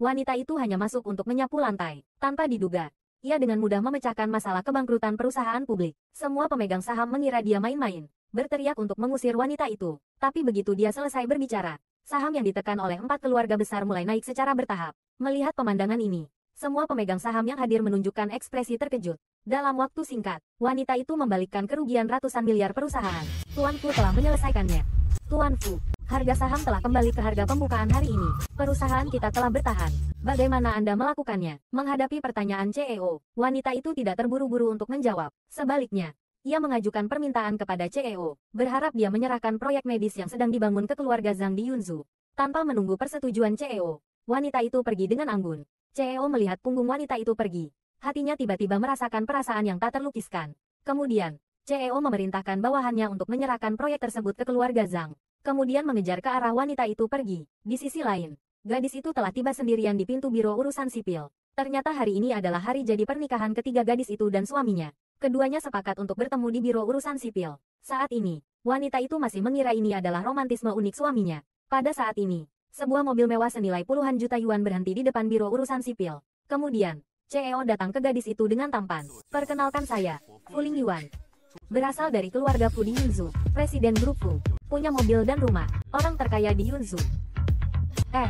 Wanita itu hanya masuk untuk menyapu lantai, tanpa diduga. Ia dengan mudah memecahkan masalah kebangkrutan perusahaan publik. Semua pemegang saham mengira dia main-main, berteriak untuk mengusir wanita itu. Tapi begitu dia selesai berbicara, saham yang ditekan oleh empat keluarga besar mulai naik secara bertahap. Melihat pemandangan ini, semua pemegang saham yang hadir menunjukkan ekspresi terkejut. Dalam waktu singkat, wanita itu membalikkan kerugian ratusan miliar perusahaan. Tuan Fu telah menyelesaikannya. Tuan Fu, Harga saham telah kembali ke harga pembukaan hari ini. Perusahaan kita telah bertahan. Bagaimana Anda melakukannya? Menghadapi pertanyaan CEO, wanita itu tidak terburu-buru untuk menjawab. Sebaliknya, ia mengajukan permintaan kepada CEO, berharap dia menyerahkan proyek medis yang sedang dibangun ke keluarga Zhang di Yunzu. Tanpa menunggu persetujuan CEO, wanita itu pergi dengan anggun. CEO melihat punggung wanita itu pergi. Hatinya tiba-tiba merasakan perasaan yang tak terlukiskan. Kemudian, CEO memerintahkan bawahannya untuk menyerahkan proyek tersebut ke keluarga Zhang kemudian mengejar ke arah wanita itu pergi. Di sisi lain, gadis itu telah tiba sendirian di pintu biro urusan sipil. Ternyata hari ini adalah hari jadi pernikahan ketiga gadis itu dan suaminya. Keduanya sepakat untuk bertemu di biro urusan sipil. Saat ini, wanita itu masih mengira ini adalah romantisme unik suaminya. Pada saat ini, sebuah mobil mewah senilai puluhan juta yuan berhenti di depan biro urusan sipil. Kemudian, CEO datang ke gadis itu dengan tampan. Perkenalkan saya, Fuling Yuan. Berasal dari keluarga Fu Yunzu, Presiden Grup Fu punya mobil dan rumah, orang terkaya di Yunzu. Eh,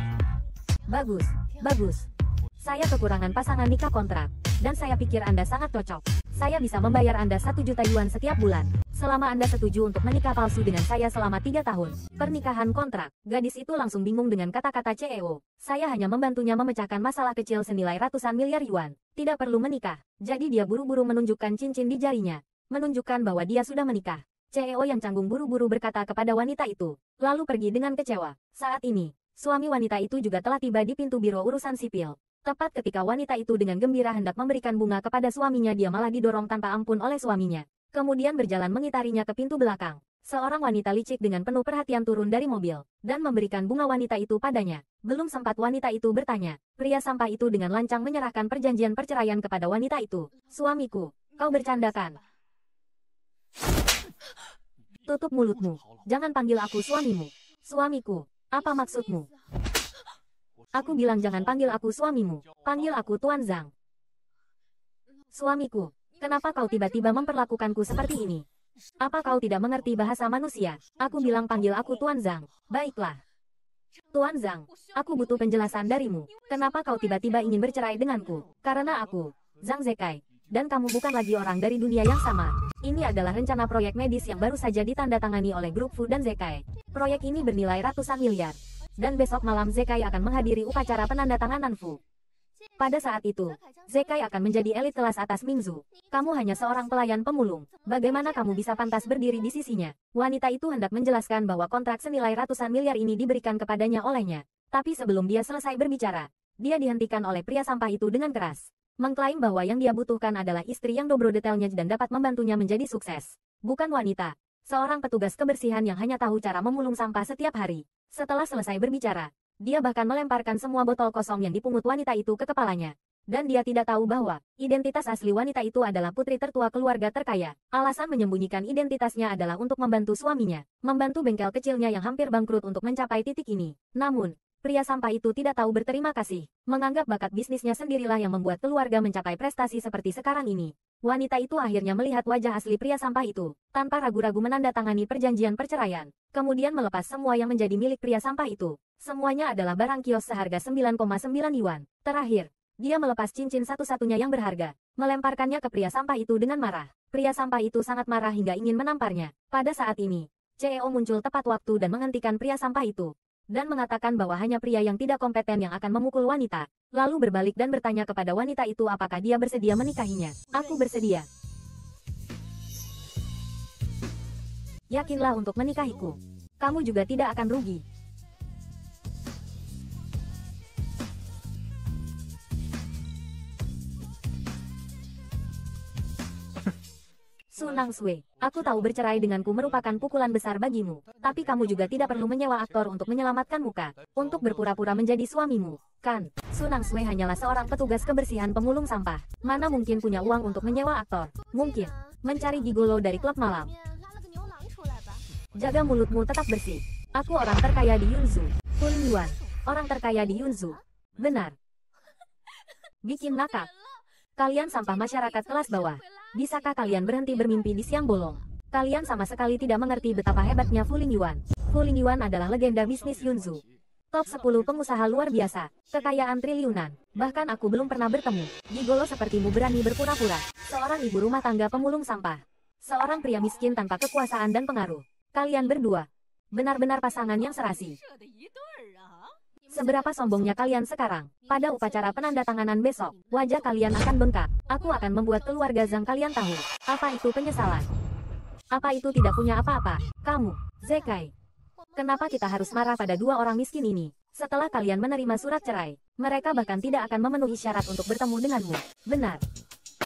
bagus, bagus. Saya kekurangan pasangan nikah kontrak, dan saya pikir Anda sangat cocok. Saya bisa membayar Anda 1 juta yuan setiap bulan, selama Anda setuju untuk menikah palsu dengan saya selama 3 tahun. Pernikahan kontrak, gadis itu langsung bingung dengan kata-kata CEO. Saya hanya membantunya memecahkan masalah kecil senilai ratusan miliar yuan. Tidak perlu menikah, jadi dia buru-buru menunjukkan cincin di jarinya, menunjukkan bahwa dia sudah menikah. CEO yang canggung buru-buru berkata kepada wanita itu, lalu pergi dengan kecewa. Saat ini, suami wanita itu juga telah tiba di pintu biro urusan sipil. Tepat ketika wanita itu dengan gembira hendak memberikan bunga kepada suaminya dia malah didorong tanpa ampun oleh suaminya. Kemudian berjalan mengitarinya ke pintu belakang. Seorang wanita licik dengan penuh perhatian turun dari mobil, dan memberikan bunga wanita itu padanya. Belum sempat wanita itu bertanya, pria sampah itu dengan lancang menyerahkan perjanjian perceraian kepada wanita itu. Suamiku, kau bercandakan. Tutup mulutmu. Jangan panggil aku suamimu. Suamiku. Apa maksudmu? Aku bilang jangan panggil aku suamimu. Panggil aku Tuan Zhang. Suamiku. Kenapa kau tiba-tiba memperlakukanku seperti ini? Apa kau tidak mengerti bahasa manusia? Aku bilang panggil aku Tuan Zhang. Baiklah. Tuan Zhang, aku butuh penjelasan darimu. Kenapa kau tiba-tiba ingin bercerai denganku? Karena aku, Zhang Zekai, dan kamu bukan lagi orang dari dunia yang sama. Ini adalah rencana proyek medis yang baru saja ditandatangani oleh grup Fu dan Zekai. Proyek ini bernilai ratusan miliar. Dan besok malam Zekai akan menghadiri upacara penandatanganan Fu. Pada saat itu, Zekai akan menjadi elit kelas atas Mingzu. Kamu hanya seorang pelayan pemulung. Bagaimana kamu bisa pantas berdiri di sisinya? Wanita itu hendak menjelaskan bahwa kontrak senilai ratusan miliar ini diberikan kepadanya olehnya. Tapi sebelum dia selesai berbicara, dia dihentikan oleh pria sampah itu dengan keras. Mengklaim bahwa yang dia butuhkan adalah istri yang dobro detailnya dan dapat membantunya menjadi sukses. Bukan wanita. Seorang petugas kebersihan yang hanya tahu cara memulung sampah setiap hari. Setelah selesai berbicara, dia bahkan melemparkan semua botol kosong yang dipungut wanita itu ke kepalanya. Dan dia tidak tahu bahwa, identitas asli wanita itu adalah putri tertua keluarga terkaya. Alasan menyembunyikan identitasnya adalah untuk membantu suaminya, membantu bengkel kecilnya yang hampir bangkrut untuk mencapai titik ini. Namun, pria sampah itu tidak tahu berterima kasih, menganggap bakat bisnisnya sendirilah yang membuat keluarga mencapai prestasi seperti sekarang ini. Wanita itu akhirnya melihat wajah asli pria sampah itu, tanpa ragu-ragu menandatangani perjanjian perceraian, kemudian melepas semua yang menjadi milik pria sampah itu. Semuanya adalah barang kios seharga 9,9 yuan. Terakhir, dia melepas cincin satu-satunya yang berharga, melemparkannya ke pria sampah itu dengan marah. Pria sampah itu sangat marah hingga ingin menamparnya. Pada saat ini, CEO muncul tepat waktu dan menghentikan pria sampah itu dan mengatakan bahwa hanya pria yang tidak kompeten yang akan memukul wanita, lalu berbalik dan bertanya kepada wanita itu apakah dia bersedia menikahinya. Aku bersedia. Yakinlah untuk menikahiku. Kamu juga tidak akan rugi. Sunang Sui, aku tahu bercerai denganku merupakan pukulan besar bagimu, tapi kamu juga tidak perlu menyewa aktor untuk menyelamatkan muka, untuk berpura-pura menjadi suamimu, kan? Sunang Sui hanyalah seorang petugas kebersihan pemulung sampah, mana mungkin punya uang untuk menyewa aktor, mungkin, mencari gigolo dari klub malam. Jaga mulutmu tetap bersih. Aku orang terkaya di Yunzu. Hun Yuan, orang terkaya di Yunzu. Benar. Bikin nakak. Kalian sampah masyarakat kelas bawah. Bisakah kalian berhenti bermimpi di siang bolong? Kalian sama sekali tidak mengerti betapa hebatnya Fuling Yuan. Fuling Yuan adalah legenda bisnis Yunzu. Top 10 pengusaha luar biasa, kekayaan triliunan. Bahkan aku belum pernah bertemu. Gigolo sepertimu berani berpura-pura. Seorang ibu rumah tangga pemulung sampah. Seorang pria miskin tanpa kekuasaan dan pengaruh. Kalian berdua, benar-benar pasangan yang serasi. Seberapa sombongnya kalian sekarang? Pada upacara penandatanganan besok, wajah kalian akan bengkak. Aku akan membuat keluarga Zhang kalian tahu. Apa itu penyesalan? Apa itu tidak punya apa-apa? Kamu, Zekai. Kenapa kita harus marah pada dua orang miskin ini? Setelah kalian menerima surat cerai, mereka bahkan tidak akan memenuhi syarat untuk bertemu denganmu. Benar.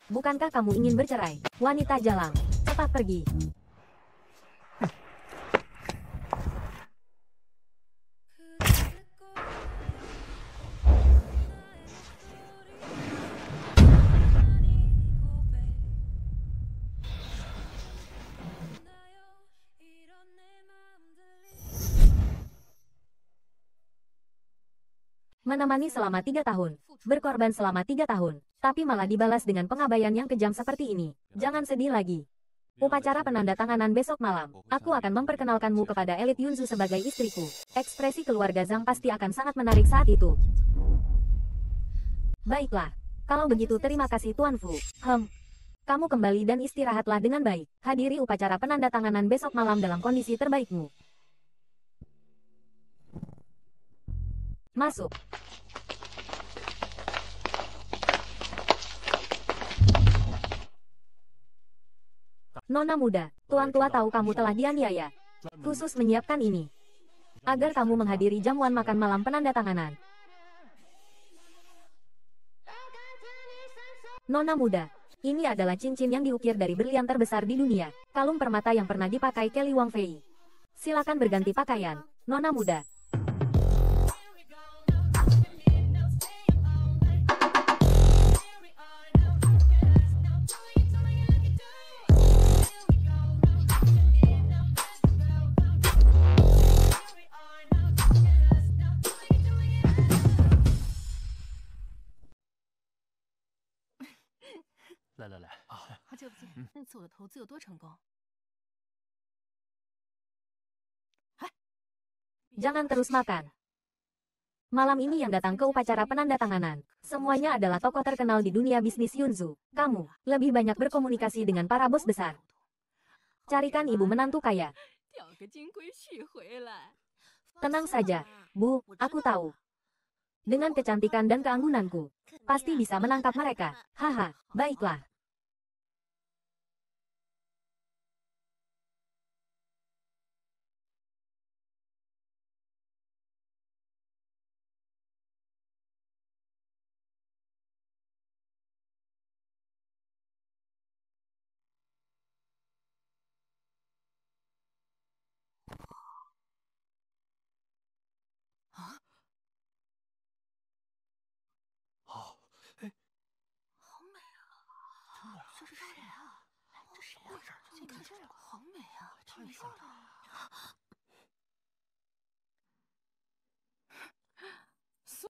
Bukankah kamu ingin bercerai? Wanita jalang, cepat pergi. menemani selama tiga tahun, berkorban selama tiga tahun, tapi malah dibalas dengan pengabaian yang kejam seperti ini. Jangan sedih lagi. Upacara penanda tanganan besok malam, aku akan memperkenalkanmu kepada elit Yunzu sebagai istriku. Ekspresi keluarga Zhang pasti akan sangat menarik saat itu. Baiklah, kalau begitu terima kasih Tuan Fu. Hmm. kamu kembali dan istirahatlah dengan baik. Hadiri upacara penanda tanganan besok malam dalam kondisi terbaikmu. Masuk. Nona muda, tuan tua tahu kamu telah dianiaya. Khusus menyiapkan ini. Agar kamu menghadiri jamuan makan malam penanda tanganan. Nona muda, ini adalah cincin yang diukir dari berlian terbesar di dunia, kalung permata yang pernah dipakai Kelly Wang Fei. Silakan berganti pakaian, Nona muda. Jangan terus makan. Malam ini yang datang ke upacara penandatanganan. Semuanya adalah tokoh terkenal di dunia bisnis Yunzu. Kamu, lebih banyak berkomunikasi dengan para bos besar. Carikan ibu menantu kaya. Tenang saja, Bu, aku tahu. Dengan kecantikan dan keanggunanku, pasti bisa menangkap mereka. Haha, baiklah.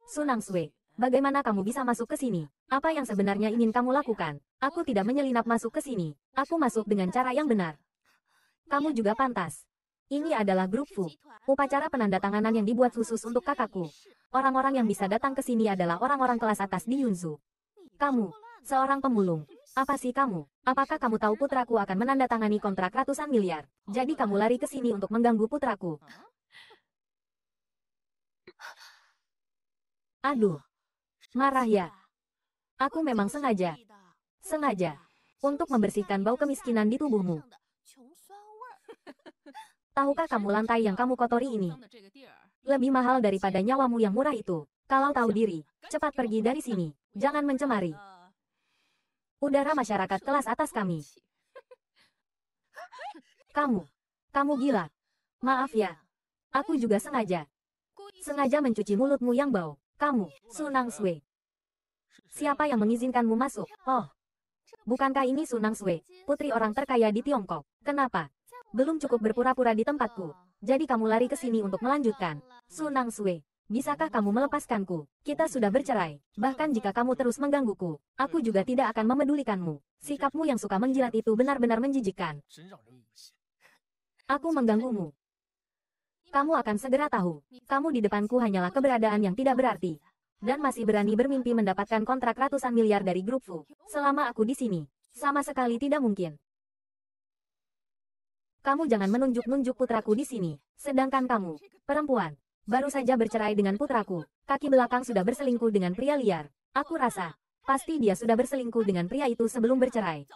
Sunang Sui, bagaimana kamu bisa masuk ke sini? Apa yang sebenarnya ingin kamu lakukan? Aku tidak menyelinap masuk ke sini. Aku masuk dengan cara yang benar. Kamu juga pantas. Ini adalah grup Fu. Upacara penandatanganan yang dibuat khusus untuk kakakku. Orang-orang yang bisa datang ke sini adalah orang-orang kelas atas di Yunzu. Kamu, seorang pemulung. Apa sih kamu? Apakah kamu tahu putraku akan menandatangani kontrak ratusan miliar? Jadi kamu lari ke sini untuk mengganggu putraku. Aduh. Marah ya. Aku memang sengaja. Sengaja. Untuk membersihkan bau kemiskinan di tubuhmu. Tahukah kamu lantai yang kamu kotori ini? Lebih mahal daripada nyawamu yang murah itu. Kalau tahu diri, cepat pergi dari sini. Jangan mencemari. Udara masyarakat kelas atas kami. Kamu. Kamu gila. Maaf ya. Aku juga sengaja. Sengaja mencuci mulutmu yang bau. Kamu, Sunang Sui. Siapa yang mengizinkanmu masuk? Oh. Bukankah ini Sunang Sui, putri orang terkaya di Tiongkok? Kenapa? Belum cukup berpura-pura di tempatku. Jadi kamu lari ke sini untuk melanjutkan. Sunang Sui bisakah kamu melepaskanku? Kita sudah bercerai. Bahkan jika kamu terus menggangguku, aku juga tidak akan memedulikanmu. Sikapmu yang suka menjilat itu benar-benar menjijikkan. Aku mengganggumu. Kamu akan segera tahu. Kamu di depanku hanyalah keberadaan yang tidak berarti. Dan masih berani bermimpi mendapatkan kontrak ratusan miliar dari grup Fu. Selama aku di sini, sama sekali tidak mungkin. Kamu jangan menunjuk-nunjuk putraku di sini. Sedangkan kamu, perempuan, baru saja bercerai dengan putraku. Kaki belakang sudah berselingkuh dengan pria liar. Aku rasa, pasti dia sudah berselingkuh dengan pria itu sebelum bercerai.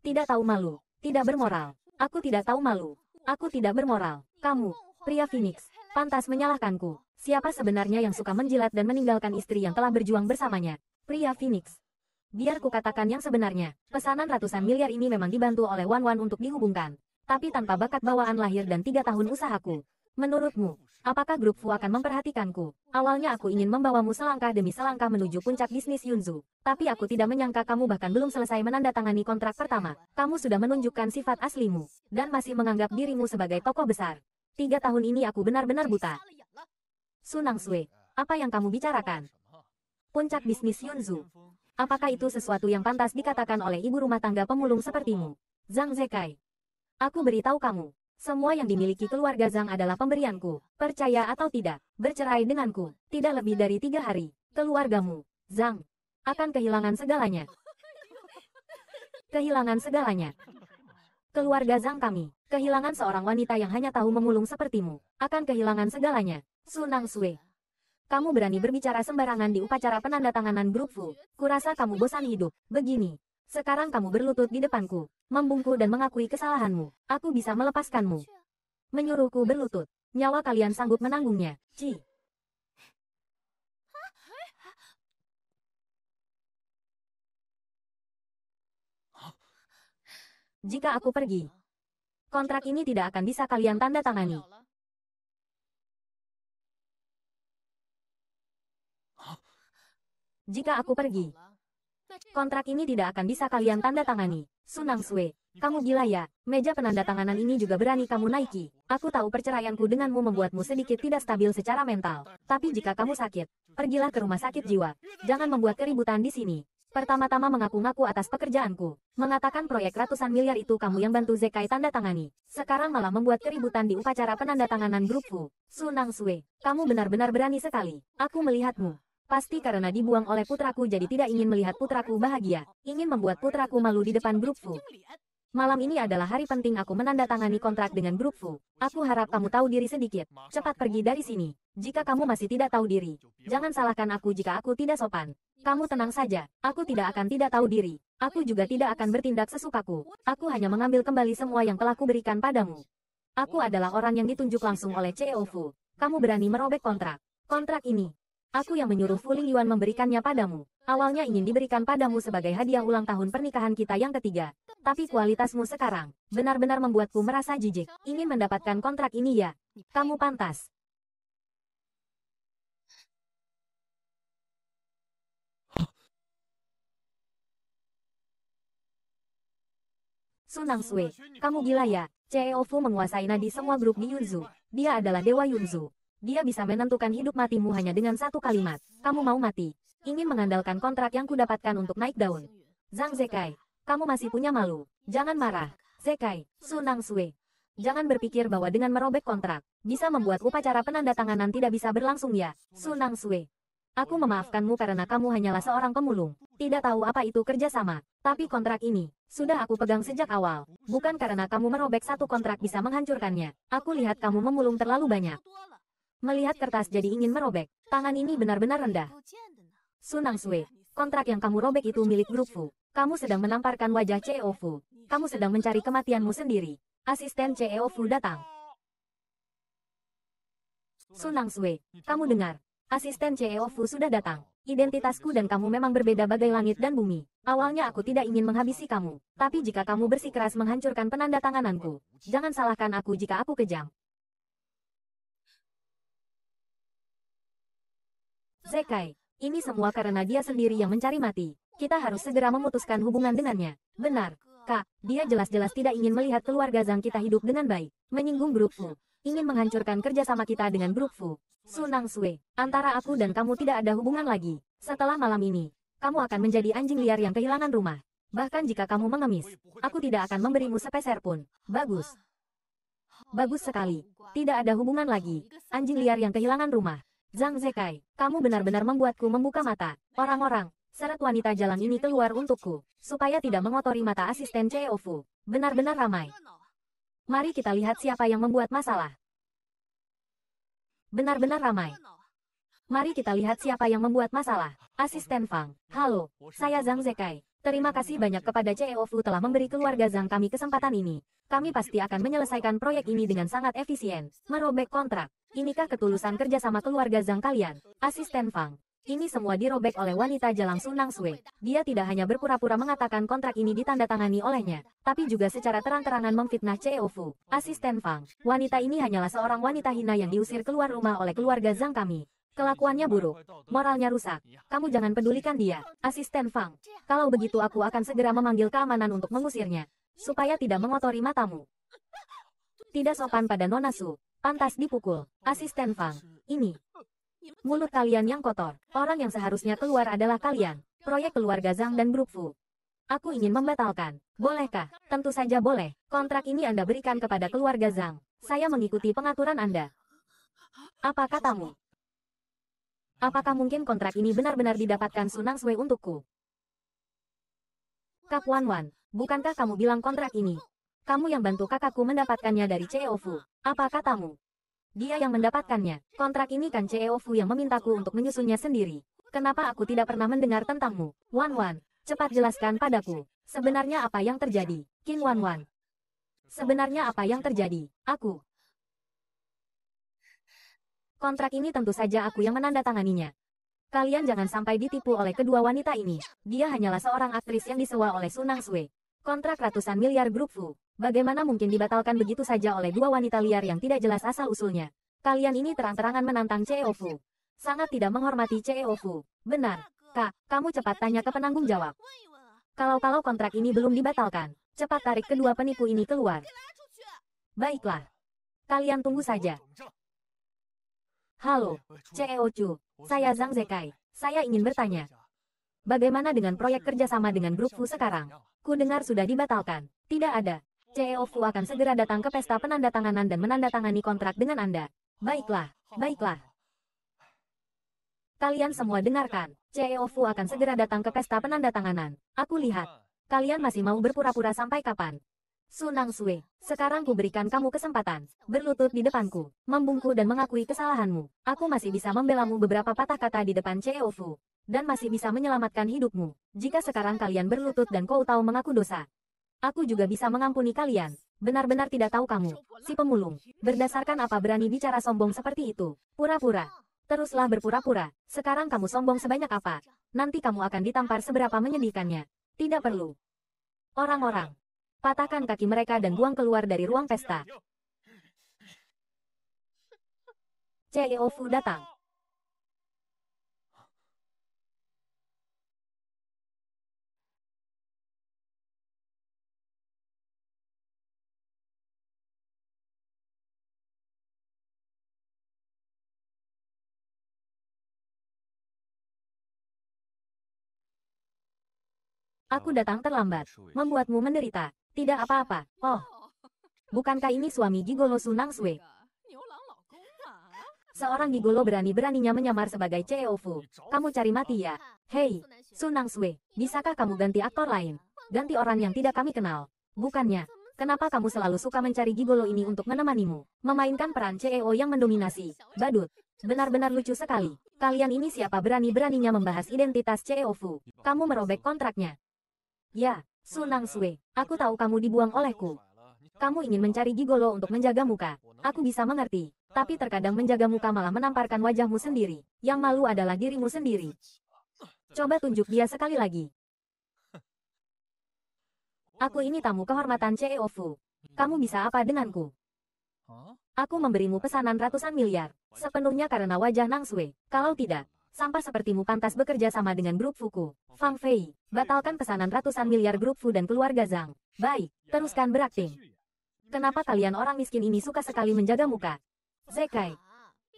Tidak tahu malu, tidak bermoral. Aku tidak tahu malu. Aku tidak bermoral. Kamu, pria Phoenix, pantas menyalahkanku. Siapa sebenarnya yang suka menjilat dan meninggalkan istri yang telah berjuang bersamanya? Pria Phoenix. Biar ku katakan yang sebenarnya, pesanan ratusan miliar ini memang dibantu oleh Wan Wan untuk dihubungkan. Tapi tanpa bakat bawaan lahir dan tiga tahun usahaku, Menurutmu, apakah grup Fu akan memperhatikanku? Awalnya aku ingin membawamu selangkah demi selangkah menuju puncak bisnis Yunzu. Tapi aku tidak menyangka kamu bahkan belum selesai menandatangani kontrak pertama. Kamu sudah menunjukkan sifat aslimu, dan masih menganggap dirimu sebagai tokoh besar. Tiga tahun ini aku benar-benar buta. Sunang Sui, apa yang kamu bicarakan? Puncak bisnis Yunzu. Apakah itu sesuatu yang pantas dikatakan oleh ibu rumah tangga pemulung sepertimu? Zhang Zekai. Aku beritahu kamu, semua yang dimiliki keluarga Zhang adalah pemberianku. Percaya atau tidak, bercerai denganku. Tidak lebih dari tiga hari. Keluargamu, Zhang, akan kehilangan segalanya. Kehilangan segalanya. Keluarga Zhang kami, kehilangan seorang wanita yang hanya tahu memulung sepertimu. Akan kehilangan segalanya. Sunang Sui. Kamu berani berbicara sembarangan di upacara penandatanganan grup Fu. Kurasa kamu bosan hidup. Begini, sekarang kamu berlutut di depanku, membungkuk dan mengakui kesalahanmu. Aku bisa melepaskanmu. Menyuruhku berlutut. Nyawa kalian sanggup menanggungnya. Ci. Jika aku pergi, kontrak ini tidak akan bisa kalian tanda tangani. Jika aku pergi, Kontrak ini tidak akan bisa kalian tanda tangani. Sunang Sue, kamu gila ya, meja penandatanganan ini juga berani kamu naiki. Aku tahu perceraianku denganmu membuatmu sedikit tidak stabil secara mental. Tapi jika kamu sakit, pergilah ke rumah sakit jiwa. Jangan membuat keributan di sini. Pertama-tama mengaku-ngaku atas pekerjaanku. Mengatakan proyek ratusan miliar itu kamu yang bantu Zekai tanda tangani. Sekarang malah membuat keributan di upacara penandatanganan grupku. Sunang Sue, kamu benar-benar berani sekali. Aku melihatmu. Pasti karena dibuang oleh putraku jadi tidak ingin melihat putraku bahagia, ingin membuat putraku malu di depan grup Fu. Malam ini adalah hari penting aku menandatangani kontrak dengan grup Fu. Aku harap kamu tahu diri sedikit, cepat pergi dari sini. Jika kamu masih tidak tahu diri, jangan salahkan aku jika aku tidak sopan. Kamu tenang saja, aku tidak akan tidak tahu diri. Aku juga tidak akan bertindak sesukaku. Aku hanya mengambil kembali semua yang telah kuberikan padamu. Aku adalah orang yang ditunjuk langsung oleh CEO Fu. Kamu berani merobek kontrak. Kontrak ini, Aku yang menyuruh Fuling Yuan memberikannya padamu. Awalnya ingin diberikan padamu sebagai hadiah ulang tahun pernikahan kita yang ketiga. Tapi kualitasmu sekarang, benar-benar membuatku merasa jijik. Ingin mendapatkan kontrak ini ya? Kamu pantas. Sunang Sui, kamu gila ya? CEO Fu menguasai nadi semua grup di Yunzu. Dia adalah Dewa Yunzu. Dia bisa menentukan hidup matimu hanya dengan satu kalimat. Kamu mau mati. Ingin mengandalkan kontrak yang kudapatkan untuk naik daun. Zhang Zekai. Kamu masih punya malu. Jangan marah. Zekai. Sunang Sui, Jangan berpikir bahwa dengan merobek kontrak, bisa membuat upacara penanda tanganan tidak bisa berlangsung ya. Sunang Sui. Aku memaafkanmu karena kamu hanyalah seorang pemulung. Tidak tahu apa itu kerjasama. Tapi kontrak ini, sudah aku pegang sejak awal. Bukan karena kamu merobek satu kontrak bisa menghancurkannya. Aku lihat kamu memulung terlalu banyak. Melihat kertas jadi ingin merobek. Tangan ini benar-benar rendah. Sunang Sui, kontrak yang kamu robek itu milik grup Fu. Kamu sedang menamparkan wajah CEO Fu. Kamu sedang mencari kematianmu sendiri. Asisten CEO Fu datang. Sunang Sui, kamu dengar. Asisten CEO Fu sudah datang. Identitasku dan kamu memang berbeda bagai langit dan bumi. Awalnya aku tidak ingin menghabisi kamu. Tapi jika kamu bersikeras menghancurkan penanda tangananku, jangan salahkan aku jika aku kejam. Zekai, ini semua karena dia sendiri yang mencari mati. Kita harus segera memutuskan hubungan dengannya. Benar, Kak, dia jelas-jelas tidak ingin melihat keluarga Zhang kita hidup dengan baik. Menyinggung grup Fu. Ingin menghancurkan kerjasama kita dengan grup Fu. Sunang Sui, antara aku dan kamu tidak ada hubungan lagi. Setelah malam ini, kamu akan menjadi anjing liar yang kehilangan rumah. Bahkan jika kamu mengemis, aku tidak akan memberimu sepeser pun. Bagus. Bagus sekali. Tidak ada hubungan lagi. Anjing liar yang kehilangan rumah. Zhang Zekai, kamu benar-benar membuatku membuka mata. Orang-orang, seret wanita jalan ini keluar untukku, supaya tidak mengotori mata asisten CEO Fu. Benar-benar ramai. Mari kita lihat siapa yang membuat masalah. Benar-benar ramai. Mari kita lihat siapa yang membuat masalah. Asisten Fang, halo, saya Zhang Zekai, Terima kasih banyak kepada CEO Flu telah memberi keluarga Zhang kami kesempatan ini. Kami pasti akan menyelesaikan proyek ini dengan sangat efisien. Merobek kontrak. Inikah ketulusan kerja sama keluarga Zhang kalian? Asisten Fang. Ini semua dirobek oleh wanita jelang Sunang Sui. Dia tidak hanya berpura-pura mengatakan kontrak ini ditandatangani olehnya, tapi juga secara terang-terangan memfitnah CEO Fu. Asisten Fang. Wanita ini hanyalah seorang wanita hina yang diusir keluar rumah oleh keluarga Zhang kami. Kelakuannya buruk. Moralnya rusak. Kamu jangan pedulikan dia. Asisten Fang. Kalau begitu aku akan segera memanggil keamanan untuk mengusirnya. Supaya tidak mengotori matamu. Tidak sopan pada Nona Su. Pantas dipukul. Asisten Fang. Ini. Mulut kalian yang kotor. Orang yang seharusnya keluar adalah kalian. Proyek keluarga Zhang dan Grup Fu. Aku ingin membatalkan. Bolehkah? Tentu saja boleh. Kontrak ini Anda berikan kepada keluarga Zhang. Saya mengikuti pengaturan Anda. Apa katamu? Apakah mungkin kontrak ini benar-benar didapatkan Sunang Sue untukku? Kak Wan Wan, bukankah kamu bilang kontrak ini? Kamu yang bantu kakakku mendapatkannya dari CEO Fu. Apa katamu? Dia yang mendapatkannya. Kontrak ini kan CEO Fu yang memintaku untuk menyusunnya sendiri. Kenapa aku tidak pernah mendengar tentangmu? Wan Wan, cepat jelaskan padaku. Sebenarnya apa yang terjadi? King Wan Wan. Sebenarnya apa yang terjadi? Aku, Kontrak ini tentu saja aku yang menandatanganinya. Kalian jangan sampai ditipu oleh kedua wanita ini. Dia hanyalah seorang aktris yang disewa oleh Sunang Sui. Kontrak ratusan miliar grup Fu. Bagaimana mungkin dibatalkan begitu saja oleh dua wanita liar yang tidak jelas asal-usulnya? Kalian ini terang-terangan menantang CEO Fu. Sangat tidak menghormati CEO Fu. Benar. Kak, kamu cepat tanya ke penanggung jawab. Kalau-kalau kontrak ini belum dibatalkan, cepat tarik kedua penipu ini keluar. Baiklah. Kalian tunggu saja. Halo, CEO Chu. E Saya Zhang Zekai. Saya ingin bertanya. Bagaimana dengan proyek kerjasama dengan grup Fu sekarang? Ku dengar sudah dibatalkan. Tidak ada. CEO Fu akan segera datang ke pesta penandatanganan dan menandatangani kontrak dengan Anda. Baiklah, baiklah. Kalian semua dengarkan. CEO Fu akan segera datang ke pesta penandatanganan. Aku lihat. Kalian masih mau berpura-pura sampai kapan? Sunang Sui, sekarang ku berikan kamu kesempatan, berlutut di depanku, membungkuk dan mengakui kesalahanmu. Aku masih bisa membelamu beberapa patah kata di depan CEO Fu, dan masih bisa menyelamatkan hidupmu. Jika sekarang kalian berlutut dan kau tahu mengaku dosa, aku juga bisa mengampuni kalian. Benar-benar tidak tahu kamu, si pemulung. Berdasarkan apa berani bicara sombong seperti itu? Pura-pura. Teruslah berpura-pura. Sekarang kamu sombong sebanyak apa? Nanti kamu akan ditampar seberapa menyedihkannya. Tidak perlu. Orang-orang, Patahkan kaki mereka dan buang keluar dari ruang pesta. CEO Fu datang. Aku datang terlambat, membuatmu menderita. Tidak apa-apa. Oh. Bukankah ini suami Gigolo Sunang Sui? Seorang gigolo berani-beraninya menyamar sebagai CEO Fu. Kamu cari mati ya. Hei, Sunang Sui, bisakah kamu ganti aktor lain? Ganti orang yang tidak kami kenal. Bukannya. Kenapa kamu selalu suka mencari gigolo ini untuk menemanimu? Memainkan peran CEO yang mendominasi. Badut. Benar-benar lucu sekali. Kalian ini siapa berani-beraninya membahas identitas CEO Fu? Kamu merobek kontraknya. Ya, Sunang Sui, aku tahu kamu dibuang olehku. Kamu ingin mencari gigolo untuk menjaga muka. Aku bisa mengerti, tapi terkadang menjaga muka malah menamparkan wajahmu sendiri. Yang malu adalah dirimu sendiri. Coba tunjuk dia sekali lagi. Aku ini tamu kehormatan CEO Fu. Kamu bisa apa denganku? Aku memberimu pesanan ratusan miliar, sepenuhnya karena wajah Nang Sui. Kalau tidak, sampah sepertimu pantas bekerja sama dengan grup Fuku. Fang Fei, batalkan pesanan ratusan miliar grup Fu dan keluarga Zhang. Baik, teruskan berakting. Kenapa kalian orang miskin ini suka sekali menjaga muka? Zekai.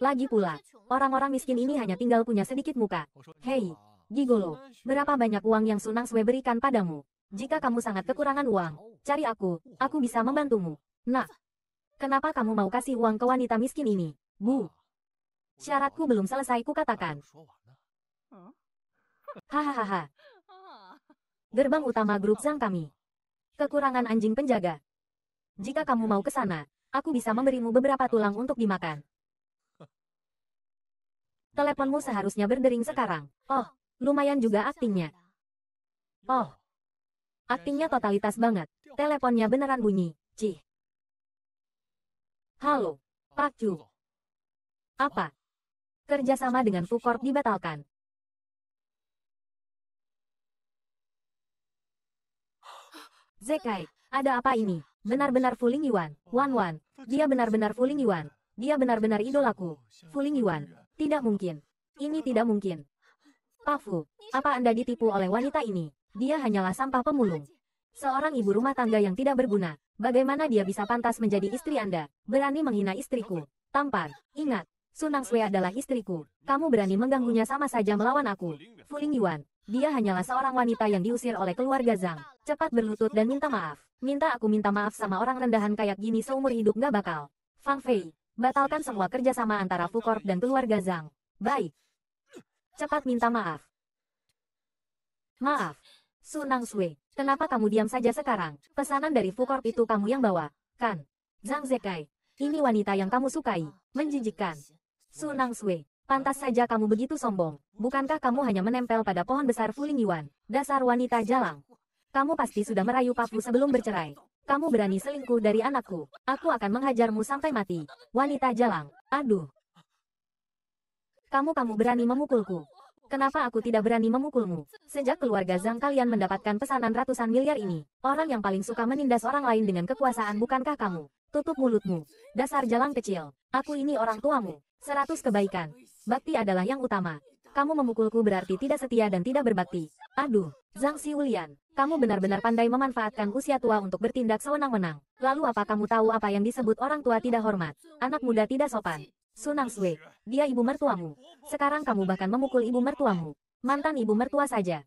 Lagi pula, orang-orang miskin ini hanya tinggal punya sedikit muka. Hei, Gigolo, berapa banyak uang yang Sunang Sue berikan padamu? Jika kamu sangat kekurangan uang, cari aku, aku bisa membantumu. Nah, kenapa kamu mau kasih uang ke wanita miskin ini? Bu, Syaratku belum selesai ku katakan. Hahaha. Ah. Gerbang utama grup Zhang kami. Kekurangan anjing penjaga. Jika kamu mau ke sana, aku bisa memberimu beberapa tulang untuk dimakan. Teleponmu seharusnya berdering sekarang. Oh, lumayan juga aktingnya. Oh, aktingnya totalitas banget. Teleponnya beneran bunyi. Cih. Halo, Pak Chu. Apa? Kerjasama dengan Fukorp dibatalkan. Zekai, ada apa ini? Benar-benar Fuling Yuan, Wan Wan, dia benar-benar Fuling Yuan, dia benar-benar idolaku. Fuling Yuan, tidak mungkin. Ini tidak mungkin. Pafu, apa Anda ditipu oleh wanita ini? Dia hanyalah sampah pemulung. Seorang ibu rumah tangga yang tidak berguna. Bagaimana dia bisa pantas menjadi istri Anda? Berani menghina istriku. Tampar, ingat, Sunang Sui adalah istriku. Kamu berani mengganggunya sama saja melawan aku. Fuling Yuan. Dia hanyalah seorang wanita yang diusir oleh keluarga Zhang. Cepat berlutut dan minta maaf. Minta aku minta maaf sama orang rendahan kayak gini seumur hidup gak bakal. Fang Fei. Batalkan semua kerjasama antara Fu Corp dan keluarga Zhang. Baik. Cepat minta maaf. Maaf. Sunang Sui. Kenapa kamu diam saja sekarang? Pesanan dari Fu Corp itu kamu yang bawa, kan? Zhang Zekai. Ini wanita yang kamu sukai. Menjijikkan. Sunang Sui, pantas saja kamu begitu sombong. Bukankah kamu hanya menempel pada pohon besar Fuling Yuan, dasar wanita jalang? Kamu pasti sudah merayu Papu sebelum bercerai. Kamu berani selingkuh dari anakku. Aku akan menghajarmu sampai mati. Wanita jalang, aduh. Kamu-kamu berani memukulku. Kenapa aku tidak berani memukulmu? Sejak keluarga Zhang kalian mendapatkan pesanan ratusan miliar ini, orang yang paling suka menindas orang lain dengan kekuasaan bukankah kamu? Tutup mulutmu. Dasar jalang kecil. Aku ini orang tuamu. Seratus kebaikan. Bakti adalah yang utama. Kamu memukulku berarti tidak setia dan tidak berbakti. Aduh, Zhang Siulian, kamu benar-benar pandai memanfaatkan usia tua untuk bertindak sewenang-wenang. Lalu apa kamu tahu apa yang disebut orang tua tidak hormat, anak muda tidak sopan? Sunang Sui, dia ibu mertuamu. Sekarang kamu bahkan memukul ibu mertuamu. Mantan ibu mertua saja.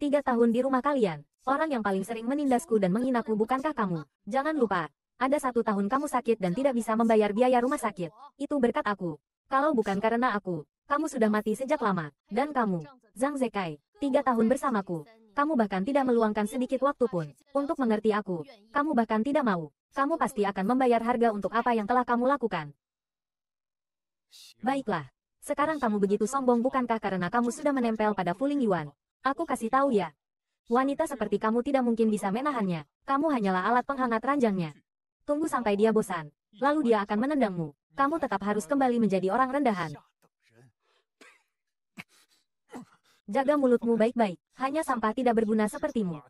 Tiga tahun di rumah kalian, orang yang paling sering menindasku dan menghinaku bukankah kamu? Jangan lupa, ada satu tahun kamu sakit dan tidak bisa membayar biaya rumah sakit. Itu berkat aku. Kalau bukan karena aku, kamu sudah mati sejak lama. Dan kamu, Zhang Zekai, tiga tahun bersamaku. Kamu bahkan tidak meluangkan sedikit waktu pun untuk mengerti aku. Kamu bahkan tidak mau. Kamu pasti akan membayar harga untuk apa yang telah kamu lakukan. Baiklah. Sekarang kamu begitu sombong bukankah karena kamu sudah menempel pada Fuling Yuan. Aku kasih tahu ya. Wanita seperti kamu tidak mungkin bisa menahannya. Kamu hanyalah alat penghangat ranjangnya. Tunggu sampai dia bosan. Lalu dia akan menendangmu. Kamu tetap harus kembali menjadi orang rendahan. Jaga mulutmu baik-baik, hanya sampah tidak berguna sepertimu.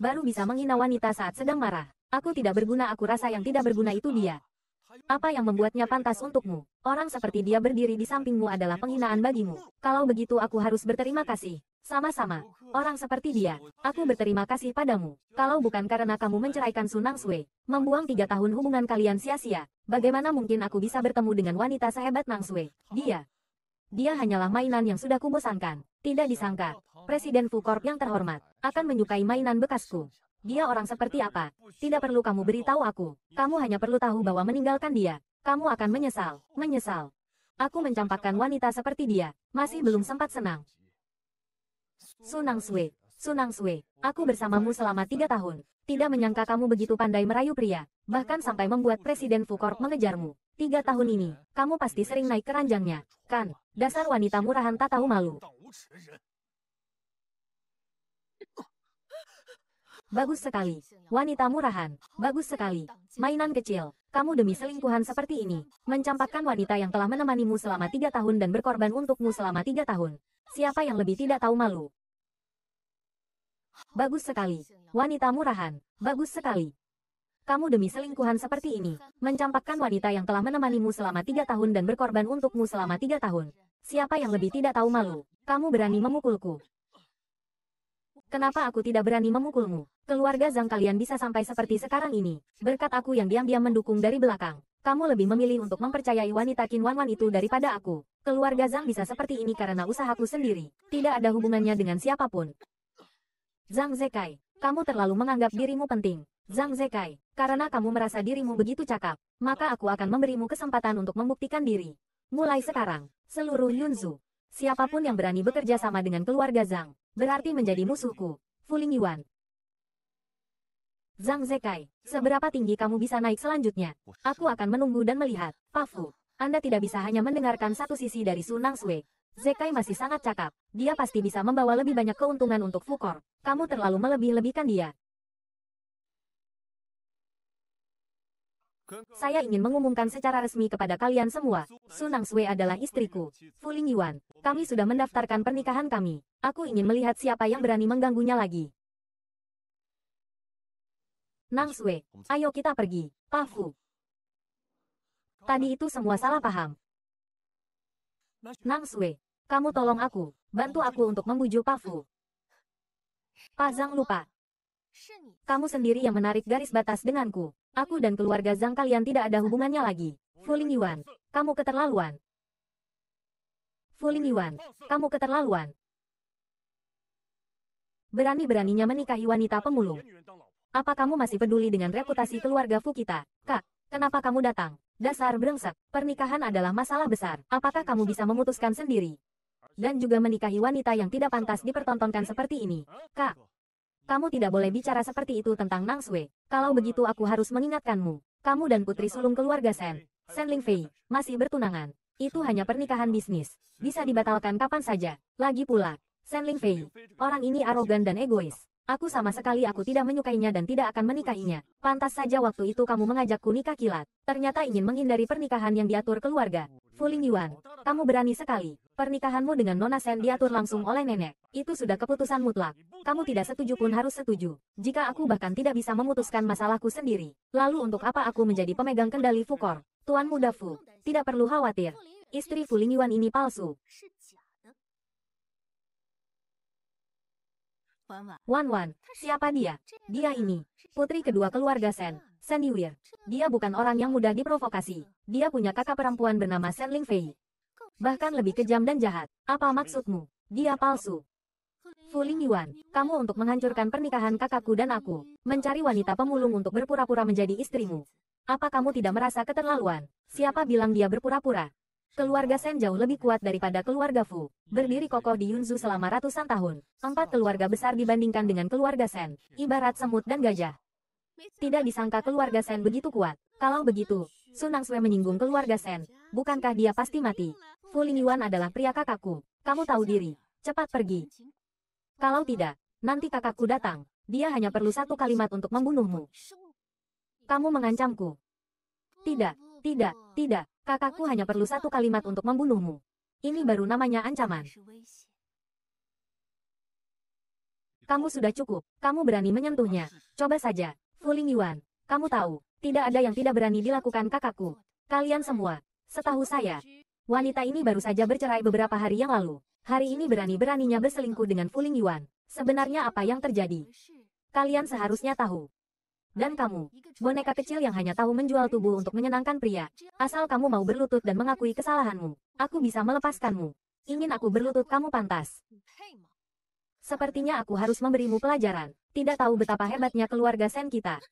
Baru bisa menghina wanita saat sedang marah. Aku tidak berguna aku rasa yang tidak berguna itu dia. Apa yang membuatnya pantas untukmu? Orang seperti dia berdiri di sampingmu adalah penghinaan bagimu. Kalau begitu aku harus berterima kasih. Sama-sama, orang seperti dia, aku berterima kasih padamu. Kalau bukan karena kamu menceraikan Sunang Sui. membuang tiga tahun hubungan kalian sia-sia, bagaimana mungkin aku bisa bertemu dengan wanita sehebat Nang Sui? Dia, dia hanyalah mainan yang sudah kubosankan. Tidak disangka, Presiden Fu Corp yang terhormat, akan menyukai mainan bekasku. Dia orang seperti apa? Tidak perlu kamu beritahu aku. Kamu hanya perlu tahu bahwa meninggalkan dia. Kamu akan menyesal, menyesal. Aku mencampakkan wanita seperti dia. Masih belum sempat senang. Sunang Sui. Sunang Sui. aku bersamamu selama tiga tahun. Tidak menyangka kamu begitu pandai merayu pria, bahkan sampai membuat Presiden Fukor mengejarmu. Tiga tahun ini, kamu pasti sering naik keranjangnya, kan? Dasar wanita murahan tak tahu malu. Bagus sekali. Wanita murahan. Bagus sekali. Mainan kecil. Kamu demi selingkuhan seperti ini. Mencampakkan wanita yang telah menemanimu selama tiga tahun dan berkorban untukmu selama tiga tahun. Siapa yang lebih tidak tahu malu? Bagus sekali. Wanita murahan. Bagus sekali. Kamu demi selingkuhan seperti ini. Mencampakkan wanita yang telah menemanimu selama tiga tahun dan berkorban untukmu selama tiga tahun. Siapa yang lebih tidak tahu malu? Kamu berani memukulku. Kenapa aku tidak berani memukulmu? Keluarga Zhang kalian bisa sampai seperti sekarang ini. Berkat aku yang diam-diam mendukung dari belakang. Kamu lebih memilih untuk mempercayai wanita Qin Wan Wan itu daripada aku. Keluarga Zhang bisa seperti ini karena usahaku sendiri. Tidak ada hubungannya dengan siapapun. Zhang Zekai, kamu terlalu menganggap dirimu penting. Zhang Zekai, karena kamu merasa dirimu begitu cakap, maka aku akan memberimu kesempatan untuk membuktikan diri. Mulai sekarang, seluruh Yunzu, Siapapun yang berani bekerja sama dengan keluarga Zhang, berarti menjadi musuhku. Fuling Yuan. Zhang Zekai, seberapa tinggi kamu bisa naik selanjutnya? Aku akan menunggu dan melihat. Pafu, Anda tidak bisa hanya mendengarkan satu sisi dari Sunang Sui. Zekai masih sangat cakap. Dia pasti bisa membawa lebih banyak keuntungan untuk Fukor. Kamu terlalu melebih-lebihkan dia. Saya ingin mengumumkan secara resmi kepada kalian semua, Sunang Sui adalah istriku, Fuling Yuan. Kami sudah mendaftarkan pernikahan kami. Aku ingin melihat siapa yang berani mengganggunya lagi. Nang Sui, ayo kita pergi, Pafu. Tadi itu semua salah paham. Nang Sui, kamu tolong aku, bantu aku untuk membujuk Pafu. Pazang lupa, kamu sendiri yang menarik garis batas denganku. Aku dan keluarga Zhang kalian tidak ada hubungannya lagi. Fuling Yuan, kamu keterlaluan. Fuling Yuan, kamu keterlaluan. Berani-beraninya menikahi wanita pemulung. Apa kamu masih peduli dengan reputasi keluarga Fu kita? Kak, kenapa kamu datang? Dasar brengsek, pernikahan adalah masalah besar. Apakah kamu bisa memutuskan sendiri? Dan juga menikahi wanita yang tidak pantas dipertontonkan seperti ini. Kak, kamu tidak boleh bicara seperti itu tentang Nang Sui. Kalau begitu aku harus mengingatkanmu. Kamu dan putri sulung keluarga Sen, Sen Ling Fei, masih bertunangan. Itu hanya pernikahan bisnis. Bisa dibatalkan kapan saja. Lagi pula, Sen Ling Fei, orang ini arogan dan egois. Aku sama sekali aku tidak menyukainya dan tidak akan menikahinya. Pantas saja waktu itu kamu mengajakku nikah kilat. Ternyata ingin menghindari pernikahan yang diatur keluarga. Fuling Yuan, kamu berani sekali. Pernikahanmu dengan Nona Sen diatur langsung oleh nenek. Itu sudah keputusan mutlak. Kamu tidak setuju pun harus setuju. Jika aku bahkan tidak bisa memutuskan masalahku sendiri. Lalu untuk apa aku menjadi pemegang kendali Fukor? Tuan muda Fu, tidak perlu khawatir. Istri Fuling Yuan ini palsu. Wan Wan, siapa dia? Dia ini, putri kedua keluarga Sen, Sen Yuir. Dia bukan orang yang mudah diprovokasi. Dia punya kakak perempuan bernama Sen Ling Fei. Bahkan lebih kejam dan jahat. Apa maksudmu? Dia palsu. Ling Yuan, kamu untuk menghancurkan pernikahan kakakku dan aku, mencari wanita pemulung untuk berpura-pura menjadi istrimu. Apa kamu tidak merasa keterlaluan? Siapa bilang dia berpura-pura? Keluarga Sen jauh lebih kuat daripada keluarga Fu. Berdiri kokoh di Yunzu selama ratusan tahun. Empat keluarga besar dibandingkan dengan keluarga Sen. Ibarat semut dan gajah. Tidak disangka keluarga Sen begitu kuat. Kalau begitu, Sunang Sue menyinggung keluarga Sen. Bukankah dia pasti mati? Fu Lingyuan adalah pria kakakku. Kamu tahu diri. Cepat pergi. Kalau tidak, nanti kakakku datang. Dia hanya perlu satu kalimat untuk membunuhmu. Kamu mengancamku. Tidak, tidak, tidak. Kakakku hanya perlu satu kalimat untuk membunuhmu. Ini baru namanya ancaman. Kamu sudah cukup. Kamu berani menyentuhnya. Coba saja. Fuling Yuan. Kamu tahu, tidak ada yang tidak berani dilakukan kakakku. Kalian semua. Setahu saya, wanita ini baru saja bercerai beberapa hari yang lalu. Hari ini berani-beraninya berselingkuh dengan Fuling Yuan. Sebenarnya apa yang terjadi? Kalian seharusnya tahu. Dan kamu, boneka kecil yang hanya tahu menjual tubuh untuk menyenangkan pria. Asal kamu mau berlutut dan mengakui kesalahanmu, aku bisa melepaskanmu. Ingin aku berlutut kamu pantas. Sepertinya aku harus memberimu pelajaran. Tidak tahu betapa hebatnya keluarga Sen kita.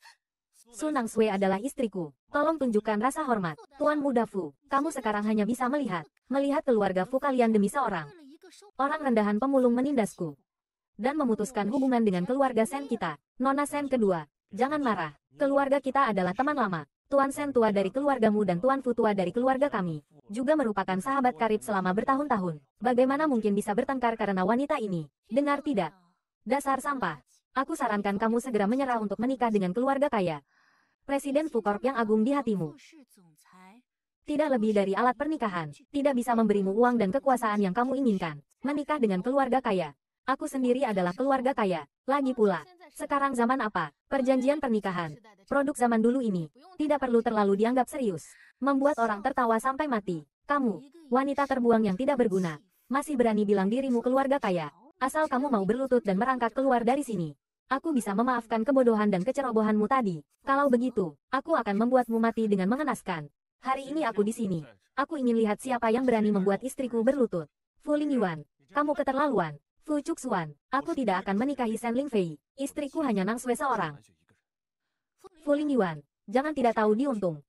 Sunang Sui adalah istriku. Tolong tunjukkan rasa hormat. Tuan muda Fu, kamu sekarang hanya bisa melihat. Melihat keluarga Fu kalian demi seorang. Orang rendahan pemulung menindasku. Dan memutuskan hubungan dengan keluarga Sen kita. Nona Sen kedua, Jangan marah. Keluarga kita adalah teman lama. Tuan Sen tua dari keluargamu dan Tuan Fu tua dari keluarga kami. Juga merupakan sahabat karib selama bertahun-tahun. Bagaimana mungkin bisa bertengkar karena wanita ini? Dengar tidak? Dasar sampah. Aku sarankan kamu segera menyerah untuk menikah dengan keluarga kaya. Presiden Fu Corp yang agung di hatimu. Tidak lebih dari alat pernikahan. Tidak bisa memberimu uang dan kekuasaan yang kamu inginkan. Menikah dengan keluarga kaya. Aku sendiri adalah keluarga kaya. Lagi pula, sekarang zaman apa? Perjanjian pernikahan. Produk zaman dulu ini. Tidak perlu terlalu dianggap serius. Membuat orang tertawa sampai mati. Kamu, wanita terbuang yang tidak berguna. Masih berani bilang dirimu keluarga kaya. Asal kamu mau berlutut dan merangkak keluar dari sini. Aku bisa memaafkan kebodohan dan kecerobohanmu tadi. Kalau begitu, aku akan membuatmu mati dengan mengenaskan. Hari ini aku di sini. Aku ingin lihat siapa yang berani membuat istriku berlutut. Fuling Yuan, kamu keterlaluan. Fu Suan, aku tidak akan menikahi Shen Lingfei. Istriku hanya Nang Sue seorang. Fu Lingyuan, jangan tidak tahu diuntung.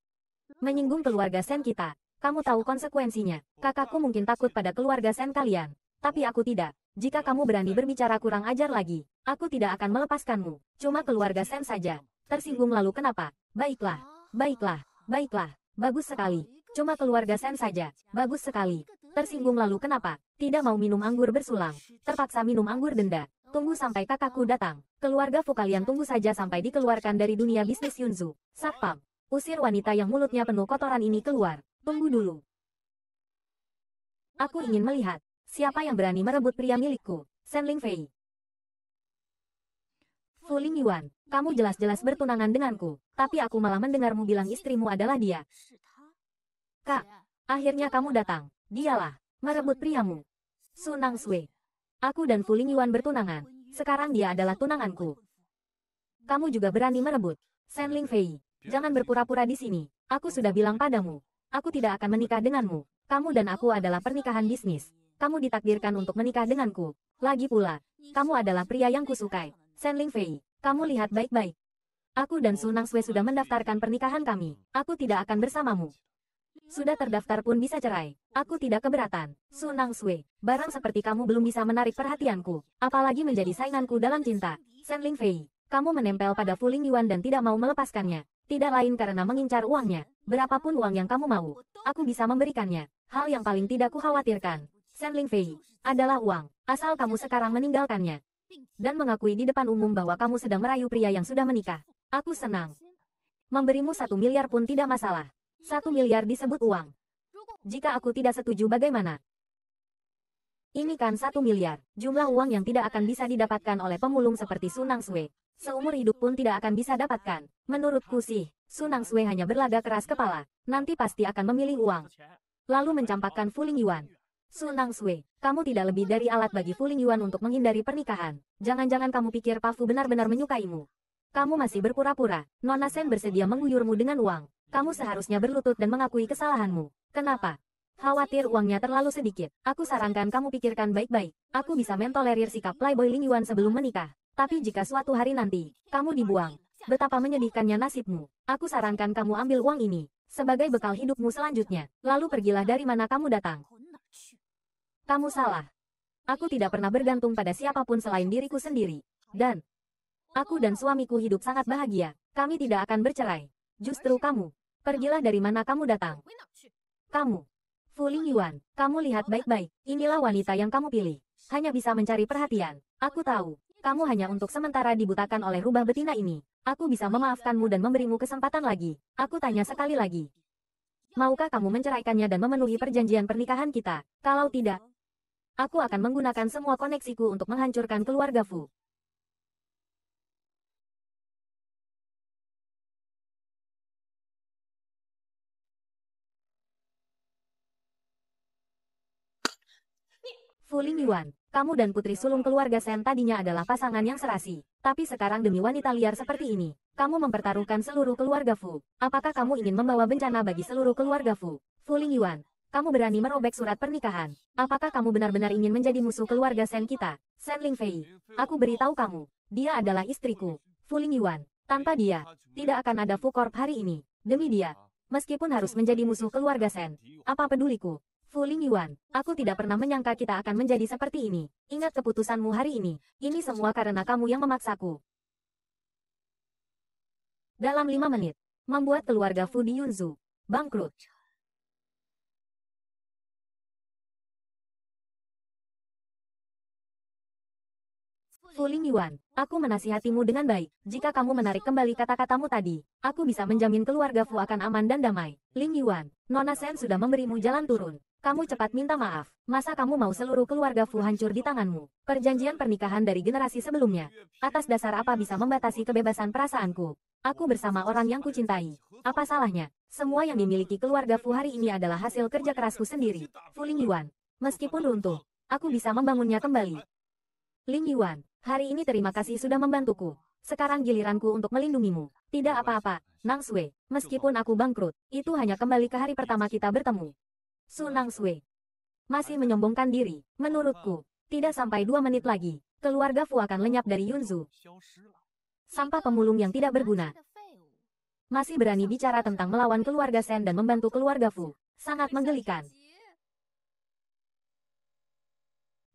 Menyinggung keluarga Shen kita. Kamu tahu konsekuensinya. Kakakku mungkin takut pada keluarga Shen kalian. Tapi aku tidak. Jika kamu berani berbicara kurang ajar lagi, aku tidak akan melepaskanmu. Cuma keluarga Shen saja. Tersinggung lalu kenapa? Baiklah, baiklah, baiklah. Bagus sekali. Cuma keluarga Shen saja. Bagus sekali. Tersinggung lalu kenapa? Tidak mau minum anggur bersulang. Terpaksa minum anggur denda. Tunggu sampai kakakku datang. Keluarga Fu kalian tunggu saja sampai dikeluarkan dari dunia bisnis Yunzu. Satpam. Usir wanita yang mulutnya penuh kotoran ini keluar. Tunggu dulu. Aku ingin melihat. Siapa yang berani merebut pria milikku? Senling Fei. Fu Ling Yuan, kamu jelas-jelas bertunangan denganku, tapi aku malah mendengarmu bilang istrimu adalah dia. Kak, akhirnya kamu datang. Dialah, merebut priamu. Sunang Sui. Aku dan Fuling Yuan bertunangan. Sekarang dia adalah tunanganku. Kamu juga berani merebut. Senling Fei, jangan berpura-pura di sini. Aku sudah bilang padamu. Aku tidak akan menikah denganmu. Kamu dan aku adalah pernikahan bisnis. Kamu ditakdirkan untuk menikah denganku. Lagi pula, kamu adalah pria yang kusukai. Senling Fei, kamu lihat baik-baik. Aku dan Sunang Sui sudah mendaftarkan pernikahan kami. Aku tidak akan bersamamu. Sudah terdaftar pun bisa cerai. Aku tidak keberatan. Sunang Sui, barang seperti kamu belum bisa menarik perhatianku. Apalagi menjadi sainganku dalam cinta. Senling Fei, kamu menempel pada Fuling Yuan dan tidak mau melepaskannya. Tidak lain karena mengincar uangnya. Berapapun uang yang kamu mau, aku bisa memberikannya. Hal yang paling tidak kukhawatirkan, Senling Fei, adalah uang. Asal kamu sekarang meninggalkannya. Dan mengakui di depan umum bahwa kamu sedang merayu pria yang sudah menikah. Aku senang. Memberimu satu miliar pun tidak masalah. Satu miliar disebut uang. Jika aku tidak setuju bagaimana? Ini kan satu miliar, jumlah uang yang tidak akan bisa didapatkan oleh pemulung seperti Sunang Sui. Seumur hidup pun tidak akan bisa dapatkan. Menurutku sih, Sunang Sui hanya berlaga keras kepala, nanti pasti akan memilih uang. Lalu mencampakkan Fuling Yuan. Sunang Sui, kamu tidak lebih dari alat bagi Fuling Yuan untuk menghindari pernikahan. Jangan-jangan kamu pikir Pafu benar-benar menyukaimu. Kamu masih berpura-pura, Nona Sen bersedia mengguyurmu dengan uang. Kamu seharusnya berlutut dan mengakui kesalahanmu. Kenapa? Khawatir uangnya terlalu sedikit. Aku sarankan kamu pikirkan baik-baik. Aku bisa mentolerir sikap playboy Ling Yuan sebelum menikah. Tapi jika suatu hari nanti, kamu dibuang. Betapa menyedihkannya nasibmu. Aku sarankan kamu ambil uang ini. Sebagai bekal hidupmu selanjutnya. Lalu pergilah dari mana kamu datang. Kamu salah. Aku tidak pernah bergantung pada siapapun selain diriku sendiri. Dan, aku dan suamiku hidup sangat bahagia. Kami tidak akan bercerai. Justru kamu, Pergilah dari mana kamu datang. Kamu. Fu Ling Yuan, kamu lihat baik-baik, inilah wanita yang kamu pilih. Hanya bisa mencari perhatian. Aku tahu, kamu hanya untuk sementara dibutakan oleh rubah betina ini. Aku bisa memaafkanmu dan memberimu kesempatan lagi. Aku tanya sekali lagi. Maukah kamu menceraikannya dan memenuhi perjanjian pernikahan kita? Kalau tidak, aku akan menggunakan semua koneksiku untuk menghancurkan keluarga Fu. Fuling Yuan, kamu dan putri sulung keluarga Sen tadinya adalah pasangan yang serasi. Tapi sekarang demi wanita liar seperti ini, kamu mempertaruhkan seluruh keluarga Fu. Apakah kamu ingin membawa bencana bagi seluruh keluarga Fu? Fuling Yuan, kamu berani merobek surat pernikahan. Apakah kamu benar-benar ingin menjadi musuh keluarga Sen kita? Sen Ling Fei, aku beritahu kamu, dia adalah istriku. Fuling Yuan, tanpa dia, tidak akan ada Fu Corp hari ini. Demi dia, meskipun harus menjadi musuh keluarga Sen, apa peduliku? Fu Yuan, aku tidak pernah menyangka kita akan menjadi seperti ini. Ingat keputusanmu hari ini, ini semua karena kamu yang memaksaku. Dalam lima menit, membuat keluarga Fu di Yunzu, bangkrut. Fu Yuan, aku menasihatimu dengan baik. Jika kamu menarik kembali kata-katamu tadi, aku bisa menjamin keluarga Fu akan aman dan damai. Ling Yuan, Nona Sen sudah memberimu jalan turun. Kamu cepat minta maaf. Masa kamu mau seluruh keluarga Fu hancur di tanganmu? Perjanjian pernikahan dari generasi sebelumnya. Atas dasar apa bisa membatasi kebebasan perasaanku? Aku bersama orang yang kucintai. Apa salahnya? Semua yang dimiliki keluarga Fu hari ini adalah hasil kerja kerasku sendiri. Fu Ling Yuan. Meskipun runtuh, aku bisa membangunnya kembali. Ling Yuan, hari ini terima kasih sudah membantuku. Sekarang giliranku untuk melindungimu. Tidak apa-apa, Nang Sui. Meskipun aku bangkrut, itu hanya kembali ke hari pertama kita bertemu. Sunang Sui. Masih menyombongkan diri, menurutku. Tidak sampai dua menit lagi, keluarga Fu akan lenyap dari Yunzu. Sampah pemulung yang tidak berguna. Masih berani bicara tentang melawan keluarga Sen dan membantu keluarga Fu. Sangat menggelikan.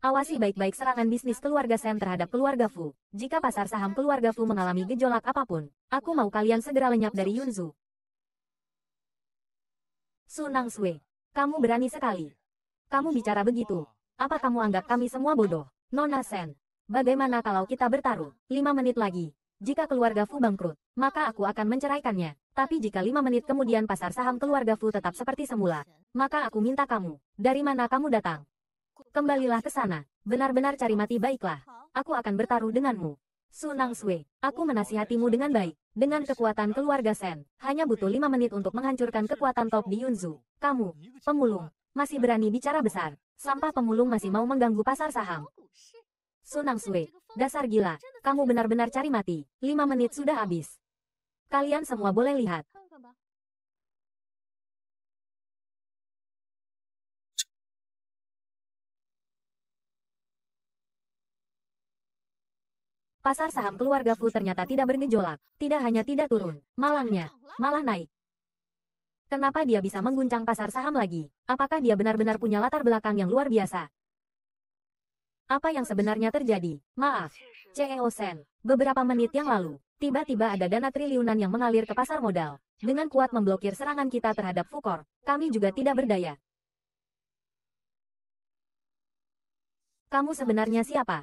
Awasi baik-baik serangan bisnis keluarga Sen terhadap keluarga Fu. Jika pasar saham keluarga Fu mengalami gejolak apapun, aku mau kalian segera lenyap dari Yunzu. Sunang Sui kamu berani sekali. Kamu bicara begitu. Apa kamu anggap kami semua bodoh? Nona Sen. Bagaimana kalau kita bertaruh? Lima menit lagi. Jika keluarga Fu bangkrut, maka aku akan menceraikannya. Tapi jika lima menit kemudian pasar saham keluarga Fu tetap seperti semula, maka aku minta kamu, dari mana kamu datang? Kembalilah ke sana, benar-benar cari mati baiklah. Aku akan bertaruh denganmu. Sunang Sui, aku menasihatimu dengan baik. Dengan kekuatan keluarga Sen, hanya butuh lima menit untuk menghancurkan kekuatan top di Yunzu. Kamu, pemulung, masih berani bicara besar. Sampah pemulung masih mau mengganggu pasar saham. Sunang Sui, dasar gila, kamu benar-benar cari mati. Lima menit sudah habis. Kalian semua boleh lihat, pasar saham keluarga Fu ternyata tidak bergejolak, tidak hanya tidak turun, malangnya, malah naik. Kenapa dia bisa mengguncang pasar saham lagi? Apakah dia benar-benar punya latar belakang yang luar biasa? Apa yang sebenarnya terjadi? Maaf, CEO Sen, beberapa menit yang lalu, tiba-tiba ada dana triliunan yang mengalir ke pasar modal. Dengan kuat memblokir serangan kita terhadap Fukor, kami juga tidak berdaya. Kamu sebenarnya siapa?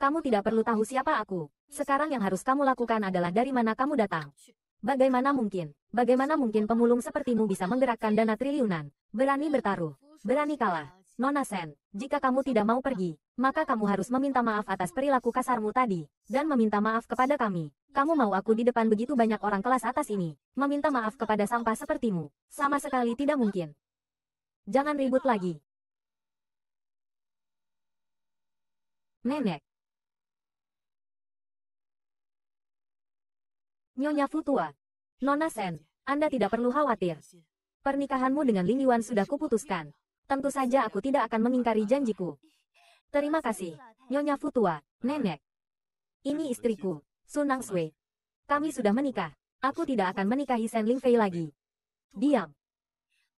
Kamu tidak perlu tahu siapa aku. Sekarang yang harus kamu lakukan adalah dari mana kamu datang. Bagaimana mungkin? Bagaimana mungkin pemulung sepertimu bisa menggerakkan dana triliunan? Berani bertaruh. Berani kalah. Nona Sen, jika kamu tidak mau pergi, maka kamu harus meminta maaf atas perilaku kasarmu tadi, dan meminta maaf kepada kami. Kamu mau aku di depan begitu banyak orang kelas atas ini, meminta maaf kepada sampah sepertimu, sama sekali tidak mungkin. Jangan ribut lagi. Nenek, Nyonya Futua. Nona Sen, Anda tidak perlu khawatir. Pernikahanmu dengan Lin Yuan sudah kuputuskan. Tentu saja aku tidak akan mengingkari janjiku. Terima kasih, Nyonya Futua, Nenek. Ini istriku, Sunang Sui. Kami sudah menikah. Aku tidak akan menikahi Sen Ling Fei lagi. Diam.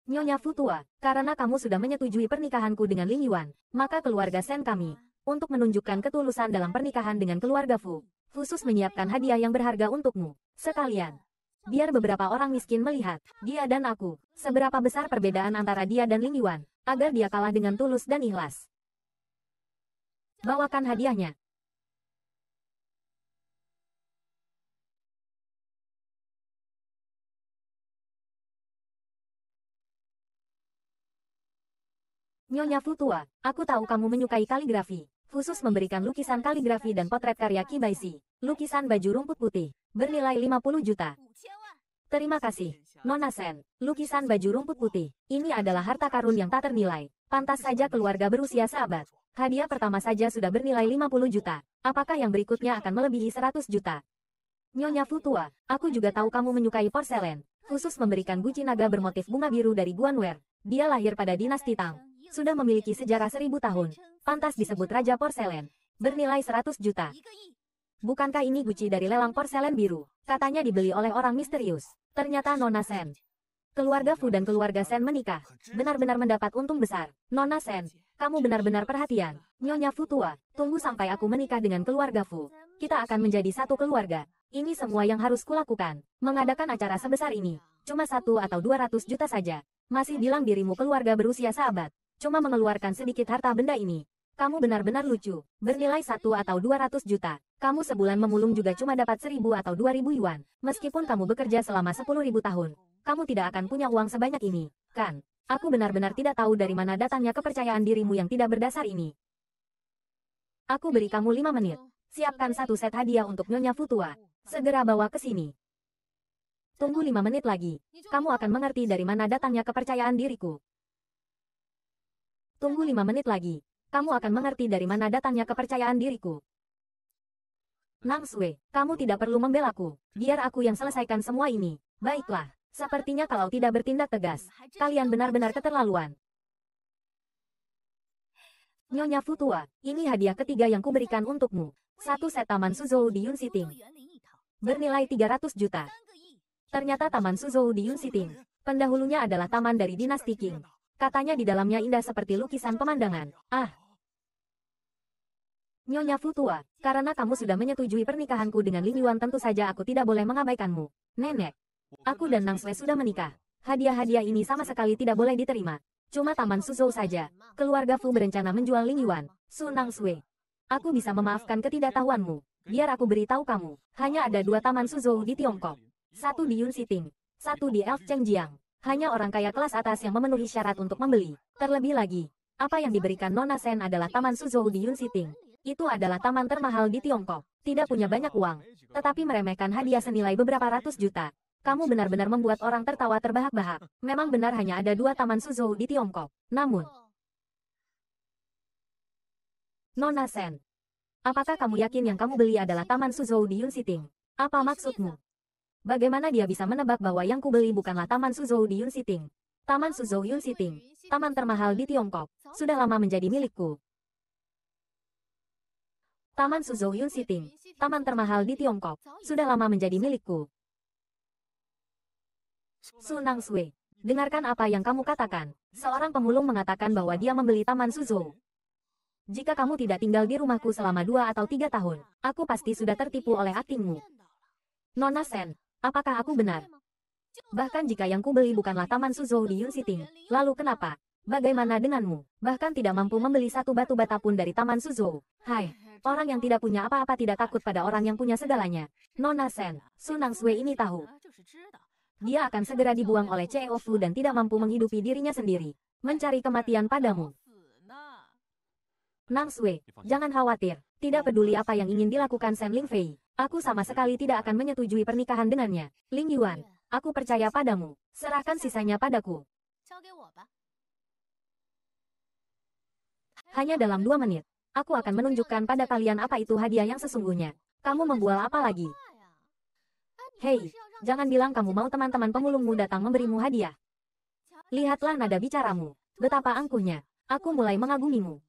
Nyonya Futua, karena kamu sudah menyetujui pernikahanku dengan Lin Yuan, maka keluarga Sen kami untuk menunjukkan ketulusan dalam pernikahan dengan keluarga Fu. Khusus menyiapkan hadiah yang berharga untukmu, sekalian. Biar beberapa orang miskin melihat, dia dan aku, seberapa besar perbedaan antara dia dan Ling Yuan, agar dia kalah dengan tulus dan ikhlas. Bawakan hadiahnya, Nyonya Futua, aku tahu kamu menyukai kaligrafi. Khusus memberikan lukisan kaligrafi dan potret karya Kibaisi. Lukisan baju rumput putih, bernilai 50 juta. Terima kasih, Nona Sen. Lukisan baju rumput putih, ini adalah harta karun yang tak ternilai. Pantas saja keluarga berusia sahabat. Hadiah pertama saja sudah bernilai 50 juta. Apakah yang berikutnya akan melebihi 100 juta? Nyonya Futua, aku juga tahu kamu menyukai porselen. Khusus memberikan guci naga bermotif bunga biru dari Guanwer. Dia lahir pada dinasti Tang sudah memiliki sejarah seribu tahun. Pantas disebut Raja Porselen. Bernilai 100 juta. Bukankah ini guci dari lelang porselen biru? Katanya dibeli oleh orang misterius. Ternyata Nona Sen. Keluarga Fu dan keluarga Sen menikah. Benar-benar mendapat untung besar. Nona Sen, kamu benar-benar perhatian. Nyonya Fu tua, tunggu sampai aku menikah dengan keluarga Fu. Kita akan menjadi satu keluarga. Ini semua yang harus kulakukan. Mengadakan acara sebesar ini. Cuma satu atau dua ratus juta saja. Masih bilang dirimu keluarga berusia sahabat. Cuma mengeluarkan sedikit harta benda ini. Kamu benar-benar lucu. Bernilai satu atau 200 juta. Kamu sebulan memulung juga cuma dapat seribu atau dua ribu yuan. Meskipun kamu bekerja selama sepuluh ribu tahun, kamu tidak akan punya uang sebanyak ini, kan? Aku benar-benar tidak tahu dari mana datangnya kepercayaan dirimu yang tidak berdasar ini. Aku beri kamu lima menit. Siapkan satu set hadiah untuk Nyonya Futua. Segera bawa ke sini. Tunggu lima menit lagi. Kamu akan mengerti dari mana datangnya kepercayaan diriku. Tunggu lima menit lagi. Kamu akan mengerti dari mana datangnya kepercayaan diriku. Nang kamu tidak perlu membelaku. Biar aku yang selesaikan semua ini. Baiklah, sepertinya kalau tidak bertindak tegas, kalian benar-benar keterlaluan. Nyonya Futua, ini hadiah ketiga yang kuberikan untukmu. Satu set Taman Suzhou di Yun Yunsiting. Bernilai 300 juta. Ternyata Taman Suzhou di Yun Yunsiting, pendahulunya adalah taman dari dinasti Qing. Katanya di dalamnya indah seperti lukisan pemandangan. Ah! Nyonya tua, karena kamu sudah menyetujui pernikahanku dengan Lin Yuan tentu saja aku tidak boleh mengabaikanmu. Nenek, aku dan Nang Sui sudah menikah. Hadiah-hadiah ini sama sekali tidak boleh diterima. Cuma Taman Suzhou saja. Keluarga Fu berencana menjual Lin Yuan, Su Nang Sui. Aku bisa memaafkan ketidaktahuanmu. Biar aku beritahu kamu, hanya ada dua Taman Suzhou di Tiongkok. Satu di Yun Siting, satu di Elf Chengjiang. Hanya orang kaya kelas atas yang memenuhi syarat untuk membeli. Terlebih lagi, apa yang diberikan Nona Sen adalah Taman Suzhou di Yun Yunsiting. Itu adalah taman termahal di Tiongkok. Tidak punya banyak uang, tetapi meremehkan hadiah senilai beberapa ratus juta. Kamu benar-benar membuat orang tertawa terbahak-bahak. Memang benar hanya ada dua taman Suzhou di Tiongkok. Namun, Nona Sen, apakah kamu yakin yang kamu beli adalah taman Suzhou di Yun Yunsiting? Apa maksudmu? Bagaimana dia bisa menebak bahwa yang kubeli bukanlah Taman Suzhou di Yunsiting? Taman Suzhou Yunsiting, taman termahal di Tiongkok, sudah lama menjadi milikku. Taman Suzhou Yunsiting, taman termahal di Tiongkok, sudah lama menjadi milikku. Sunang Sui, dengarkan apa yang kamu katakan. Seorang pemulung mengatakan bahwa dia membeli Taman Suzhou. Jika kamu tidak tinggal di rumahku selama dua atau tiga tahun, aku pasti sudah tertipu oleh aktingmu. Nona Sen, Apakah aku benar? Bahkan jika yang kubeli bukanlah Taman Suzhou di Yunsiting, lalu kenapa? Bagaimana denganmu? Bahkan tidak mampu membeli satu batu bata pun dari Taman Suzhou. Hai, orang yang tidak punya apa-apa tidak takut pada orang yang punya segalanya. Nona Sen, Sunang Sui ini tahu. Dia akan segera dibuang oleh CEO Fu dan tidak mampu menghidupi dirinya sendiri. Mencari kematian padamu. Nang Sui, jangan khawatir. Tidak peduli apa yang ingin dilakukan Sen Ling Fei. Aku sama sekali tidak akan menyetujui pernikahan dengannya. Ling Yuan, aku percaya padamu. Serahkan sisanya padaku. Hanya dalam dua menit, aku akan menunjukkan pada kalian apa itu hadiah yang sesungguhnya. Kamu membual apa lagi? Hei, jangan bilang kamu mau teman-teman pemulungmu datang memberimu hadiah. Lihatlah nada bicaramu, betapa angkuhnya. Aku mulai mengagumimu.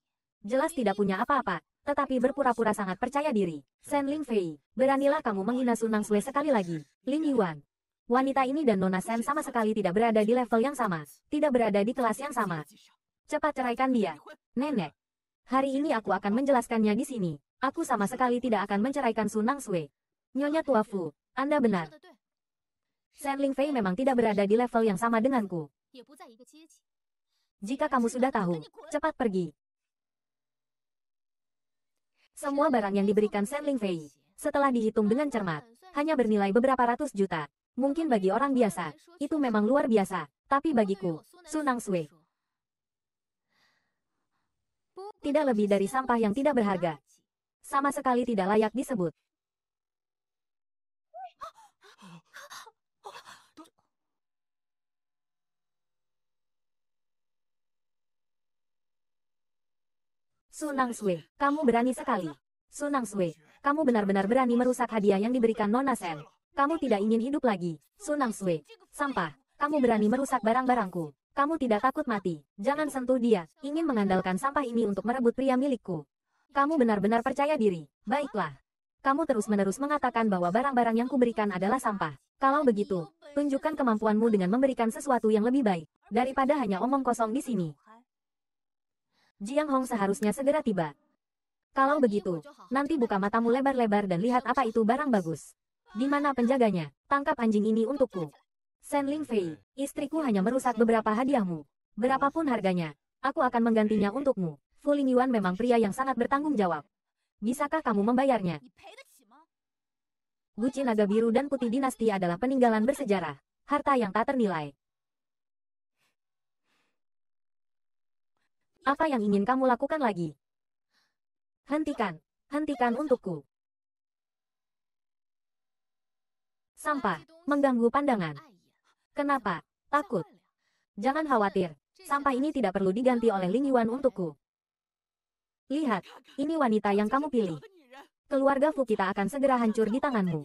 Jelas tidak punya apa-apa, tetapi berpura-pura sangat percaya diri. Shen Ling Fei, beranilah kamu menghina Sunang Sui sekali lagi. Ling Yuan, Wanita ini dan Nona Shen sama sekali tidak berada di level yang sama, tidak berada di kelas yang sama. Cepat ceraikan dia. Nenek. Hari ini aku akan menjelaskannya di sini. Aku sama sekali tidak akan menceraikan Sunang Sui. Nyonya Tua Fu, Anda benar. Shen Ling Fei memang tidak berada di level yang sama denganku. Jika kamu sudah tahu, cepat pergi. Semua barang yang diberikan Sandling Fei, setelah dihitung dengan cermat, hanya bernilai beberapa ratus juta. Mungkin bagi orang biasa, itu memang luar biasa, tapi bagiku, Sunang Sui. Tidak lebih dari sampah yang tidak berharga. Sama sekali tidak layak disebut. Sunang Sui, kamu berani sekali. Sunang Sui, kamu benar-benar berani merusak hadiah yang diberikan Nona Sen. Kamu tidak ingin hidup lagi. Sunang Sui, sampah, kamu berani merusak barang-barangku. Kamu tidak takut mati. Jangan sentuh dia. Ingin mengandalkan sampah ini untuk merebut pria milikku. Kamu benar-benar percaya diri. Baiklah. Kamu terus-menerus mengatakan bahwa barang-barang yang kuberikan adalah sampah. Kalau begitu, tunjukkan kemampuanmu dengan memberikan sesuatu yang lebih baik daripada hanya omong kosong di sini. Jiang Hong seharusnya segera tiba. Kalau begitu, nanti buka matamu lebar-lebar dan lihat apa itu barang bagus. Di mana penjaganya? Tangkap anjing ini untukku. Shen Ling Fei, istriku hanya merusak beberapa hadiahmu. Berapapun harganya, aku akan menggantinya untukmu. Fu Ling Yuan memang pria yang sangat bertanggung jawab. Bisakah kamu membayarnya? Guci naga biru dan putih dinasti adalah peninggalan bersejarah. Harta yang tak ternilai. Apa yang ingin kamu lakukan lagi? Hentikan. Hentikan untukku. Sampah. Mengganggu pandangan. Kenapa? Takut. Jangan khawatir. Sampah ini tidak perlu diganti oleh Ling Yuan untukku. Lihat, ini wanita yang kamu pilih. Keluarga Fu kita akan segera hancur di tanganmu.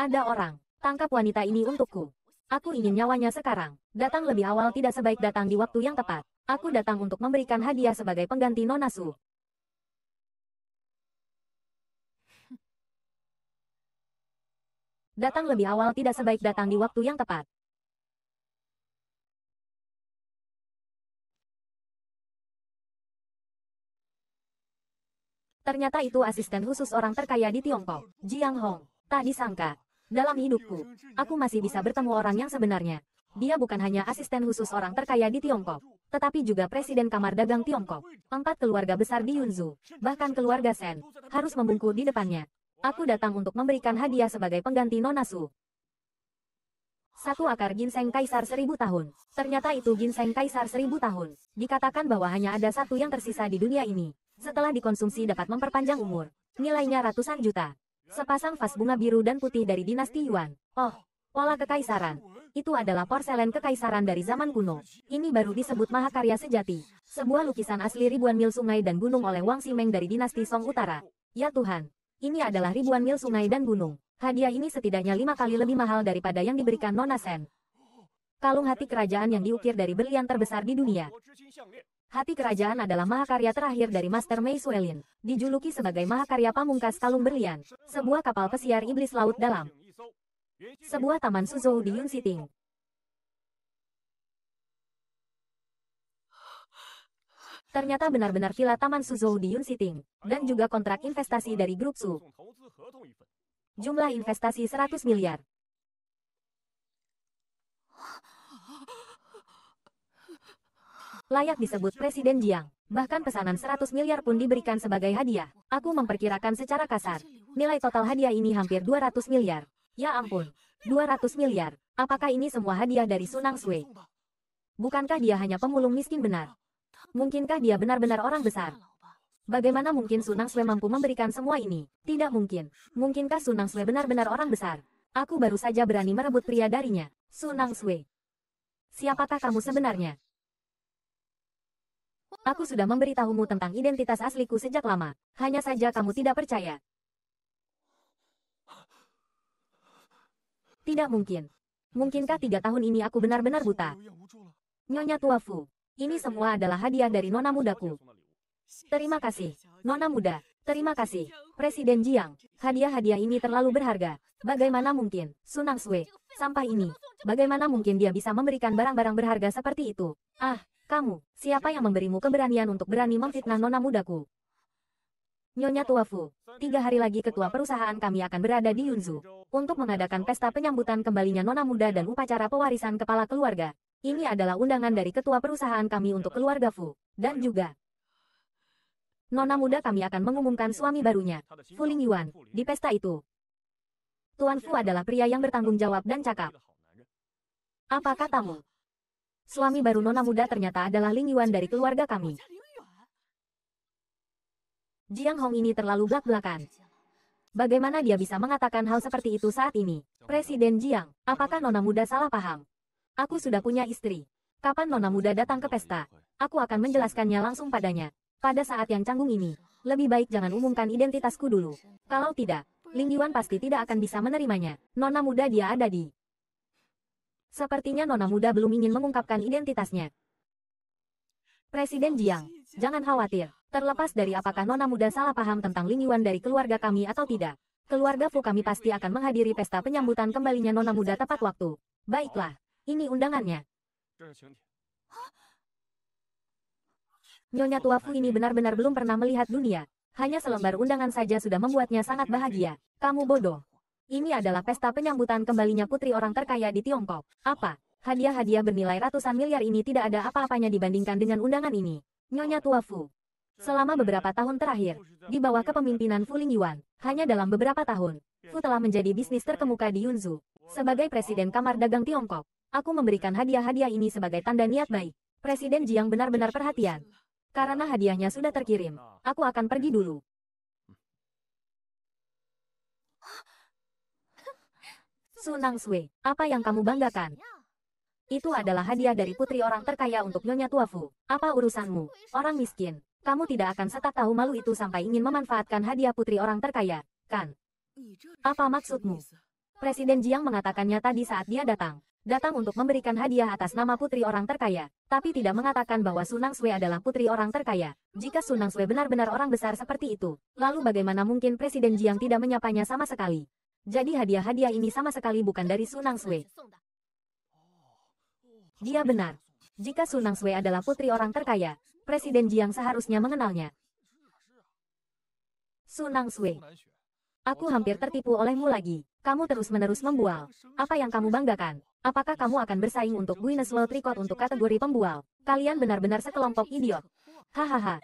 Ada orang. Tangkap wanita ini untukku. Aku ingin nyawanya sekarang. Datang lebih awal tidak sebaik datang di waktu yang tepat. Aku datang untuk memberikan hadiah sebagai pengganti Nonasu. Datang lebih awal tidak sebaik datang di waktu yang tepat. Ternyata itu asisten khusus orang terkaya di Tiongkok, Jiang Hong. Tak disangka, dalam hidupku, aku masih bisa bertemu orang yang sebenarnya. Dia bukan hanya asisten khusus orang terkaya di Tiongkok, tetapi juga Presiden Kamar Dagang Tiongkok. Empat keluarga besar di Yunzu, bahkan keluarga Sen, harus membungkuk di depannya. Aku datang untuk memberikan hadiah sebagai pengganti Nonasu. Satu akar ginseng kaisar seribu tahun. Ternyata itu ginseng kaisar seribu tahun. Dikatakan bahwa hanya ada satu yang tersisa di dunia ini. Setelah dikonsumsi dapat memperpanjang umur. Nilainya ratusan juta. Sepasang vas bunga biru dan putih dari dinasti Yuan. Oh, pola kekaisaran. Itu adalah porselen kekaisaran dari zaman kuno. Ini baru disebut mahakarya sejati. Sebuah lukisan asli ribuan mil sungai dan gunung oleh Wang Simeng dari dinasti Song Utara. Ya Tuhan, ini adalah ribuan mil sungai dan gunung. Hadiah ini setidaknya lima kali lebih mahal daripada yang diberikan Nona Sen. Kalung hati kerajaan yang diukir dari berlian terbesar di dunia. Hati Kerajaan adalah mahakarya terakhir dari Master Mei Suelin, dijuluki sebagai mahakarya pamungkas kalung berlian, sebuah kapal pesiar iblis laut dalam sebuah taman Suzhou di Yun Yunxiting. Ternyata benar-benar villa Taman Suzhou di Yun Yunxiting, dan juga kontrak investasi dari Grup Su. Jumlah investasi 100 miliar. Layak disebut Presiden Jiang. Bahkan pesanan 100 miliar pun diberikan sebagai hadiah. Aku memperkirakan secara kasar. Nilai total hadiah ini hampir 200 miliar. Ya ampun. 200 miliar. Apakah ini semua hadiah dari Sunang Sui? Bukankah dia hanya pemulung miskin benar? Mungkinkah dia benar-benar orang besar? Bagaimana mungkin Sunang Sui mampu memberikan semua ini? Tidak mungkin. Mungkinkah Sunang Sui benar-benar orang besar? Aku baru saja berani merebut pria darinya. Sunang Sui. Siapakah kamu sebenarnya? Aku sudah memberitahumu tentang identitas asliku sejak lama, hanya saja kamu tidak percaya. Tidak mungkin. Mungkinkah tiga tahun ini aku benar-benar buta? Nyonya tua Fu, ini semua adalah hadiah dari nona mudaku. Terima kasih, nona muda. Terima kasih, Presiden Jiang. Hadiah-hadiah ini terlalu berharga. Bagaimana mungkin, Sunang Sui, sampai ini, bagaimana mungkin dia bisa memberikan barang-barang berharga seperti itu? Ah, kamu, siapa yang memberimu keberanian untuk berani memfitnah nona mudaku? Nyonya Tua Fu? tiga hari lagi ketua perusahaan kami akan berada di Yunzu untuk mengadakan pesta penyambutan kembalinya nona muda dan upacara pewarisan kepala keluarga. Ini adalah undangan dari ketua perusahaan kami untuk keluarga Fu, dan juga Nona muda kami akan mengumumkan suami barunya, Fu Ling Yuan, di pesta itu. Tuan Fu adalah pria yang bertanggung jawab dan cakap. Apakah katamu? Suami baru nona muda ternyata adalah Ling Yuan dari keluarga kami. Jiang Hong ini terlalu belak-belakan. Bagaimana dia bisa mengatakan hal seperti itu saat ini? Presiden Jiang, apakah nona muda salah paham? Aku sudah punya istri. Kapan nona muda datang ke pesta? Aku akan menjelaskannya langsung padanya. Pada saat yang canggung ini, lebih baik jangan umumkan identitasku dulu. Kalau tidak, Ling Yuan pasti tidak akan bisa menerimanya. Nona muda dia ada di Sepertinya nona muda belum ingin mengungkapkan identitasnya. Presiden Jiang, jangan khawatir. Terlepas dari apakah nona muda salah paham tentang lingkungan dari keluarga kami atau tidak, keluarga Fu kami pasti akan menghadiri pesta penyambutan kembalinya nona muda tepat waktu. Baiklah, ini undangannya. Nyonya tua Fu ini benar-benar belum pernah melihat dunia. Hanya selembar undangan saja sudah membuatnya sangat bahagia. Kamu bodoh. Ini adalah pesta penyambutan kembalinya putri orang terkaya di Tiongkok. Apa? Hadiah-hadiah bernilai ratusan miliar ini tidak ada apa-apanya dibandingkan dengan undangan ini. Nyonya Tua Fu. Selama beberapa tahun terakhir, di bawah kepemimpinan Fu Lingyuan, hanya dalam beberapa tahun, Fu telah menjadi bisnis terkemuka di Yunzu. Sebagai Presiden Kamar Dagang Tiongkok, aku memberikan hadiah-hadiah ini sebagai tanda niat baik. Presiden Jiang benar-benar perhatian. Karena hadiahnya sudah terkirim, aku akan pergi dulu. Sunang Sui, apa yang kamu banggakan? Itu adalah hadiah dari putri orang terkaya untuk Nyonya Tuafu. Apa urusanmu, orang miskin? Kamu tidak akan setak tahu malu itu sampai ingin memanfaatkan hadiah putri orang terkaya, kan? Apa maksudmu? Presiden Jiang mengatakannya tadi saat dia datang. Datang untuk memberikan hadiah atas nama putri orang terkaya, tapi tidak mengatakan bahwa Sunang Sui adalah putri orang terkaya. Jika Sunang Sui benar-benar orang besar seperti itu, lalu bagaimana mungkin Presiden Jiang tidak menyapanya sama sekali? Jadi hadiah-hadiah ini sama sekali bukan dari Sunang Sui. Dia benar. Jika Sunang Sui adalah putri orang terkaya, Presiden Jiang seharusnya mengenalnya. Sunang Sui. Aku hampir tertipu olehmu lagi. Kamu terus-menerus membual. Apa yang kamu banggakan? Apakah kamu akan bersaing untuk Guinness World Record untuk kategori pembual? Kalian benar-benar sekelompok idiot. Hahaha.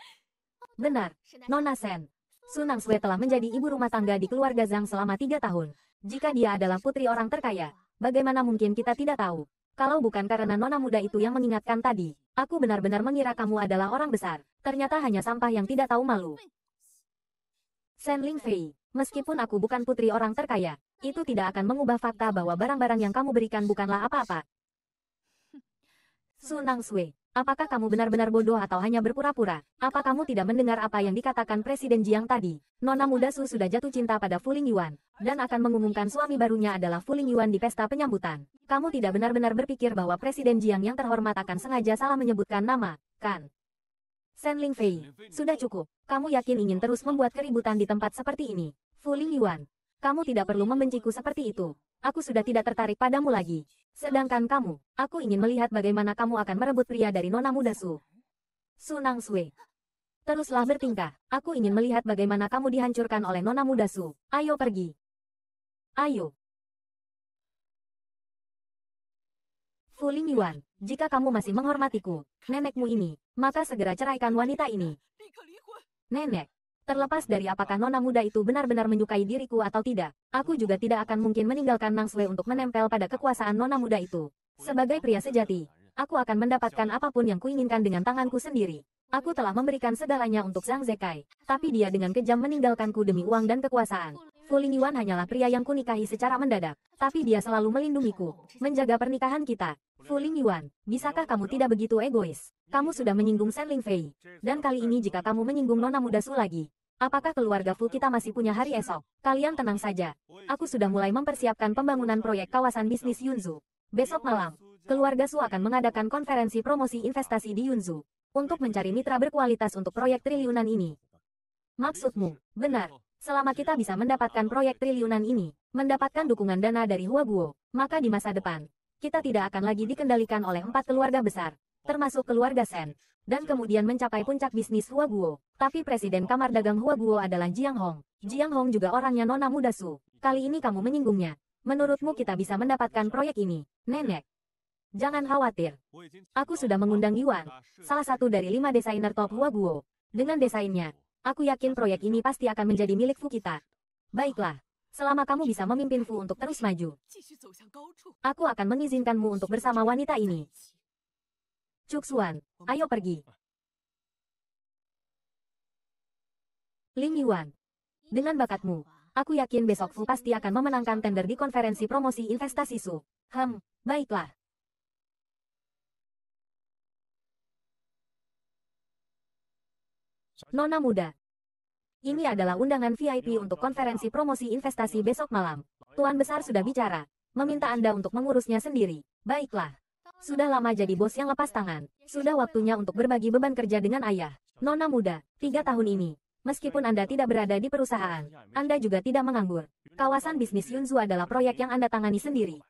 benar, Nona Sen. Sunang Sue telah menjadi ibu rumah tangga di keluarga Zhang selama tiga tahun. Jika dia adalah putri orang terkaya, bagaimana mungkin kita tidak tahu? Kalau bukan karena nona muda itu yang mengingatkan tadi, aku benar-benar mengira kamu adalah orang besar. Ternyata hanya sampah yang tidak tahu malu. Shen Ling Fei, meskipun aku bukan putri orang terkaya, itu tidak akan mengubah fakta bahwa barang-barang yang kamu berikan bukanlah apa-apa. Sunang Sui, Apakah kamu benar-benar bodoh atau hanya berpura-pura? Apa kamu tidak mendengar apa yang dikatakan Presiden Jiang tadi? Nona muda Su sudah jatuh cinta pada Fuling Yuan, dan akan mengumumkan suami barunya adalah Fuling Yuan di pesta penyambutan. Kamu tidak benar-benar berpikir bahwa Presiden Jiang yang terhormat akan sengaja salah menyebutkan nama, kan? Shen Ling Fei, sudah cukup. Kamu yakin ingin terus membuat keributan di tempat seperti ini? Fuling Yuan, kamu tidak perlu membenciku seperti itu. Aku sudah tidak tertarik padamu lagi. Sedangkan kamu, aku ingin melihat bagaimana kamu akan merebut pria dari nona muda Su. Sunang Sui. Teruslah bertingkah. Aku ingin melihat bagaimana kamu dihancurkan oleh nona muda Su. Ayo pergi. Ayo. Fuling Yuan, jika kamu masih menghormatiku, nenekmu ini, maka segera ceraikan wanita ini. Nenek, Terlepas dari apakah nona muda itu benar-benar menyukai diriku atau tidak, aku juga tidak akan mungkin meninggalkan Nang Sue untuk menempel pada kekuasaan nona muda itu. Sebagai pria sejati, aku akan mendapatkan apapun yang kuinginkan dengan tanganku sendiri. Aku telah memberikan segalanya untuk Zhang Zekai, tapi dia dengan kejam meninggalkanku demi uang dan kekuasaan. Yuan hanyalah pria yang kunikahi secara mendadak, tapi dia selalu melindungiku, menjaga pernikahan kita. Yuan, bisakah kamu tidak begitu egois? Kamu sudah menyinggung Shen Lingfei, dan kali ini jika kamu menyinggung nona muda Su lagi, Apakah keluarga Fu kita masih punya hari esok? Kalian tenang saja. Aku sudah mulai mempersiapkan pembangunan proyek kawasan bisnis Yunzu. Besok malam, keluarga Su akan mengadakan konferensi promosi investasi di Yunzu. Untuk mencari mitra berkualitas untuk proyek triliunan ini. Maksudmu, benar. Selama kita bisa mendapatkan proyek triliunan ini, mendapatkan dukungan dana dari Huaguo, maka di masa depan, kita tidak akan lagi dikendalikan oleh empat keluarga besar, termasuk keluarga Sen dan kemudian mencapai puncak bisnis Huaguo. Tapi Presiden Kamar Dagang Huaguo adalah Jiang Hong. Jiang Hong juga orangnya Nona Muda Su. Kali ini kamu menyinggungnya. Menurutmu kita bisa mendapatkan proyek ini, Nenek? Jangan khawatir. Aku sudah mengundang Yuan, salah satu dari lima desainer top Huaguo. Dengan desainnya, aku yakin proyek ini pasti akan menjadi milik Fu kita. Baiklah, selama kamu bisa memimpin Fu untuk terus maju. Aku akan mengizinkanmu untuk bersama wanita ini. Suan, ayo pergi. Ling Yuan, dengan bakatmu, aku yakin besok Fu pasti akan memenangkan tender di konferensi promosi investasi Su. Hem, baiklah. Nona muda, ini adalah undangan VIP untuk konferensi promosi investasi besok malam. Tuan Besar sudah bicara, meminta Anda untuk mengurusnya sendiri. Baiklah. Sudah lama jadi bos yang lepas tangan. Sudah waktunya untuk berbagi beban kerja dengan ayah. Nona muda, tiga tahun ini. Meskipun Anda tidak berada di perusahaan, Anda juga tidak menganggur. Kawasan bisnis Yunzu adalah proyek yang Anda tangani sendiri.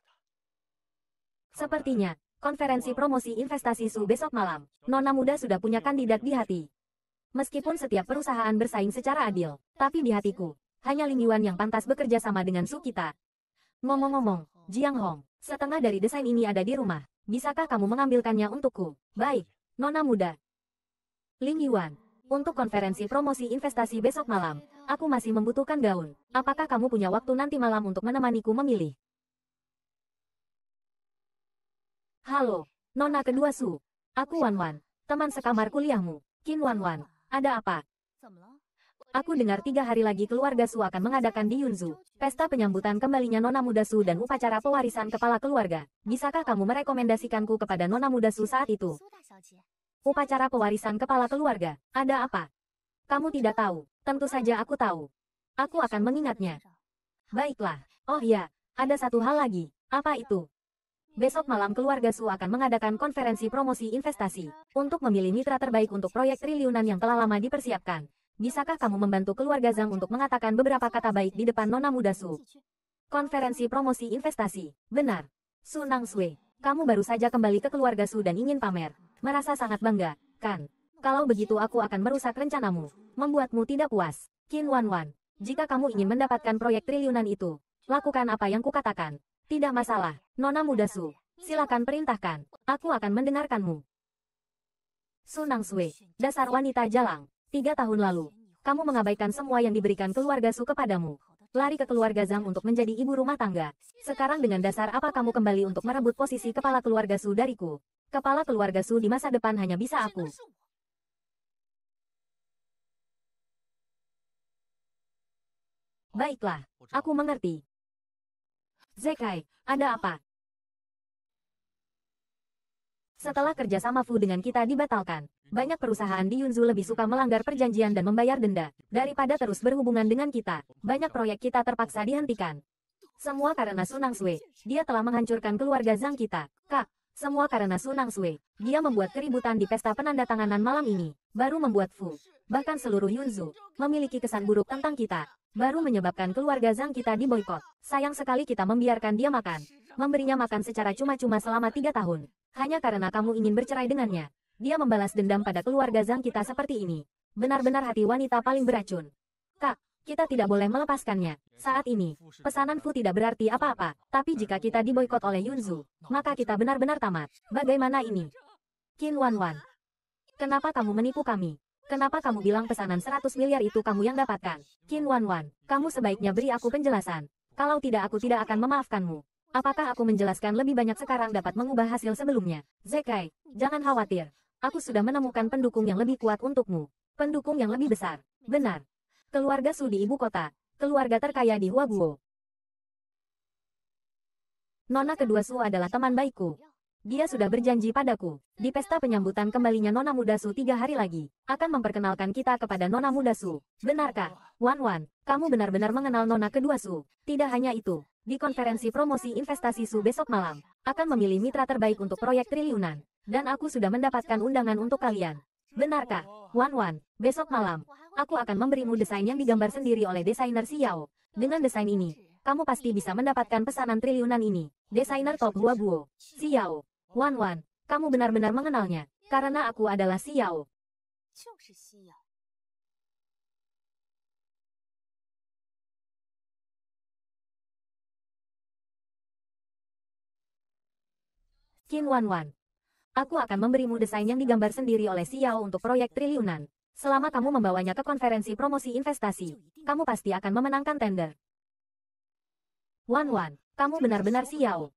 Sepertinya, konferensi promosi investasi Su besok malam. Nona muda sudah punya kandidat di hati. Meskipun setiap perusahaan bersaing secara adil, tapi di hatiku, hanya Ling Yuan yang pantas bekerja sama dengan Su kita. Ngomong-ngomong, Jiang Hong, setengah dari desain ini ada di rumah. Bisakah kamu mengambilkannya untukku? Baik, Nona Muda. Ling Yuan, untuk konferensi promosi investasi besok malam, aku masih membutuhkan gaun. Apakah kamu punya waktu nanti malam untuk menemaniku memilih? Halo, Nona kedua Su. Aku Wan Wan, teman sekamar kuliahmu. Kin Wan Wan, ada apa? Aku dengar tiga hari lagi keluarga Su akan mengadakan di Yunzu, pesta penyambutan kembalinya Nona Muda Su dan upacara pewarisan kepala keluarga. Bisakah kamu merekomendasikanku kepada Nona Muda Su saat itu? Upacara pewarisan kepala keluarga, ada apa? Kamu tidak tahu, tentu saja aku tahu. Aku akan mengingatnya. Baiklah, oh ya, ada satu hal lagi, apa itu? Besok malam keluarga Su akan mengadakan konferensi promosi investasi untuk memilih mitra terbaik untuk proyek triliunan yang telah lama dipersiapkan bisakah kamu membantu keluarga Zhang untuk mengatakan beberapa kata baik di depan Nona Muda Su? Konferensi promosi investasi, benar. Su Nang Sui, kamu baru saja kembali ke keluarga Su dan ingin pamer. Merasa sangat bangga, kan? Kalau begitu aku akan merusak rencanamu, membuatmu tidak puas. Qin Wan Wan, jika kamu ingin mendapatkan proyek triliunan itu, lakukan apa yang kukatakan. Tidak masalah, Nona Muda Su. Silakan perintahkan, aku akan mendengarkanmu. Sunang Sui, dasar wanita jalang. Tiga tahun lalu, kamu mengabaikan semua yang diberikan keluarga Su kepadamu. Lari ke keluarga Zhang untuk menjadi ibu rumah tangga. Sekarang dengan dasar apa kamu kembali untuk merebut posisi kepala keluarga Su dariku? Kepala keluarga Su di masa depan hanya bisa aku. Baiklah, aku mengerti. Zekai, ada apa? Setelah kerjasama Fu dengan kita dibatalkan, banyak perusahaan di Yunzu lebih suka melanggar perjanjian dan membayar denda, daripada terus berhubungan dengan kita. Banyak proyek kita terpaksa dihentikan. Semua karena Sunang Sui, dia telah menghancurkan keluarga Zhang kita. Kak, semua karena Sunang Sui, dia membuat keributan di pesta penandatanganan malam ini, baru membuat Fu. Bahkan seluruh Yunzu, memiliki kesan buruk tentang kita, baru menyebabkan keluarga Zhang kita diboykot. Sayang sekali kita membiarkan dia makan, memberinya makan secara cuma-cuma selama tiga tahun, hanya karena kamu ingin bercerai dengannya. Dia membalas dendam pada keluarga Zhang kita seperti ini. Benar-benar hati wanita paling beracun. Kak, kita tidak boleh melepaskannya. Saat ini, pesanan Fu tidak berarti apa-apa. Tapi jika kita diboykot oleh Yunzu, maka kita benar-benar tamat. Bagaimana ini? Qin Wan Wan. Kenapa kamu menipu kami? Kenapa kamu bilang pesanan 100 miliar itu kamu yang dapatkan? Qin Wan Wan, kamu sebaiknya beri aku penjelasan. Kalau tidak aku tidak akan memaafkanmu. Apakah aku menjelaskan lebih banyak sekarang dapat mengubah hasil sebelumnya? Zekai, jangan khawatir. Aku sudah menemukan pendukung yang lebih kuat untukmu. Pendukung yang lebih besar. Benar. Keluarga Su di ibu kota. Keluarga terkaya di Huabuo. Nona kedua Su adalah teman baikku. Dia sudah berjanji padaku. Di pesta penyambutan kembalinya Nona Muda Su tiga hari lagi. Akan memperkenalkan kita kepada Nona Muda Su. Benarkah? Wan Wan, kamu benar-benar mengenal Nona kedua Su. Tidak hanya itu. Di konferensi promosi investasi Su besok malam, akan memilih mitra terbaik untuk proyek triliunan. Dan aku sudah mendapatkan undangan untuk kalian. Benarkah? Wan Wan, besok malam, aku akan memberimu desain yang digambar sendiri oleh desainer Xiao. Dengan desain ini, kamu pasti bisa mendapatkan pesanan triliunan ini. Desainer top Hua Buo, Xiao. Wan Wan, kamu benar-benar mengenalnya, karena aku adalah Xiao. Qin Wan Wan, Aku akan memberimu desain yang digambar sendiri oleh Xiao untuk proyek triliunan. Selama kamu membawanya ke konferensi promosi investasi, kamu pasti akan memenangkan tender. Wan Wan, kamu benar-benar Xiao.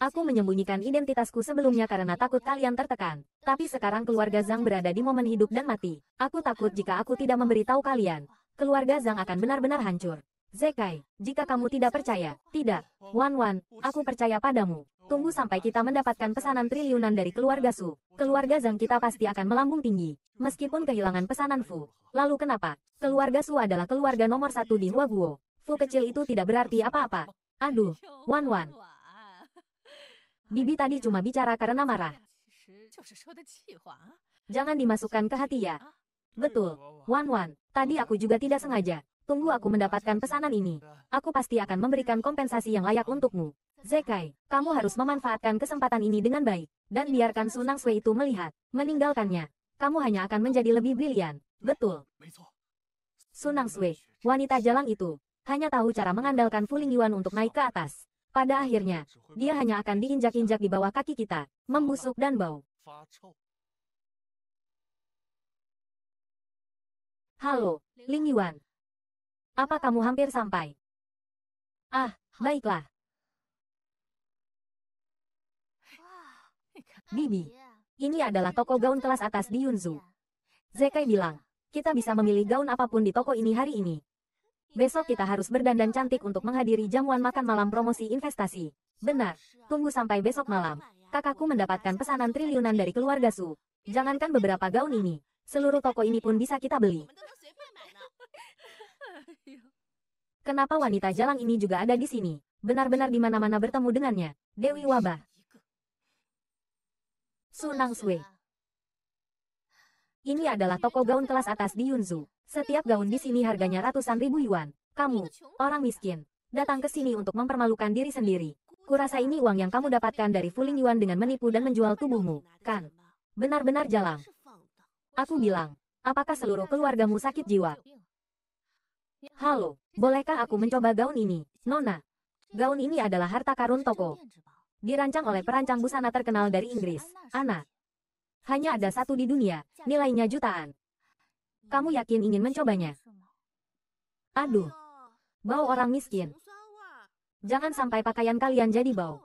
Aku menyembunyikan identitasku sebelumnya karena takut kalian tertekan. Tapi sekarang keluarga Zhang berada di momen hidup dan mati. Aku takut jika aku tidak memberitahu kalian. Keluarga Zhang akan benar-benar hancur. Zekai, jika kamu tidak percaya, tidak, Wan Wan, aku percaya padamu. Tunggu sampai kita mendapatkan pesanan triliunan dari keluarga Su. Keluarga Zhang kita pasti akan melambung tinggi, meskipun kehilangan pesanan Fu. Lalu kenapa? Keluarga Su adalah keluarga nomor satu di Huaguo. Fu kecil itu tidak berarti apa-apa. Aduh, Wan Wan. Bibi tadi cuma bicara karena marah. Jangan dimasukkan ke hati ya. Betul, Wan Wan, tadi aku juga tidak sengaja. Tunggu aku mendapatkan pesanan ini. Aku pasti akan memberikan kompensasi yang layak untukmu. Zekai, kamu harus memanfaatkan kesempatan ini dengan baik. Dan biarkan Sunang Sui itu melihat. Meninggalkannya. Kamu hanya akan menjadi lebih brilian. Betul. Sunang Sui, wanita jalang itu, hanya tahu cara mengandalkan Fuling Yuan untuk naik ke atas. Pada akhirnya, dia hanya akan diinjak-injak di bawah kaki kita, membusuk dan bau. Halo, Ling Yuan, apa kamu hampir sampai? Ah, baiklah. Bibi, ini adalah toko gaun kelas atas di Yunzu. Zekai bilang, kita bisa memilih gaun apapun di toko ini hari ini. Besok kita harus berdandan cantik untuk menghadiri jamuan makan malam promosi investasi. Benar, tunggu sampai besok malam. Kakakku mendapatkan pesanan triliunan dari keluarga Su. Jangankan beberapa gaun ini, seluruh toko ini pun bisa kita beli. Kenapa wanita jalang ini juga ada di sini? Benar-benar di mana-mana bertemu dengannya. Dewi Wabah. Sunang Sui. Ini adalah toko gaun kelas atas di Yunzu. Setiap gaun di sini harganya ratusan ribu yuan. Kamu, orang miskin, datang ke sini untuk mempermalukan diri sendiri. Kurasa ini uang yang kamu dapatkan dari Fuling Yuan dengan menipu dan menjual tubuhmu, kan? Benar-benar jalang. Aku bilang, apakah seluruh keluargamu sakit jiwa? Ya, halo, bolehkah aku mencoba gaun ini, Nona? Gaun ini adalah harta karun toko. Dirancang oleh perancang busana terkenal dari Inggris, Anna. Hanya ada satu di dunia, nilainya jutaan. Kamu yakin ingin mencobanya? Aduh, bau orang miskin. Jangan sampai pakaian kalian jadi bau.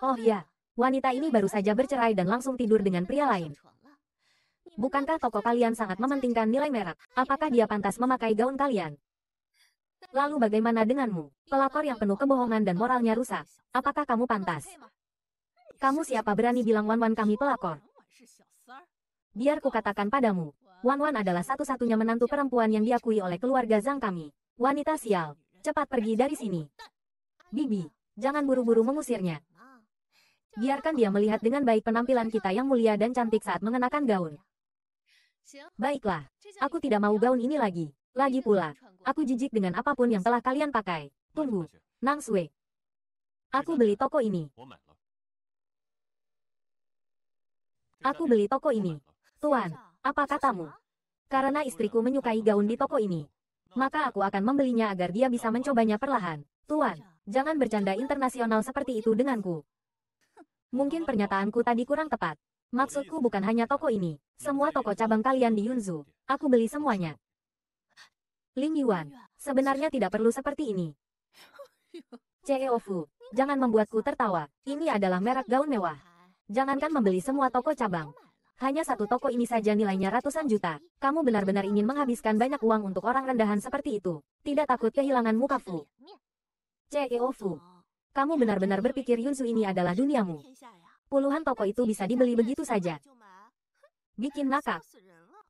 Oh ya, wanita ini baru saja bercerai dan langsung tidur dengan pria lain. Bukankah toko kalian sangat mementingkan nilai merek? Apakah dia pantas memakai gaun kalian? Lalu bagaimana denganmu, pelakor yang penuh kebohongan dan moralnya rusak? Apakah kamu pantas? Kamu siapa berani bilang Wanwan -wan kami pelakor? Biar katakan padamu, Wanwan -wan adalah satu-satunya menantu perempuan yang diakui oleh keluarga Zhang kami. Wanita sial, cepat pergi dari sini. Bibi, jangan buru-buru mengusirnya. Biarkan dia melihat dengan baik penampilan kita yang mulia dan cantik saat mengenakan gaun. Baiklah, aku tidak mau gaun ini lagi. Lagi pula, aku jijik dengan apapun yang telah kalian pakai. Tunggu, Nang Sui. Aku beli toko ini. Aku beli toko ini. Tuan, apa katamu? Karena istriku menyukai gaun di toko ini. Maka aku akan membelinya agar dia bisa mencobanya perlahan. Tuan, jangan bercanda internasional seperti itu denganku. Mungkin pernyataanku tadi kurang tepat. Maksudku bukan hanya toko ini. Semua toko cabang kalian di Yunzu. Aku beli semuanya. Ling Yuan, sebenarnya tidak perlu seperti ini. CEO Fu, jangan membuatku tertawa, ini adalah merek gaun mewah. Jangankan membeli semua toko cabang. Hanya satu toko ini saja nilainya ratusan juta. Kamu benar-benar ingin menghabiskan banyak uang untuk orang rendahan seperti itu. Tidak takut kehilangan muka Fu. CEO Fu, kamu benar-benar berpikir Yunsu ini adalah duniamu. Puluhan toko itu bisa dibeli begitu saja. Bikin nakak.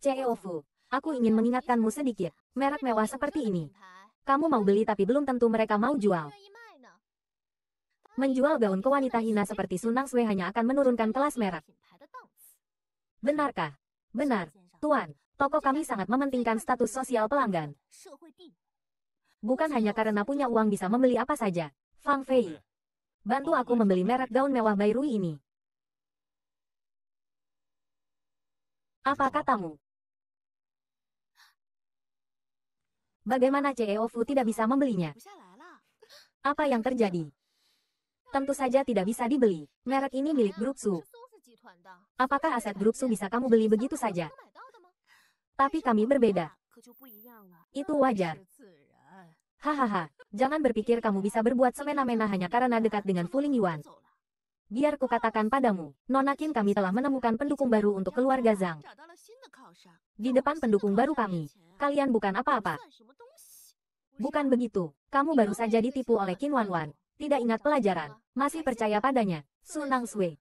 CEO Fu, Aku ingin mengingatkanmu sedikit. Merek mewah seperti ini. Kamu mau beli tapi belum tentu mereka mau jual. Menjual gaun ke wanita hina seperti Sunang Sui hanya akan menurunkan kelas merek. Benarkah? Benar, Tuan. Toko kami sangat mementingkan status sosial pelanggan. Bukan hanya karena punya uang bisa membeli apa saja. Fang Fei. Bantu aku membeli merek gaun mewah Bayrui ini. Apa katamu? Bagaimana CEO Fu tidak bisa membelinya? Apa yang terjadi? Tentu saja tidak bisa dibeli. Merek ini milik grup Su. Apakah aset grup Su bisa kamu beli begitu saja? Tapi kami berbeda. Itu wajar. Hahaha, jangan berpikir kamu bisa berbuat semena-mena hanya karena dekat dengan Fuling Yuan. Biar kukatakan padamu, Nona kami telah menemukan pendukung baru untuk keluarga Zhang di depan pendukung baru kami. Kalian bukan apa-apa. Bukan begitu. Kamu baru saja ditipu oleh Qin Wan Wan. Tidak ingat pelajaran. Masih percaya padanya. Sunang Sui.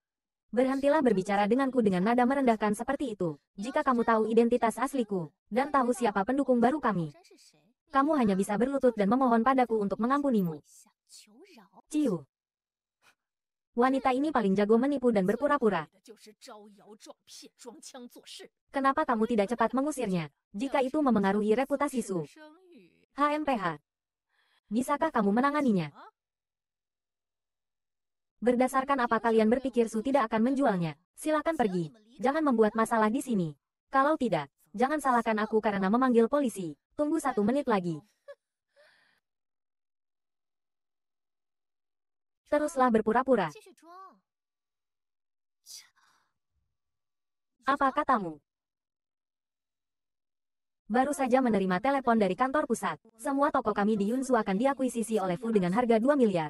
Berhentilah berbicara denganku dengan nada merendahkan seperti itu. Jika kamu tahu identitas asliku, dan tahu siapa pendukung baru kami, kamu hanya bisa berlutut dan memohon padaku untuk mengampunimu. Ciu, Wanita ini paling jago menipu dan berpura-pura. Kenapa kamu tidak cepat mengusirnya? Jika itu memengaruhi reputasi Su. HMPH. Bisakah kamu menanganinya? Berdasarkan apa kalian berpikir Su tidak akan menjualnya? Silakan pergi. Jangan membuat masalah di sini. Kalau tidak, jangan salahkan aku karena memanggil polisi. Tunggu satu menit lagi. Teruslah berpura-pura. Apa katamu? Baru saja menerima telepon dari kantor pusat. Semua toko kami di Yunsu akan diakuisisi oleh Fu dengan harga 2 miliar.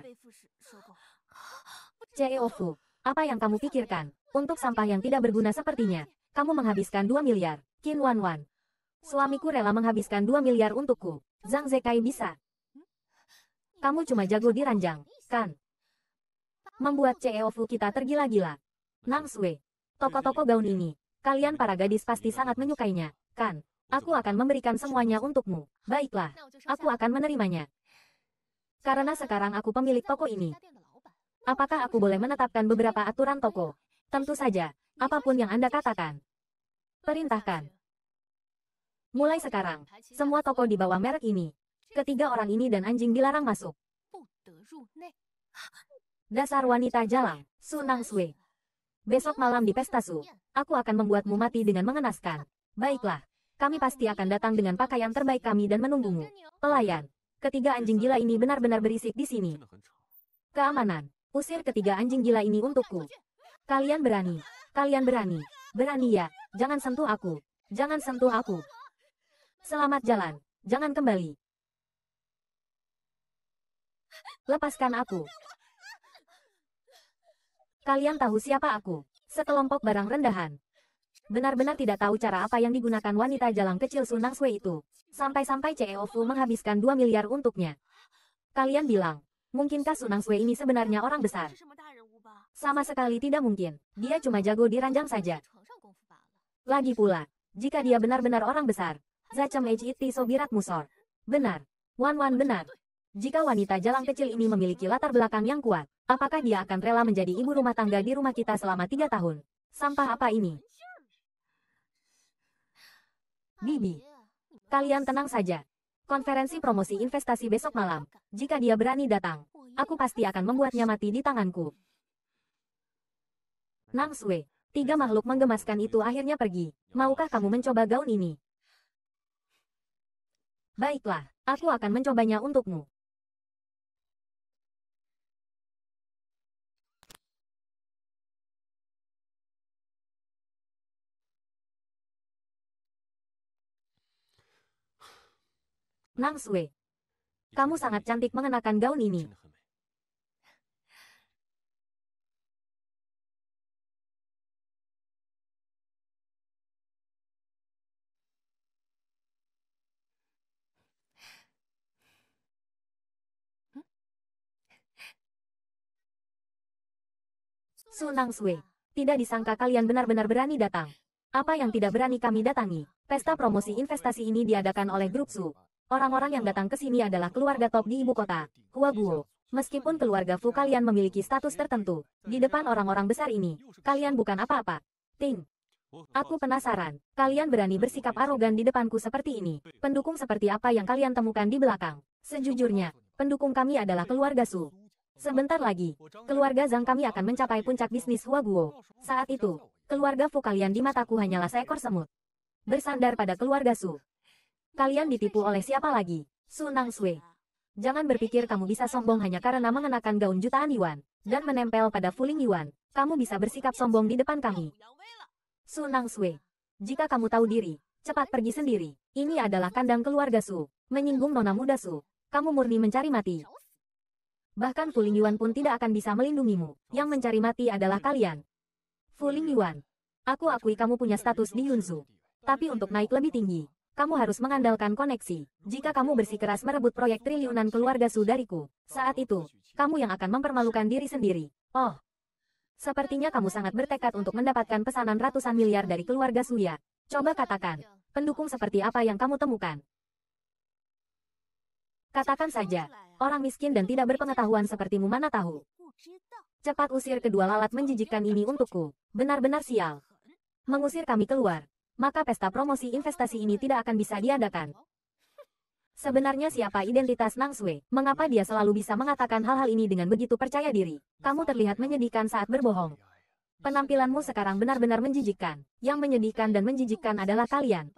CEO Fu, apa yang kamu pikirkan? Untuk sampah yang tidak berguna sepertinya, kamu menghabiskan 2 miliar. Qin Wan Wan. Suamiku rela menghabiskan 2 miliar untukku. Zhang Zekai bisa. Kamu cuma jago di ranjang, kan? membuat CEO Fu kita tergila-gila. Nang Sui, Toko-toko gaun ini. Kalian para gadis pasti sangat menyukainya, kan? Aku akan memberikan semuanya untukmu. Baiklah, aku akan menerimanya. Karena sekarang aku pemilik toko ini. Apakah aku boleh menetapkan beberapa aturan toko? Tentu saja, apapun yang Anda katakan. Perintahkan. Mulai sekarang, semua toko di bawah merek ini. Ketiga orang ini dan anjing dilarang masuk. Dasar wanita jalan, Sunang Sui. Besok malam di pesta Su, aku akan membuatmu mati dengan mengenaskan. Baiklah, kami pasti akan datang dengan pakaian terbaik kami dan menunggumu. Pelayan, ketiga anjing gila ini benar-benar berisik di sini. Keamanan, usir ketiga anjing gila ini untukku. Kalian berani, kalian berani, berani ya, jangan sentuh aku, jangan sentuh aku. Selamat jalan, jangan kembali. Lepaskan aku, Kalian tahu siapa aku? Sekelompok barang rendahan. Benar-benar tidak tahu cara apa yang digunakan wanita jalang kecil Sunang Sui itu. Sampai-sampai CEO Fu menghabiskan 2 miliar untuknya. Kalian bilang, mungkinkah Sunang Sui ini sebenarnya orang besar? Sama sekali tidak mungkin. Dia cuma jago di ranjang saja. Lagi pula, jika dia benar-benar orang besar, Ejit Tiso Sobirat Musor. Benar. Wan Wan benar. Jika wanita jalang kecil ini memiliki latar belakang yang kuat, apakah dia akan rela menjadi ibu rumah tangga di rumah kita selama tiga tahun? Sampah apa ini? Bibi. Kalian tenang saja. Konferensi promosi investasi besok malam. Jika dia berani datang, aku pasti akan membuatnya mati di tanganku. Nang Sui, tiga makhluk menggemaskan itu akhirnya pergi. Maukah kamu mencoba gaun ini? Baiklah, aku akan mencobanya untukmu. Nang Sui, Kamu sangat cantik mengenakan gaun ini. Sunang Sui, Tidak disangka kalian benar-benar berani datang. Apa yang tidak berani kami datangi? Pesta promosi investasi ini diadakan oleh grup Su. Orang-orang yang datang ke sini adalah keluarga top di ibu kota, Huaguo. Meskipun keluarga Fu kalian memiliki status tertentu, di depan orang-orang besar ini, kalian bukan apa-apa. Ting. Aku penasaran, kalian berani bersikap arogan di depanku seperti ini. Pendukung seperti apa yang kalian temukan di belakang? Sejujurnya, pendukung kami adalah keluarga Su. Sebentar lagi, keluarga Zhang kami akan mencapai puncak bisnis Huaguo. Saat itu, keluarga Fu kalian di mataku hanyalah seekor semut. Bersandar pada keluarga Su, Kalian ditipu oleh siapa lagi? Sunang Sui. Jangan berpikir kamu bisa sombong hanya karena mengenakan gaun jutaan yuan dan menempel pada fuling Iwan, kamu bisa bersikap sombong di depan kami. Sunang Sui. Jika kamu tahu diri, cepat pergi sendiri. Ini adalah kandang keluarga Su. Menyinggung nona muda Su. Kamu murni mencari mati. Bahkan Fuling Yuan pun tidak akan bisa melindungimu. Yang mencari mati adalah kalian. Fuling Yuan. Aku akui kamu punya status di Yunzu. Tapi untuk naik lebih tinggi, kamu harus mengandalkan koneksi. Jika kamu bersikeras merebut proyek triliunan keluarga Sudariku, saat itu, kamu yang akan mempermalukan diri sendiri. Oh, sepertinya kamu sangat bertekad untuk mendapatkan pesanan ratusan miliar dari keluarga Suya. Coba katakan, pendukung seperti apa yang kamu temukan? Katakan saja, orang miskin dan tidak berpengetahuan sepertimu mana tahu. Cepat usir kedua lalat menjijikkan ini untukku. Benar-benar sial. Mengusir kami keluar, maka pesta promosi investasi ini tidak akan bisa diadakan. Sebenarnya siapa identitas Nang Sui? Mengapa dia selalu bisa mengatakan hal-hal ini dengan begitu percaya diri? Kamu terlihat menyedihkan saat berbohong. Penampilanmu sekarang benar-benar menjijikkan. Yang menyedihkan dan menjijikkan adalah kalian.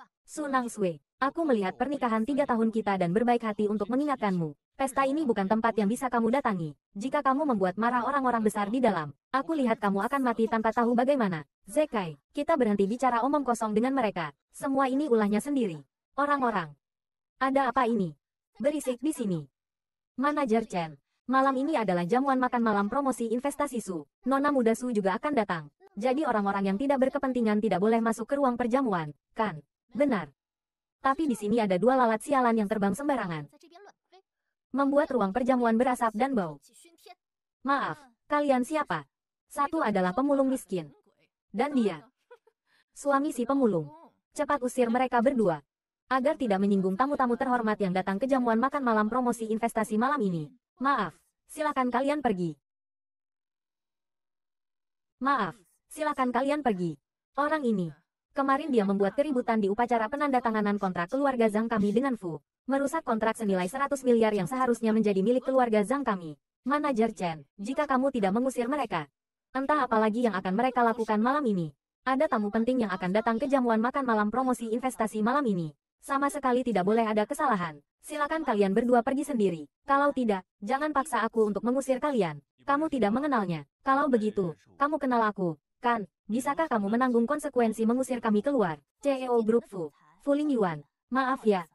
Nang Sui, Aku melihat pernikahan tiga tahun kita dan berbaik hati untuk mengingatkanmu. Pesta ini bukan tempat yang bisa kamu datangi. Jika kamu membuat marah orang-orang besar di dalam, aku lihat kamu akan mati tanpa tahu bagaimana. Zekai, kita berhenti bicara omong kosong dengan mereka. Semua ini ulahnya sendiri. Orang-orang. Ada apa ini? Berisik di sini. Manajer Chen. Malam ini adalah jamuan makan malam promosi investasi Su. Nona muda Su juga akan datang. Jadi orang-orang yang tidak berkepentingan tidak boleh masuk ke ruang perjamuan, kan? Benar tapi di sini ada dua lalat sialan yang terbang sembarangan. Membuat ruang perjamuan berasap dan bau. Maaf, kalian siapa? Satu adalah pemulung miskin. Dan dia. Suami si pemulung. Cepat usir mereka berdua. Agar tidak menyinggung tamu-tamu terhormat yang datang ke jamuan makan malam promosi investasi malam ini. Maaf, silakan kalian pergi. Maaf, silakan kalian pergi. Orang ini. Kemarin dia membuat keributan di upacara penandatanganan kontrak keluarga Zhang Kami dengan Fu. Merusak kontrak senilai 100 miliar yang seharusnya menjadi milik keluarga Zhang Kami. Manajer Chen, jika kamu tidak mengusir mereka, entah apalagi yang akan mereka lakukan malam ini. Ada tamu penting yang akan datang ke jamuan makan malam promosi investasi malam ini. Sama sekali tidak boleh ada kesalahan. Silakan kalian berdua pergi sendiri. Kalau tidak, jangan paksa aku untuk mengusir kalian. Kamu tidak mengenalnya. Kalau begitu, kamu kenal aku, kan? Bisakah kamu menanggung konsekuensi mengusir kami keluar? CEO Group Fu. Fu Ling Yuan. Maaf ya.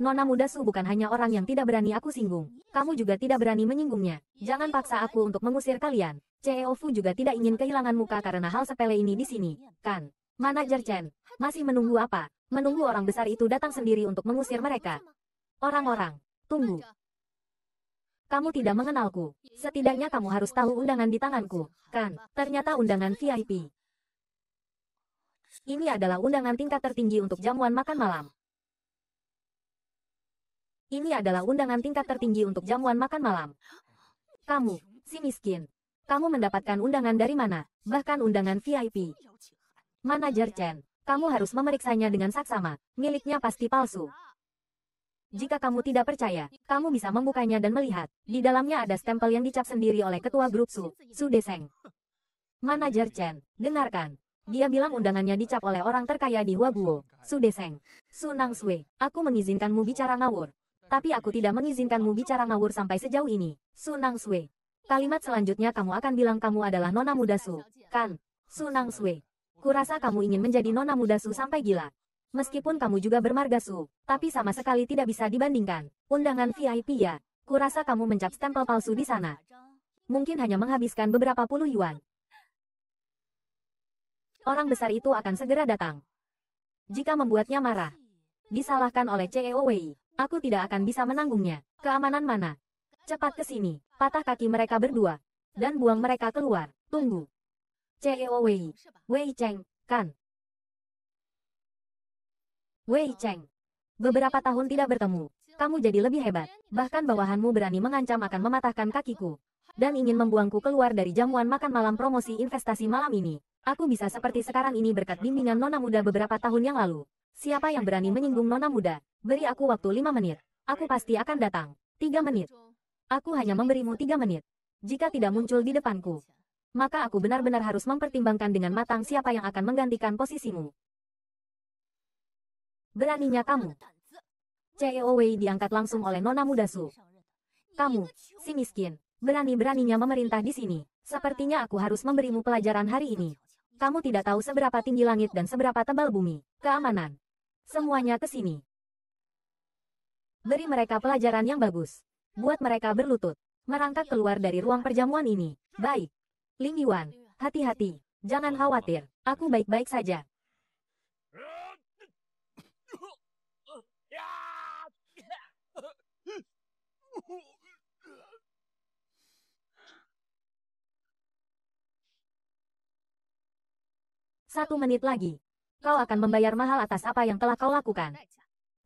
Nona muda Su bukan hanya orang yang tidak berani aku singgung. Kamu juga tidak berani menyinggungnya. Jangan paksa aku untuk mengusir kalian. CEO Fu juga tidak ingin kehilangan muka karena hal sepele ini di sini. Kan? Manajer Chen. Masih menunggu apa? Menunggu orang besar itu datang sendiri untuk mengusir mereka. Orang-orang. Tunggu. Kamu tidak mengenalku. Setidaknya kamu harus tahu undangan di tanganku, kan? Ternyata undangan VIP. Ini adalah undangan tingkat tertinggi untuk jamuan makan malam. Ini adalah undangan tingkat tertinggi untuk jamuan makan malam. Kamu, si miskin. Kamu mendapatkan undangan dari mana? Bahkan undangan VIP. Manajer Chen, kamu harus memeriksanya dengan saksama. Miliknya pasti palsu. Jika kamu tidak percaya, kamu bisa membukanya dan melihat, di dalamnya ada stempel yang dicap sendiri oleh ketua grup Su, Su Deseng. Manajer Chen, dengarkan. Dia bilang undangannya dicap oleh orang terkaya di Huabuo, Su Deseng. Su Nang Sui, aku mengizinkanmu bicara ngawur. Tapi aku tidak mengizinkanmu bicara ngawur sampai sejauh ini, Su Nang Sui. Kalimat selanjutnya kamu akan bilang kamu adalah nona muda Su, kan? Su Nang Sui. Kurasa kamu ingin menjadi nona muda Su sampai gila. Meskipun kamu juga bermarga Su, tapi sama sekali tidak bisa dibandingkan. Undangan VIP ya, kurasa kamu mencap stempel palsu di sana. Mungkin hanya menghabiskan beberapa puluh yuan. Orang besar itu akan segera datang. Jika membuatnya marah, disalahkan oleh CEO Wei, aku tidak akan bisa menanggungnya. Keamanan mana? Cepat ke sini, patah kaki mereka berdua, dan buang mereka keluar. Tunggu. CEO Wei, Wei Cheng, kan, Wei Cheng. Beberapa tahun tidak bertemu. Kamu jadi lebih hebat. Bahkan bawahanmu berani mengancam akan mematahkan kakiku. Dan ingin membuangku keluar dari jamuan makan malam promosi investasi malam ini. Aku bisa seperti sekarang ini berkat bimbingan nona muda beberapa tahun yang lalu. Siapa yang berani menyinggung nona muda? Beri aku waktu 5 menit. Aku pasti akan datang. 3 menit. Aku hanya memberimu 3 menit. Jika tidak muncul di depanku, maka aku benar-benar harus mempertimbangkan dengan matang siapa yang akan menggantikan posisimu. Beraninya kamu. CEO Wei diangkat langsung oleh Nona Muda Su. Kamu, si miskin, berani-beraninya memerintah di sini. Sepertinya aku harus memberimu pelajaran hari ini. Kamu tidak tahu seberapa tinggi langit dan seberapa tebal bumi. Keamanan. Semuanya ke sini. Beri mereka pelajaran yang bagus. Buat mereka berlutut. Merangkak keluar dari ruang perjamuan ini. Baik. Ling Yuan, hati-hati. Jangan khawatir. Aku baik-baik saja. Satu menit lagi. Kau akan membayar mahal atas apa yang telah kau lakukan.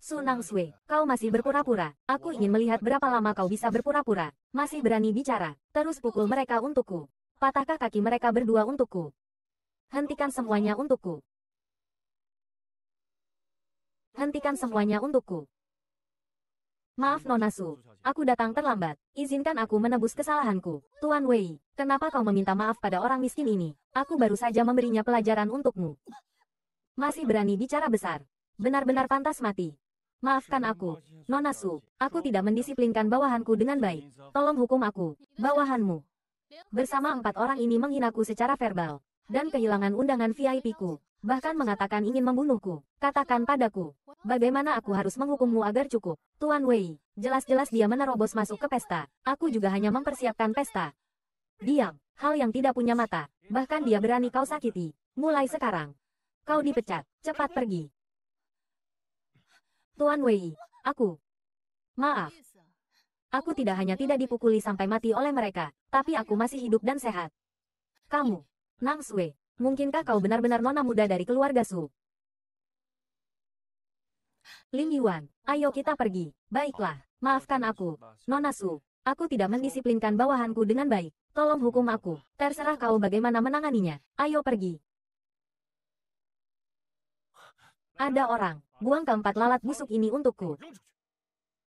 Sunang Sui, kau masih berpura-pura. Aku ingin melihat berapa lama kau bisa berpura-pura. Masih berani bicara. Terus pukul mereka untukku. Patahkah kaki mereka berdua untukku. Hentikan semuanya untukku. Hentikan semuanya untukku. Maaf Nonasu, aku datang terlambat. Izinkan aku menebus kesalahanku. Tuan Wei, kenapa kau meminta maaf pada orang miskin ini? Aku baru saja memberinya pelajaran untukmu. Masih berani bicara besar. Benar-benar pantas mati. Maafkan aku, Nonasu. Aku tidak mendisiplinkan bawahanku dengan baik. Tolong hukum aku, bawahanmu. Bersama empat orang ini menghinaku secara verbal dan kehilangan undangan VIP-ku. Bahkan mengatakan ingin membunuhku. Katakan padaku, bagaimana aku harus menghukummu agar cukup? Tuan Wei, jelas-jelas dia menerobos masuk ke pesta. Aku juga hanya mempersiapkan pesta. Diam, hal yang tidak punya mata. Bahkan dia berani kau sakiti. Mulai sekarang. Kau dipecat, cepat pergi. Tuan Wei, aku. Maaf. Aku tidak hanya tidak dipukuli sampai mati oleh mereka, tapi aku masih hidup dan sehat. Kamu, Nang Sui, mungkinkah kau benar-benar nona muda dari keluarga Su? Lin Yuan, ayo kita pergi. Baiklah, maafkan aku. Nona Su, aku tidak mendisiplinkan bawahanku dengan baik. Tolong hukum aku. Terserah kau bagaimana menanganinya. Ayo pergi. Ada orang. Buang keempat lalat busuk ini untukku.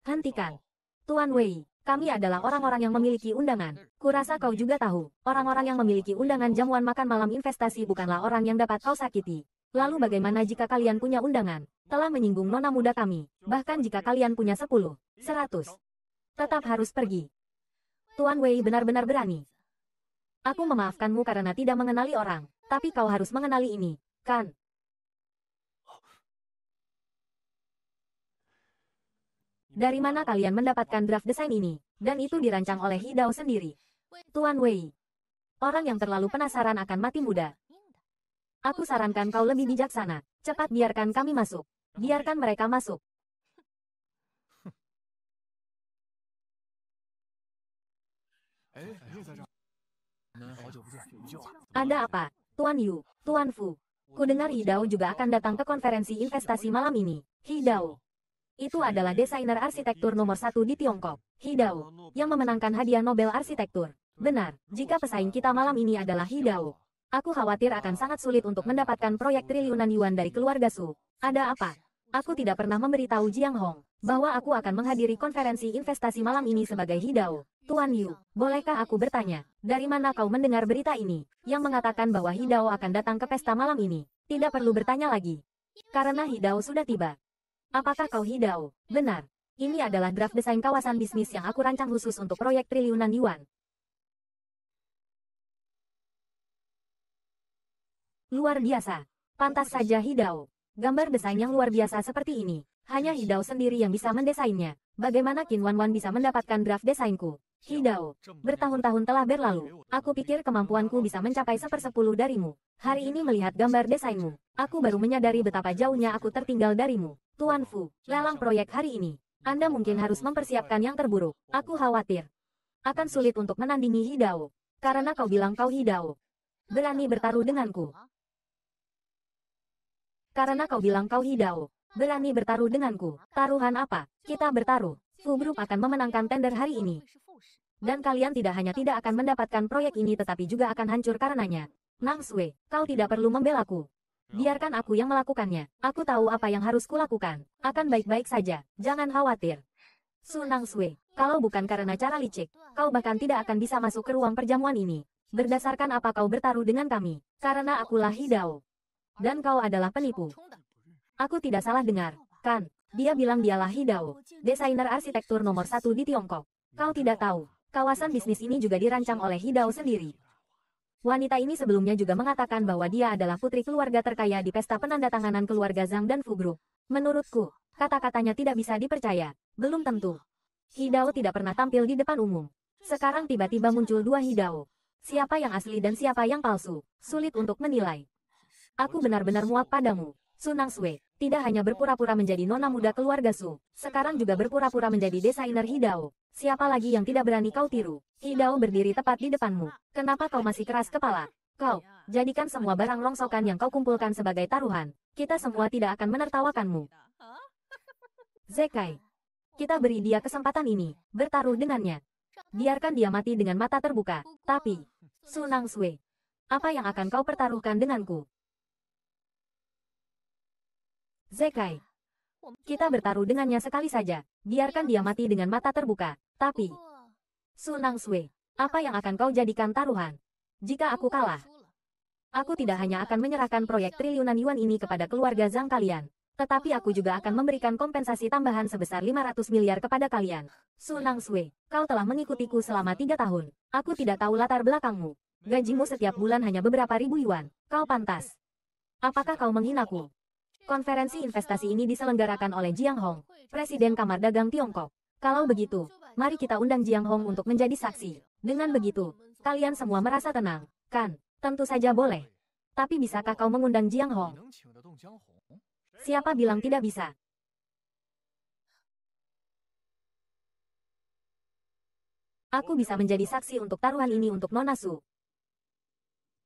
Hentikan. Tuan Wei, kami adalah orang-orang yang memiliki undangan. Kurasa kau juga tahu, orang-orang yang memiliki undangan jamuan makan malam investasi bukanlah orang yang dapat kau sakiti. Lalu bagaimana jika kalian punya undangan? Telah menyinggung nona muda kami. Bahkan jika kalian punya 10, 100. Tetap harus pergi. Tuan Wei benar-benar berani. Aku memaafkanmu karena tidak mengenali orang. Tapi kau harus mengenali ini, kan? Dari mana kalian mendapatkan draft desain ini? Dan itu dirancang oleh Hidao sendiri. Tuan Wei. Orang yang terlalu penasaran akan mati muda. Aku sarankan kau lebih bijaksana. Cepat biarkan kami masuk. Biarkan mereka masuk. Ada apa, Tuan Yu, Tuan Fu? Ku dengar Hidao juga akan datang ke konferensi investasi malam ini. Hidao. Itu adalah desainer arsitektur nomor satu di Tiongkok, Hidao, yang memenangkan hadiah Nobel Arsitektur. Benar, jika pesaing kita malam ini adalah Hidao, Aku khawatir akan sangat sulit untuk mendapatkan proyek triliunan yuan dari keluarga Su. Ada apa? Aku tidak pernah memberitahu Jiang Hong bahwa aku akan menghadiri konferensi investasi malam ini sebagai Hidao. Tuan Yu, bolehkah aku bertanya, dari mana kau mendengar berita ini, yang mengatakan bahwa Hidao akan datang ke pesta malam ini? Tidak perlu bertanya lagi. Karena Hidao sudah tiba, Apakah kau hidau? Benar. Ini adalah draft desain kawasan bisnis yang aku rancang khusus untuk proyek triliunan yuan. Luar biasa. Pantas saja hidau. Gambar desain yang luar biasa seperti ini. Hanya hidau sendiri yang bisa mendesainnya. Bagaimana Qin Wan Wan bisa mendapatkan draft desainku? Hidao, bertahun-tahun telah berlalu. Aku pikir kemampuanku bisa mencapai sepersepuluh darimu. Hari ini melihat gambar desainmu, aku baru menyadari betapa jauhnya aku tertinggal darimu. Tuan Fu, lelang proyek hari ini. Anda mungkin harus mempersiapkan yang terburuk. Aku khawatir. Akan sulit untuk menandingi Hidao. Karena kau bilang kau Hidao. Berani bertaruh denganku. Karena kau bilang kau Hidao. Berani bertaruh denganku. Taruhan apa? Kita bertaruh. Fu Group akan memenangkan tender hari ini. Dan kalian tidak hanya tidak akan mendapatkan proyek ini tetapi juga akan hancur karenanya. Nang Sui, kau tidak perlu membelaku. Biarkan aku yang melakukannya. Aku tahu apa yang harus kulakukan. Akan baik-baik saja. Jangan khawatir. Sunang Sui, kalau bukan karena cara licik, kau bahkan tidak akan bisa masuk ke ruang perjamuan ini. Berdasarkan apa kau bertaruh dengan kami? Karena akulah Hidao. Dan kau adalah penipu. Aku tidak salah dengar, kan? Dia bilang dialah Hidao, desainer arsitektur nomor satu di Tiongkok. Kau tidak tahu, kawasan bisnis ini juga dirancang oleh Hidao sendiri. Wanita ini sebelumnya juga mengatakan bahwa dia adalah putri keluarga terkaya di pesta penandatanganan keluarga Zhang dan Fu Group. Menurutku, kata-katanya tidak bisa dipercaya. Belum tentu. Hidao tidak pernah tampil di depan umum. Sekarang tiba-tiba muncul dua Hidao. Siapa yang asli dan siapa yang palsu, sulit untuk menilai. Aku benar-benar muak padamu. Sunang Sui, tidak hanya berpura-pura menjadi nona muda keluarga Su, sekarang juga berpura-pura menjadi desainer Hidao. Siapa lagi yang tidak berani kau tiru? Hidao berdiri tepat di depanmu. Kenapa kau masih keras kepala? Kau, jadikan semua barang rongsokan yang kau kumpulkan sebagai taruhan. Kita semua tidak akan menertawakanmu. Zekai. Kita beri dia kesempatan ini, bertaruh dengannya. Biarkan dia mati dengan mata terbuka, tapi... Sunang Sui, Apa yang akan kau pertaruhkan denganku? Zekai. Kita bertaruh dengannya sekali saja. Biarkan dia mati dengan mata terbuka. Tapi, Sunang Sui, apa yang akan kau jadikan taruhan? Jika aku kalah, aku tidak hanya akan menyerahkan proyek triliunan yuan ini kepada keluarga Zhang kalian, tetapi aku juga akan memberikan kompensasi tambahan sebesar 500 miliar kepada kalian. Sunang Sui, kau telah mengikutiku selama tiga tahun. Aku tidak tahu latar belakangmu. Gajimu setiap bulan hanya beberapa ribu yuan. Kau pantas. Apakah kau menghinaku? Konferensi investasi ini diselenggarakan oleh Jiang Hong, Presiden Kamar Dagang Tiongkok. Kalau begitu, mari kita undang Jiang Hong untuk menjadi saksi. Dengan begitu, kalian semua merasa tenang, kan? Tentu saja boleh. Tapi bisakah kau mengundang Jiang Hong? Siapa bilang tidak bisa? Aku bisa menjadi saksi untuk taruhan ini untuk Nona Su.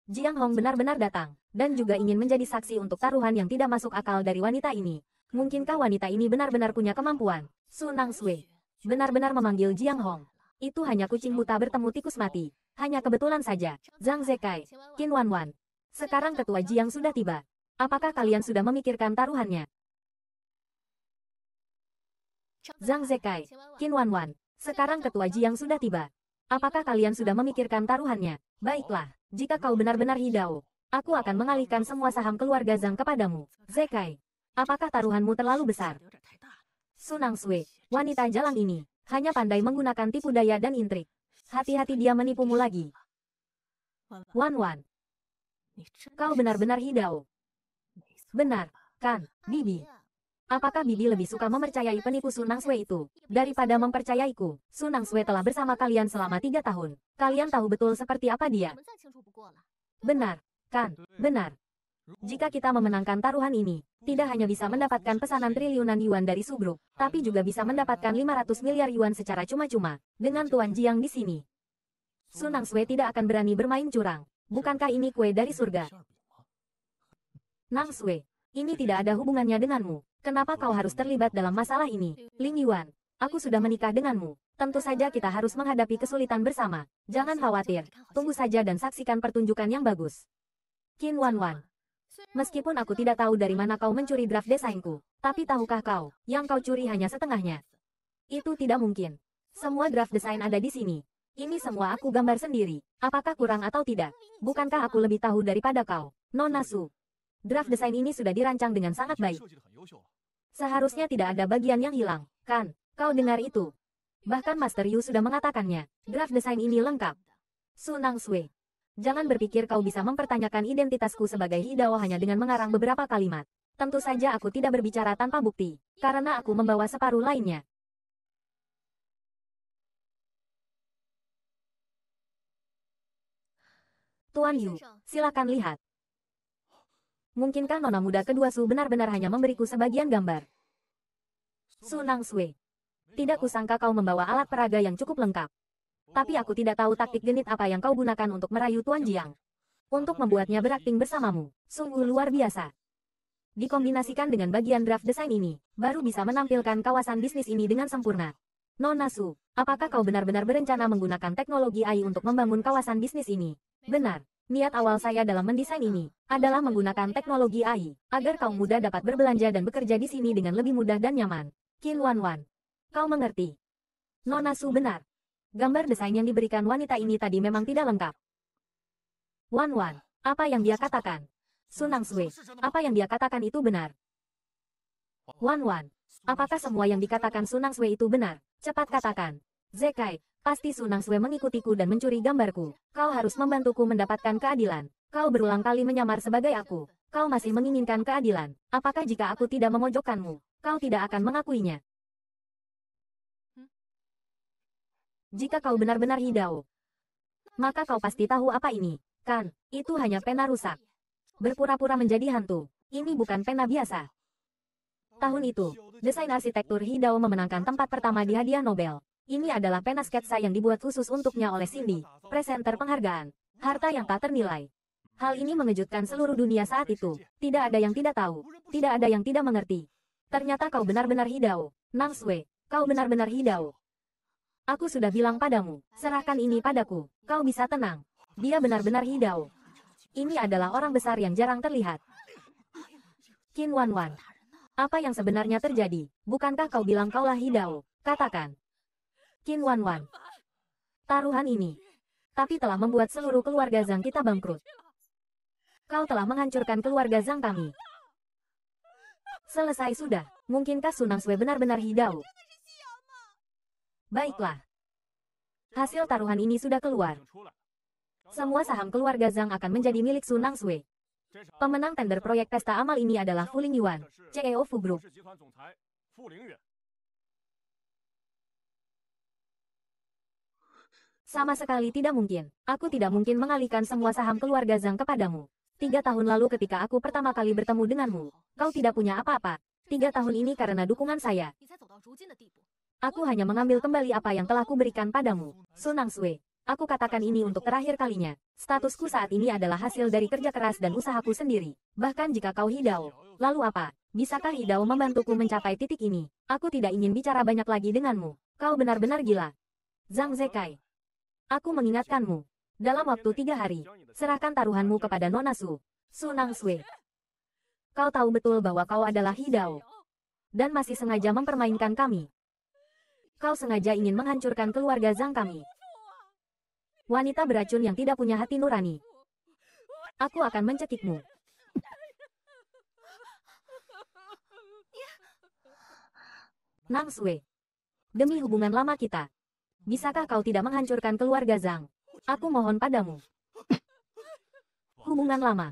Jiang Hong benar-benar datang, dan juga ingin menjadi saksi untuk taruhan yang tidak masuk akal dari wanita ini. Mungkinkah wanita ini benar-benar punya kemampuan? Sunang Sui benar-benar memanggil Jiang Hong. Itu hanya kucing buta bertemu tikus mati. Hanya kebetulan saja. Zhang Zekai, Qin Wan Wan, Sekarang ketua Jiang sudah tiba. Apakah kalian sudah memikirkan taruhannya? Zhang Zekai, Qin Wan Wan, Sekarang ketua Jiang sudah tiba. Apakah kalian sudah memikirkan taruhannya? Baiklah. Jika kau benar-benar hidau, aku akan mengalihkan semua saham keluarga Zhang kepadamu. Zekai, apakah taruhanmu terlalu besar? Sunang Sui, wanita jalang ini, hanya pandai menggunakan tipu daya dan intrik. Hati-hati dia menipumu lagi. Wan Wan, kau benar-benar hidau. Benar, kan, Bibi? Apakah Bibi lebih suka mempercayai penipu Sunang Sue itu? Daripada mempercayaiku, Sunang Sue telah bersama kalian selama tiga tahun. Kalian tahu betul seperti apa dia? Benar, kan? Benar. Jika kita memenangkan taruhan ini, tidak hanya bisa mendapatkan pesanan triliunan yuan dari Subru, tapi juga bisa mendapatkan 500 miliar yuan secara cuma-cuma, dengan Tuan Jiang di sini. Sunang Sue tidak akan berani bermain curang. Bukankah ini kue dari surga? Nang Sue, ini tidak ada hubungannya denganmu. Kenapa kau harus terlibat dalam masalah ini? Ling Yuan, aku sudah menikah denganmu. Tentu saja kita harus menghadapi kesulitan bersama. Jangan khawatir, tunggu saja dan saksikan pertunjukan yang bagus. Qin Wan Wan. Meskipun aku tidak tahu dari mana kau mencuri draft desainku, tapi tahukah kau, yang kau curi hanya setengahnya. Itu tidak mungkin. Semua draft desain ada di sini. Ini semua aku gambar sendiri. Apakah kurang atau tidak? Bukankah aku lebih tahu daripada kau? Nona Su, Draft desain ini sudah dirancang dengan sangat baik. Seharusnya tidak ada bagian yang hilang, kan? Kau dengar itu? Bahkan Master Yu sudah mengatakannya. Draft desain ini lengkap. Sunang Sui. Jangan berpikir kau bisa mempertanyakan identitasku sebagai Hidawa hanya dengan mengarang beberapa kalimat. Tentu saja aku tidak berbicara tanpa bukti, karena aku membawa separuh lainnya. Tuan Yu, silakan lihat. Mungkinkah nona muda kedua Su benar-benar hanya memberiku sebagian gambar? Sunang Sui. Tidak kusangka kau membawa alat peraga yang cukup lengkap. Tapi aku tidak tahu taktik genit apa yang kau gunakan untuk merayu Tuan Jiang. Untuk membuatnya berakting bersamamu, sungguh luar biasa. Dikombinasikan dengan bagian draft desain ini, baru bisa menampilkan kawasan bisnis ini dengan sempurna. Nona Su, apakah kau benar-benar berencana menggunakan teknologi AI untuk membangun kawasan bisnis ini? Benar, Niat awal saya dalam mendesain ini adalah menggunakan teknologi AI agar kaum muda dapat berbelanja dan bekerja di sini dengan lebih mudah dan nyaman. Kin Wan Wan. Kau mengerti? Nona Su benar. Gambar desain yang diberikan wanita ini tadi memang tidak lengkap. Wan Wan, apa yang dia katakan? Sunang Sui, apa yang dia katakan itu benar? Wan Wan, apakah semua yang dikatakan Sunang Sui itu benar? Cepat katakan. Zekai, pasti Sunang Sue mengikutiku dan mencuri gambarku. Kau harus membantuku mendapatkan keadilan. Kau berulang kali menyamar sebagai aku. Kau masih menginginkan keadilan. Apakah jika aku tidak memojokkanmu, kau tidak akan mengakuinya? Jika kau benar-benar hidau, maka kau pasti tahu apa ini. Kan, itu hanya pena rusak. Berpura-pura menjadi hantu. Ini bukan pena biasa. Tahun itu, desain arsitektur Hidao memenangkan tempat pertama di hadiah Nobel. Ini adalah pena sketsa yang dibuat khusus untuknya oleh Cindy, presenter penghargaan. Harta yang tak ternilai. Hal ini mengejutkan seluruh dunia saat itu. Tidak ada yang tidak tahu. Tidak ada yang tidak mengerti. Ternyata kau benar-benar hidau. Nang Sui. kau benar-benar hidau. Aku sudah bilang padamu, serahkan ini padaku, kau bisa tenang. Dia benar-benar hidau. Ini adalah orang besar yang jarang terlihat. Qin Wan Wan. Apa yang sebenarnya terjadi? Bukankah kau bilang kaulah hidau? Katakan, Qin Wan Wan. Taruhan ini. Tapi telah membuat seluruh keluarga Zhang kita bangkrut. Kau telah menghancurkan keluarga Zhang kami. Selesai sudah. Mungkinkah Sunang Sui benar-benar hidau? Baiklah. Hasil taruhan ini sudah keluar. Semua saham keluarga Zhang akan menjadi milik Sunang Sui. Pemenang tender proyek pesta amal ini adalah Fuling Yuan, CEO Fu Group. Sama sekali tidak mungkin. Aku tidak mungkin mengalihkan semua saham keluarga Zhang kepadamu. Tiga tahun lalu ketika aku pertama kali bertemu denganmu, kau tidak punya apa-apa. Tiga tahun ini karena dukungan saya. Aku hanya mengambil kembali apa yang telah kuberikan padamu. Sunang Sui. Aku katakan ini untuk terakhir kalinya. Statusku saat ini adalah hasil dari kerja keras dan usahaku sendiri. Bahkan jika kau hidau, lalu apa? Bisakah hidau membantuku mencapai titik ini? Aku tidak ingin bicara banyak lagi denganmu. Kau benar-benar gila. Zhang Zekai. Aku mengingatkanmu. Dalam waktu tiga hari, serahkan taruhanmu kepada Nona Su, Sunang Sui. Kau tahu betul bahwa kau adalah Hidao. Dan masih sengaja mempermainkan kami. Kau sengaja ingin menghancurkan keluarga Zhang kami. Wanita beracun yang tidak punya hati nurani. Aku akan mencekikmu. Nang Sui. Demi hubungan lama kita, bisakah kau tidak menghancurkan keluarga Zhang? Aku mohon padamu. Hubungan lama.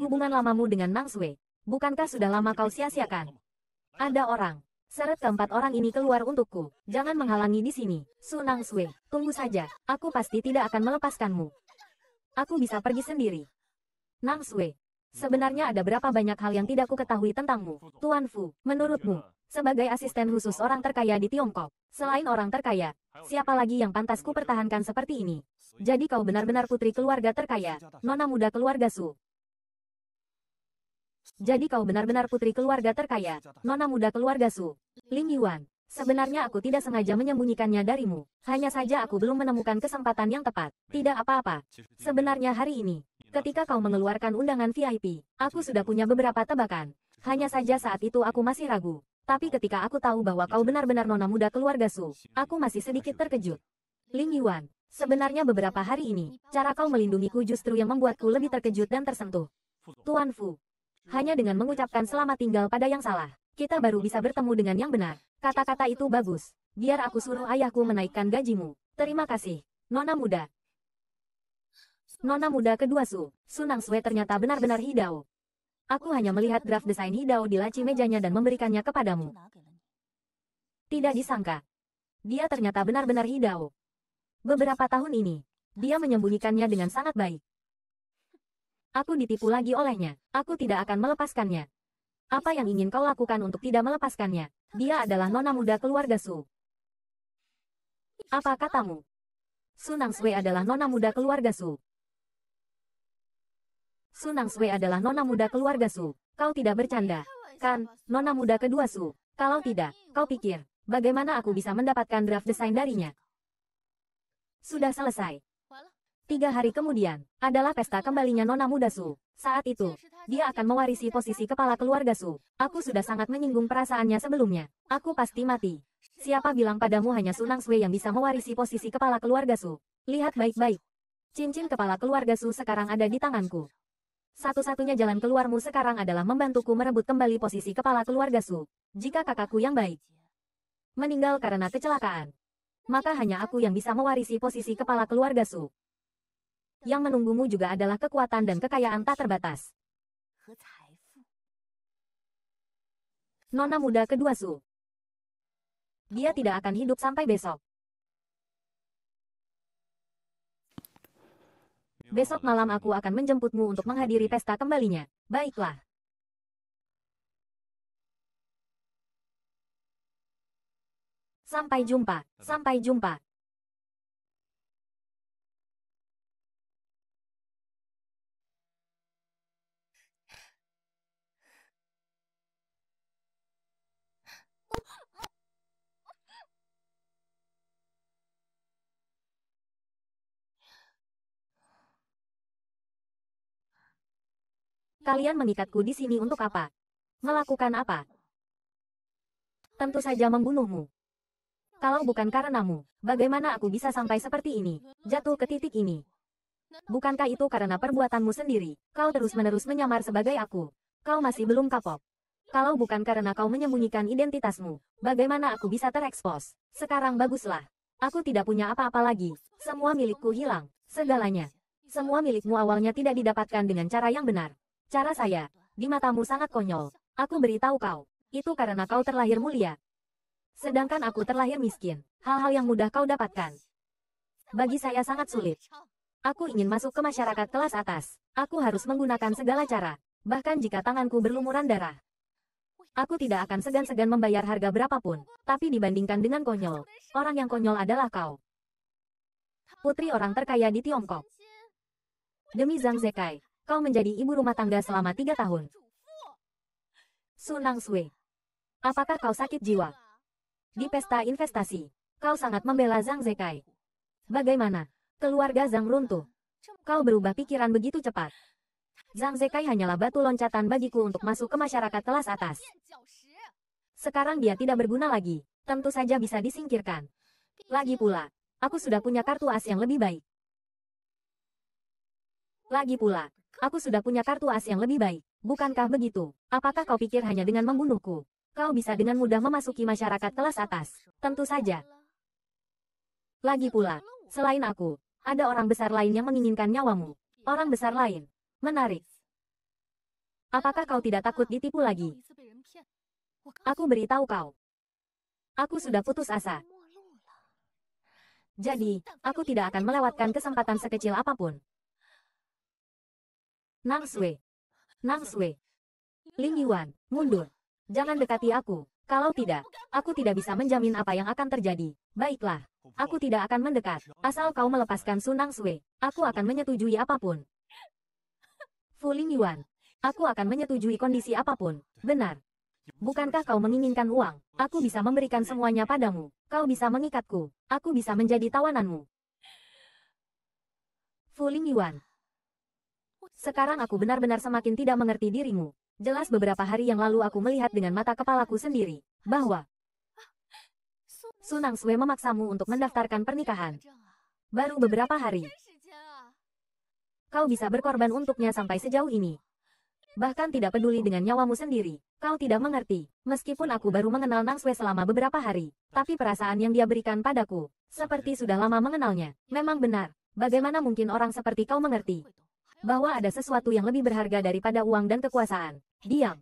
Hubungan lamamu dengan Nang Sui, bukankah sudah lama kau sia-siakan? Ada orang. Seret keempat orang ini keluar untukku. Jangan menghalangi di sini, Su Nang Sui. Tunggu saja, aku pasti tidak akan melepaskanmu. Aku bisa pergi sendiri. Nang Sui, sebenarnya ada berapa banyak hal yang tidak ku ketahui tentangmu, Tuan Fu, menurutmu, sebagai asisten khusus orang terkaya di Tiongkok. Selain orang terkaya, siapa lagi yang pantas ku pertahankan seperti ini? Jadi kau benar-benar putri keluarga terkaya, nona muda keluarga Su. Jadi kau benar-benar putri keluarga terkaya, nona muda keluarga Su. Lim Yuan, Sebenarnya aku tidak sengaja menyembunyikannya darimu. Hanya saja aku belum menemukan kesempatan yang tepat. Tidak apa-apa. Sebenarnya hari ini, ketika kau mengeluarkan undangan VIP, aku sudah punya beberapa tebakan. Hanya saja saat itu aku masih ragu. Tapi ketika aku tahu bahwa kau benar-benar nona muda keluarga Su, aku masih sedikit terkejut. Ling Yuan, sebenarnya beberapa hari ini, cara kau melindungiku justru yang membuatku lebih terkejut dan tersentuh. Tuan Fu, hanya dengan mengucapkan selamat tinggal pada yang salah, kita baru bisa bertemu dengan yang benar. Kata-kata itu bagus. Biar aku suruh ayahku menaikkan gajimu. Terima kasih, Nona Muda. Nona Muda kedua Su, Sunang Sue ternyata benar-benar hidau. Aku hanya melihat draft desain hidau di laci mejanya dan memberikannya kepadamu. Tidak disangka. Dia ternyata benar-benar hidau. Beberapa tahun ini, dia menyembunyikannya dengan sangat baik. Aku ditipu lagi olehnya. Aku tidak akan melepaskannya. Apa yang ingin kau lakukan untuk tidak melepaskannya? Dia adalah nona muda keluarga Su. Apa katamu? Sunang Sui adalah nona muda keluarga Su. Sunang Sui adalah nona muda keluarga Su. Kau tidak bercanda. Kan, nona muda kedua Su. Kalau tidak, kau pikir, bagaimana aku bisa mendapatkan draft desain darinya? Sudah selesai. Tiga hari kemudian, adalah pesta kembalinya nona muda Su. Saat itu, dia akan mewarisi posisi kepala keluarga Su. Aku sudah sangat menyinggung perasaannya sebelumnya. Aku pasti mati. Siapa bilang padamu hanya Sunang Sui yang bisa mewarisi posisi kepala keluarga Su? Lihat baik-baik. Cincin kepala keluarga Su sekarang ada di tanganku. Satu-satunya jalan keluarmu sekarang adalah membantuku merebut kembali posisi kepala keluarga Su. Jika kakakku yang baik meninggal karena kecelakaan, maka hanya aku yang bisa mewarisi posisi kepala keluarga Su. Yang menunggumu juga adalah kekuatan dan kekayaan tak terbatas. Nona muda kedua Su. Dia tidak akan hidup sampai besok. Besok malam aku akan menjemputmu untuk menghadiri pesta kembalinya. Baiklah. Sampai jumpa, sampai jumpa. Kalian mengikatku di sini untuk apa? Melakukan apa? Tentu saja membunuhmu. Kalau bukan karenamu, bagaimana aku bisa sampai seperti ini, jatuh ke titik ini? Bukankah itu karena perbuatanmu sendiri? Kau terus-menerus menyamar sebagai aku. Kau masih belum kapok. Kalau bukan karena kau menyembunyikan identitasmu, bagaimana aku bisa terekspos? Sekarang baguslah. Aku tidak punya apa-apa lagi. Semua milikku hilang. Segalanya. Semua milikmu awalnya tidak didapatkan dengan cara yang benar. Cara saya, di matamu sangat konyol. Aku beritahu kau, itu karena kau terlahir mulia. Sedangkan aku terlahir miskin. Hal-hal yang mudah kau dapatkan. Bagi saya sangat sulit. Aku ingin masuk ke masyarakat kelas atas. Aku harus menggunakan segala cara, bahkan jika tanganku berlumuran darah. Aku tidak akan segan-segan membayar harga berapapun, tapi dibandingkan dengan konyol, orang yang konyol adalah kau. Putri orang terkaya di Tiongkok. Demi Zhang Zekai, kau menjadi ibu rumah tangga selama tiga tahun. Sunang Sui. Apakah kau sakit jiwa? Di pesta investasi, kau sangat membela Zhang Zekai. Bagaimana? Keluarga Zhang runtuh. Kau berubah pikiran begitu cepat. Zhang Zekai hanyalah batu loncatan bagiku untuk masuk ke masyarakat kelas atas. Sekarang dia tidak berguna lagi. Tentu saja bisa disingkirkan. Lagi pula, aku sudah punya kartu as yang lebih baik. Lagi pula, Aku sudah punya kartu as yang lebih baik, bukankah begitu? Apakah kau pikir hanya dengan membunuhku? Kau bisa dengan mudah memasuki masyarakat kelas atas. Tentu saja. Lagi pula, selain aku, ada orang besar lain yang menginginkan nyawamu. Orang besar lain. Menarik. Apakah kau tidak takut ditipu lagi? Aku beritahu kau. Aku sudah putus asa. Jadi, aku tidak akan melewatkan kesempatan sekecil apapun. Nang Sui. Nang Sui. Ling Yuan, mundur. Jangan dekati aku. Kalau tidak, aku tidak bisa menjamin apa yang akan terjadi. Baiklah, aku tidak akan mendekat. Asal kau melepaskan Sunang Sui, aku akan menyetujui apapun. Fu Ling Yuan, aku akan menyetujui kondisi apapun. Benar. Bukankah kau menginginkan uang? Aku bisa memberikan semuanya padamu. Kau bisa mengikatku. Aku bisa menjadi tawananmu. Fu Ling Yuan, sekarang aku benar-benar semakin tidak mengerti dirimu. Jelas beberapa hari yang lalu aku melihat dengan mata kepalaku sendiri, bahwa Sunang Sue memaksamu untuk mendaftarkan pernikahan. Baru beberapa hari, kau bisa berkorban untuknya sampai sejauh ini. Bahkan tidak peduli dengan nyawamu sendiri, kau tidak mengerti. Meskipun aku baru mengenal Nang Sue selama beberapa hari, tapi perasaan yang dia berikan padaku, seperti sudah lama mengenalnya. Memang benar, bagaimana mungkin orang seperti kau mengerti? bahwa ada sesuatu yang lebih berharga daripada uang dan kekuasaan. Diam.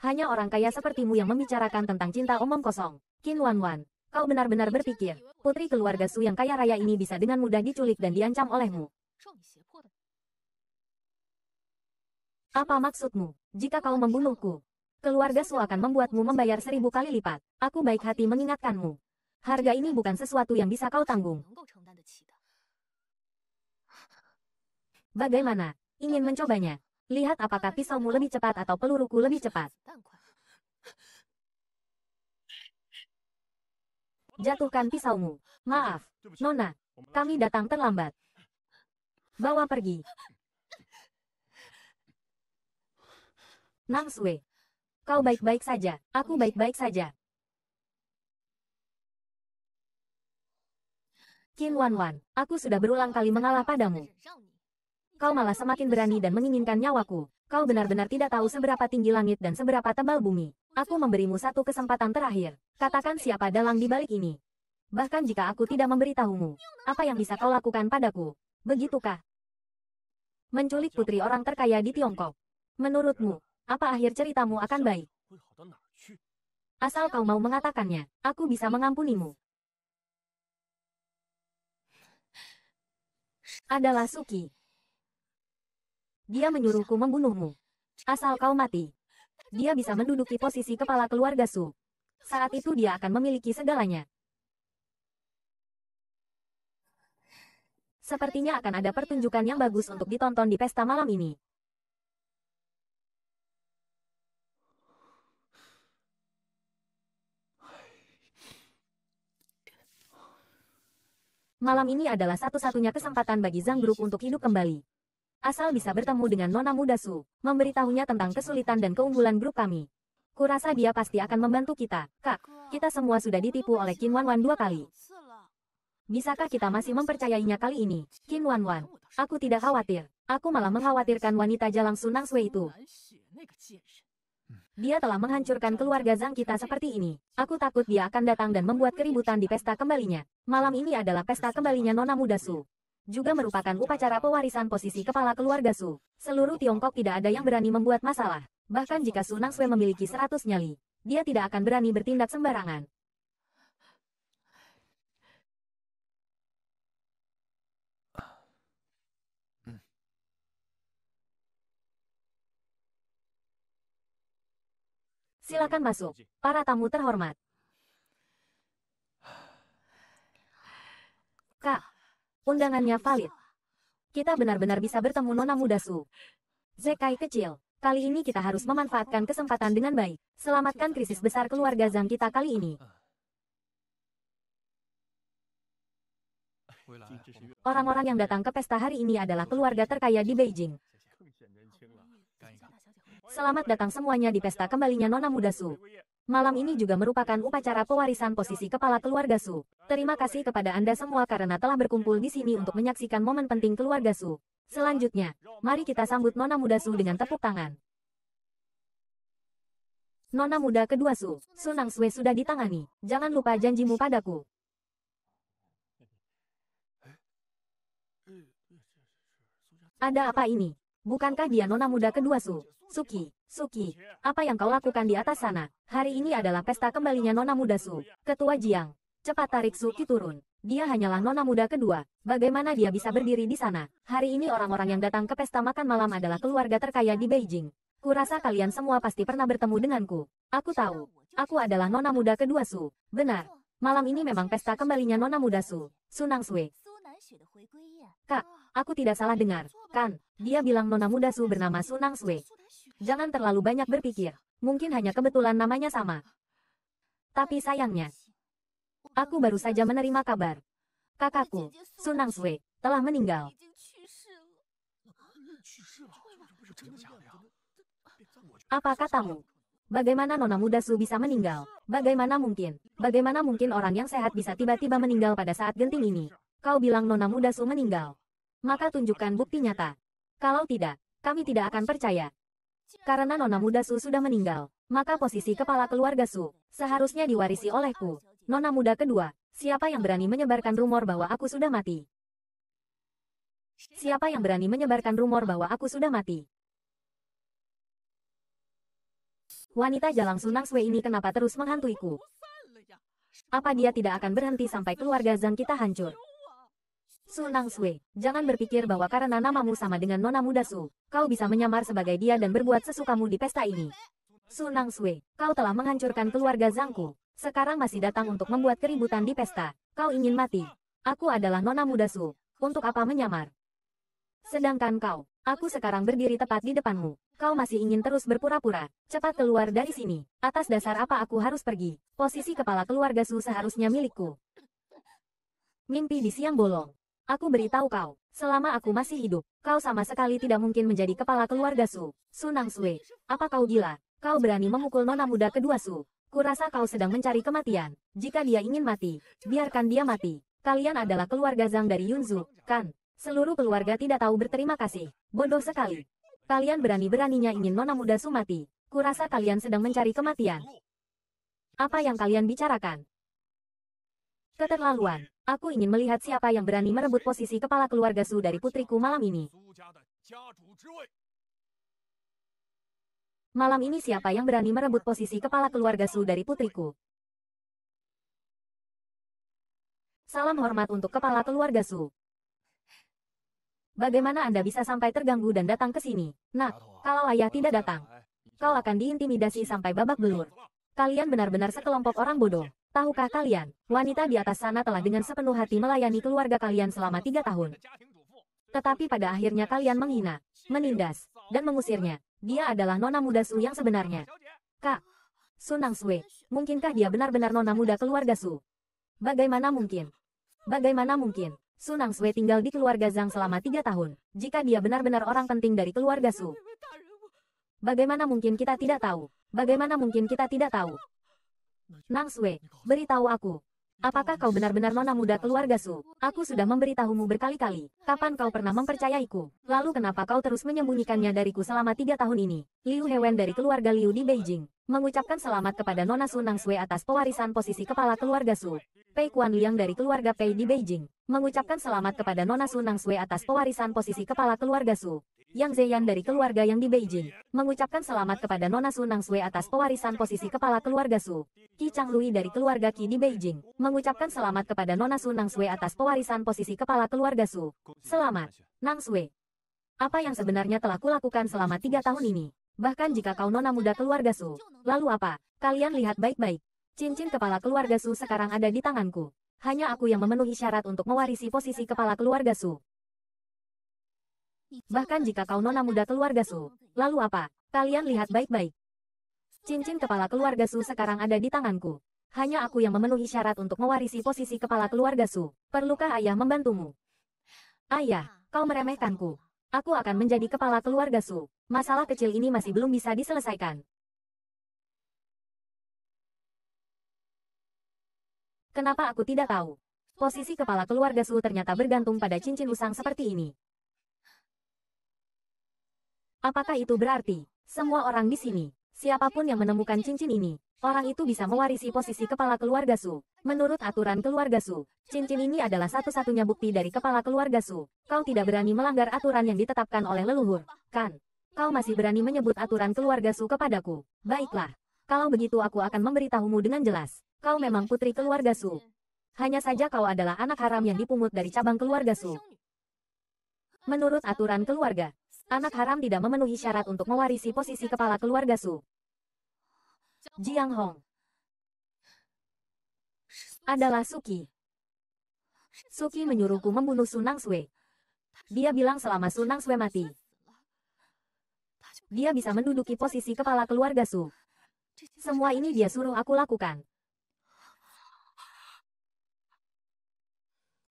Hanya orang kaya sepertimu yang membicarakan tentang cinta omong kosong. Qin Wan Wan, kau benar-benar berpikir, putri keluarga Su yang kaya raya ini bisa dengan mudah diculik dan diancam olehmu. Apa maksudmu? Jika kau membunuhku, keluarga Su akan membuatmu membayar seribu kali lipat. Aku baik hati mengingatkanmu. Harga ini bukan sesuatu yang bisa kau tanggung. Bagaimana? Ingin mencobanya? Lihat apakah pisaumu lebih cepat atau peluruku lebih cepat. Jatuhkan pisaumu. Maaf, Nona. Kami datang terlambat. Bawa pergi. Nang Sue. Kau baik-baik saja. Aku baik-baik saja. Kim Wan Wan, aku sudah berulang kali mengalah padamu kau malah semakin berani dan menginginkan nyawaku. Kau benar-benar tidak tahu seberapa tinggi langit dan seberapa tebal bumi. Aku memberimu satu kesempatan terakhir. Katakan siapa dalang di balik ini. Bahkan jika aku tidak memberitahumu, apa yang bisa kau lakukan padaku? Begitukah? Menculik putri orang terkaya di Tiongkok. Menurutmu, apa akhir ceritamu akan baik? Asal kau mau mengatakannya, aku bisa mengampunimu. Adalah Suki. Dia menyuruhku membunuhmu. Asal kau mati. Dia bisa menduduki posisi kepala keluarga Su. Saat itu dia akan memiliki segalanya. Sepertinya akan ada pertunjukan yang bagus untuk ditonton di pesta malam ini. Malam ini adalah satu-satunya kesempatan bagi Zhang Group untuk hidup kembali. Asal bisa bertemu dengan Nona Muda Su, memberitahunya tentang kesulitan dan keunggulan grup kami. Kurasa dia pasti akan membantu kita. Kak, kita semua sudah ditipu oleh Kim Wan Wan dua kali. Bisakah kita masih mempercayainya kali ini? Kim Wan Wan, aku tidak khawatir. Aku malah mengkhawatirkan wanita jalang Sunang Sui itu. Dia telah menghancurkan keluarga Zhang kita seperti ini. Aku takut dia akan datang dan membuat keributan di pesta kembalinya. Malam ini adalah pesta kembalinya Nona Muda Su juga merupakan upacara pewarisan posisi kepala keluarga Su. Seluruh Tiongkok tidak ada yang berani membuat masalah. Bahkan jika Su Nang memiliki seratus nyali, dia tidak akan berani bertindak sembarangan. Silakan masuk, para tamu terhormat. Kak, Undangannya valid. Kita benar-benar bisa bertemu Nona Muda Su. Zekai kecil, kali ini kita harus memanfaatkan kesempatan dengan baik. Selamatkan krisis besar keluarga Zhang kita kali ini. Ya, Orang-orang yang datang ke pesta hari ini adalah keluarga terkaya di Beijing. Selamat datang semuanya di pesta kembalinya Nona Muda Su. Malam ini juga merupakan upacara pewarisan posisi kepala keluarga Su. Terima kasih kepada Anda semua karena telah berkumpul di sini untuk menyaksikan momen penting keluarga Su. Selanjutnya, mari kita sambut Nona Muda Su dengan tepuk tangan. Nona muda kedua Su, Sunang Sue sudah ditangani. Jangan lupa janjimu padaku. Ada apa ini? Bukankah dia nona muda kedua Su? Suki, Suki, apa yang kau lakukan di atas sana? Hari ini adalah pesta kembalinya nona muda Su, ketua Jiang. Cepat tarik Suki turun. Dia hanyalah nona muda kedua. Bagaimana dia bisa berdiri di sana? Hari ini orang-orang yang datang ke pesta makan malam adalah keluarga terkaya di Beijing. Kurasa kalian semua pasti pernah bertemu denganku. Aku tahu. Aku adalah nona muda kedua Su. Benar. Malam ini memang pesta kembalinya nona muda Su. Sunang Sui. Kak, aku tidak salah dengar, kan? Dia bilang nona muda Su bernama Sunang Sui. Jangan terlalu banyak berpikir, mungkin hanya kebetulan namanya sama. Tapi sayangnya, aku baru saja menerima kabar. Kakakku, Sunang Sui, telah meninggal. Apa katamu? Bagaimana Nona Muda Su bisa meninggal? Bagaimana mungkin? Bagaimana mungkin orang yang sehat bisa tiba-tiba meninggal pada saat genting ini? Kau bilang Nona Muda Su meninggal maka tunjukkan bukti nyata. Kalau tidak, kami tidak akan percaya. Karena Nona Muda Su sudah meninggal, maka posisi kepala keluarga Su seharusnya diwarisi olehku. Nona Muda kedua, siapa yang berani menyebarkan rumor bahwa aku sudah mati? Siapa yang berani menyebarkan rumor bahwa aku sudah mati? Wanita jalang sunang Sue ini kenapa terus menghantuiku? Apa dia tidak akan berhenti sampai keluarga Zhang kita hancur? Sunang Nang Sui, jangan berpikir bahwa karena namamu sama dengan nona Mudasu, kau bisa menyamar sebagai dia dan berbuat sesukamu di pesta ini. Sunang Nang Sui, kau telah menghancurkan keluarga Zangku. Sekarang masih datang untuk membuat keributan di pesta. Kau ingin mati. Aku adalah nona Mudasu. Untuk apa menyamar? Sedangkan kau, aku sekarang berdiri tepat di depanmu. Kau masih ingin terus berpura-pura. Cepat keluar dari sini. Atas dasar apa aku harus pergi? Posisi kepala keluarga Su seharusnya milikku. Mimpi di siang bolong. Aku beritahu kau, selama aku masih hidup, kau sama sekali tidak mungkin menjadi kepala keluarga Su. Sunang Sui, apa kau gila? Kau berani memukul nona muda kedua Su. Kurasa kau sedang mencari kematian. Jika dia ingin mati, biarkan dia mati. Kalian adalah keluarga Zhang dari Yunzu, kan? Seluruh keluarga tidak tahu berterima kasih. Bodoh sekali. Kalian berani-beraninya ingin nona muda Su mati. Kurasa kalian sedang mencari kematian. Apa yang kalian bicarakan? Keterlaluan. Aku ingin melihat siapa yang berani merebut posisi kepala keluarga Su dari putriku malam ini. Malam ini siapa yang berani merebut posisi kepala keluarga Su dari putriku? Salam hormat untuk kepala keluarga Su. Bagaimana Anda bisa sampai terganggu dan datang ke sini? Nah, kalau ayah tidak datang, kau akan diintimidasi sampai babak belur. Kalian benar-benar sekelompok orang bodoh. Tahukah kalian, wanita di atas sana telah dengan sepenuh hati melayani keluarga kalian selama tiga tahun. Tetapi pada akhirnya kalian menghina, menindas, dan mengusirnya. Dia adalah nona muda Su yang sebenarnya. Kak, Sunang Sui, mungkinkah dia benar-benar nona muda keluarga Su? Bagaimana mungkin? Bagaimana mungkin? Sunang Sui tinggal di keluarga Zhang selama tiga tahun. Jika dia benar-benar orang penting dari keluarga Su, bagaimana mungkin kita tidak tahu? Bagaimana mungkin kita tidak tahu? Nang Sue, beritahu aku. Apakah kau benar-benar nona muda keluarga Su? Aku sudah memberitahumu berkali-kali. Kapan kau pernah mempercayaiku? Lalu kenapa kau terus menyembunyikannya dariku selama tiga tahun ini? Liu Hewen dari keluarga Liu di Beijing, mengucapkan selamat kepada Nona Su Nang Sue atas pewarisan posisi kepala keluarga Su. Pei Kuan Liang dari keluarga Pei di Beijing, mengucapkan selamat kepada Nona Su Nang Sue atas pewarisan posisi kepala keluarga Su. Yang Zeyan dari keluarga yang di Beijing, mengucapkan selamat kepada Nona Su Nangsue atas pewarisan posisi kepala keluarga Su. Ki Lui dari keluarga Qi di Beijing, mengucapkan selamat kepada Nona Su Nangsue atas pewarisan posisi kepala keluarga Su. Selamat, Nang Nangsue. Apa yang sebenarnya telah kulakukan selama tiga tahun ini? Bahkan jika kau nona muda keluarga Su, lalu apa? Kalian lihat baik-baik. Cincin kepala keluarga Su sekarang ada di tanganku. Hanya aku yang memenuhi syarat untuk mewarisi posisi kepala keluarga Su. Bahkan jika kau nona muda keluarga Su, lalu apa? Kalian lihat baik-baik. Cincin kepala keluarga Su sekarang ada di tanganku. Hanya aku yang memenuhi syarat untuk mewarisi posisi kepala keluarga Su. Perlukah ayah membantumu? Ayah, kau meremehkanku. Aku akan menjadi kepala keluarga Su. Masalah kecil ini masih belum bisa diselesaikan. Kenapa aku tidak tahu? Posisi kepala keluarga Su ternyata bergantung pada cincin usang seperti ini. Apakah itu berarti, semua orang di sini, siapapun yang menemukan cincin ini, orang itu bisa mewarisi posisi kepala keluarga Su. Menurut aturan keluarga Su, cincin ini adalah satu-satunya bukti dari kepala keluarga Su. Kau tidak berani melanggar aturan yang ditetapkan oleh leluhur, kan? Kau masih berani menyebut aturan keluarga Su kepadaku. Baiklah, kalau begitu aku akan memberitahumu dengan jelas. Kau memang putri keluarga Su. Hanya saja kau adalah anak haram yang dipungut dari cabang keluarga Su. Menurut aturan keluarga, anak haram tidak memenuhi syarat untuk mewarisi posisi kepala keluarga Su. Jiang Hong adalah Suki. Suki menyuruhku membunuh Sunang Sui. Dia bilang selama Sunang Sui mati, dia bisa menduduki posisi kepala keluarga Su. Semua ini dia suruh aku lakukan.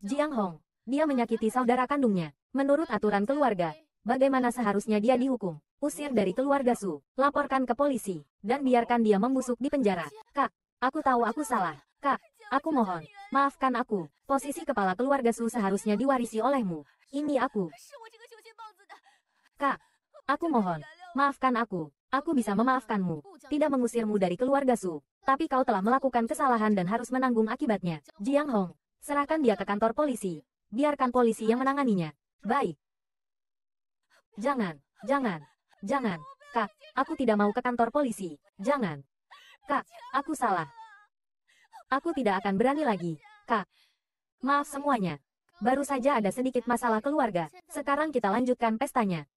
Jiang Hong, dia menyakiti saudara kandungnya, menurut aturan keluarga bagaimana seharusnya dia dihukum. Usir dari keluarga Su, laporkan ke polisi, dan biarkan dia membusuk di penjara. Kak, aku tahu aku salah. Kak, aku mohon, maafkan aku. Posisi kepala keluarga Su seharusnya diwarisi olehmu. Ini aku. Kak, aku mohon, maafkan aku. Aku bisa memaafkanmu, tidak mengusirmu dari keluarga Su. Tapi kau telah melakukan kesalahan dan harus menanggung akibatnya. Jiang Hong, serahkan dia ke kantor polisi. Biarkan polisi yang menanganinya. Baik, Jangan, jangan, jangan. Kak, aku tidak mau ke kantor polisi. Jangan. Kak, aku salah. Aku tidak akan berani lagi. Kak, maaf semuanya. Baru saja ada sedikit masalah keluarga. Sekarang kita lanjutkan pestanya.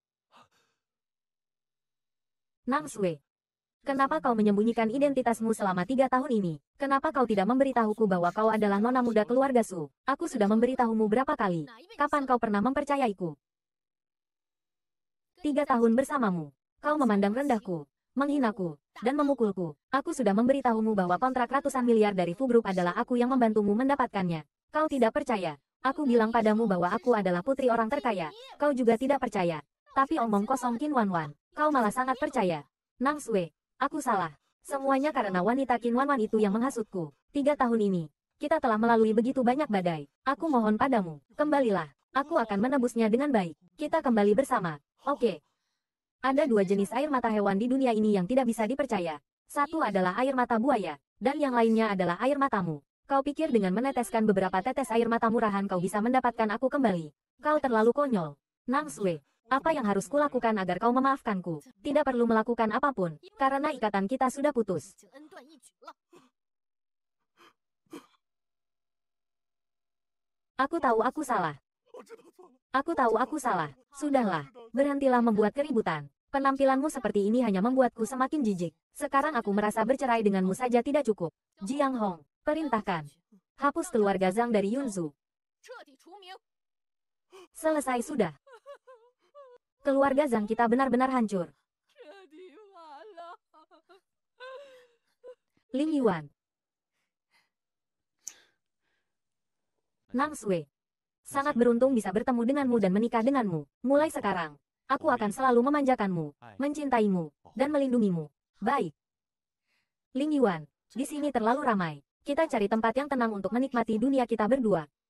Nang Sui. Kenapa kau menyembunyikan identitasmu selama tiga tahun ini? Kenapa kau tidak memberitahuku bahwa kau adalah nona muda keluarga Su? Aku sudah memberitahumu berapa kali. Kapan kau pernah mempercayaiku? tiga tahun bersamamu. Kau memandang rendahku, menghinaku, dan memukulku. Aku sudah memberitahumu bahwa kontrak ratusan miliar dari Fu Group adalah aku yang membantumu mendapatkannya. Kau tidak percaya. Aku bilang padamu bahwa aku adalah putri orang terkaya. Kau juga tidak percaya. Tapi omong kosong Kin Wan Wan. Kau malah sangat percaya. Nang Sui, aku salah. Semuanya karena wanita Kin Wan Wan itu yang menghasutku. Tiga tahun ini, kita telah melalui begitu banyak badai. Aku mohon padamu, kembalilah. Aku akan menebusnya dengan baik. Kita kembali bersama. Oke. Ada dua jenis air mata hewan di dunia ini yang tidak bisa dipercaya. Satu adalah air mata buaya, dan yang lainnya adalah air matamu. Kau pikir dengan meneteskan beberapa tetes air mata murahan kau bisa mendapatkan aku kembali. Kau terlalu konyol. Nang Sui. apa yang harus kulakukan agar kau memaafkanku? Tidak perlu melakukan apapun, karena ikatan kita sudah putus. Aku tahu aku salah. Aku tahu aku salah. Sudahlah, berhentilah membuat keributan. Penampilanmu seperti ini hanya membuatku semakin jijik. Sekarang aku merasa bercerai denganmu saja tidak cukup. Jiang Hong, perintahkan. Hapus keluarga Zhang dari Yunzu. Selesai sudah. Keluarga Zhang kita benar-benar hancur. Ling Yuan. Nang Sui. Sangat beruntung bisa bertemu denganmu dan menikah denganmu. Mulai sekarang, aku akan selalu memanjakanmu, mencintaimu, dan melindungimu. Baik. Ling Yuan, di sini terlalu ramai. Kita cari tempat yang tenang untuk menikmati dunia kita berdua.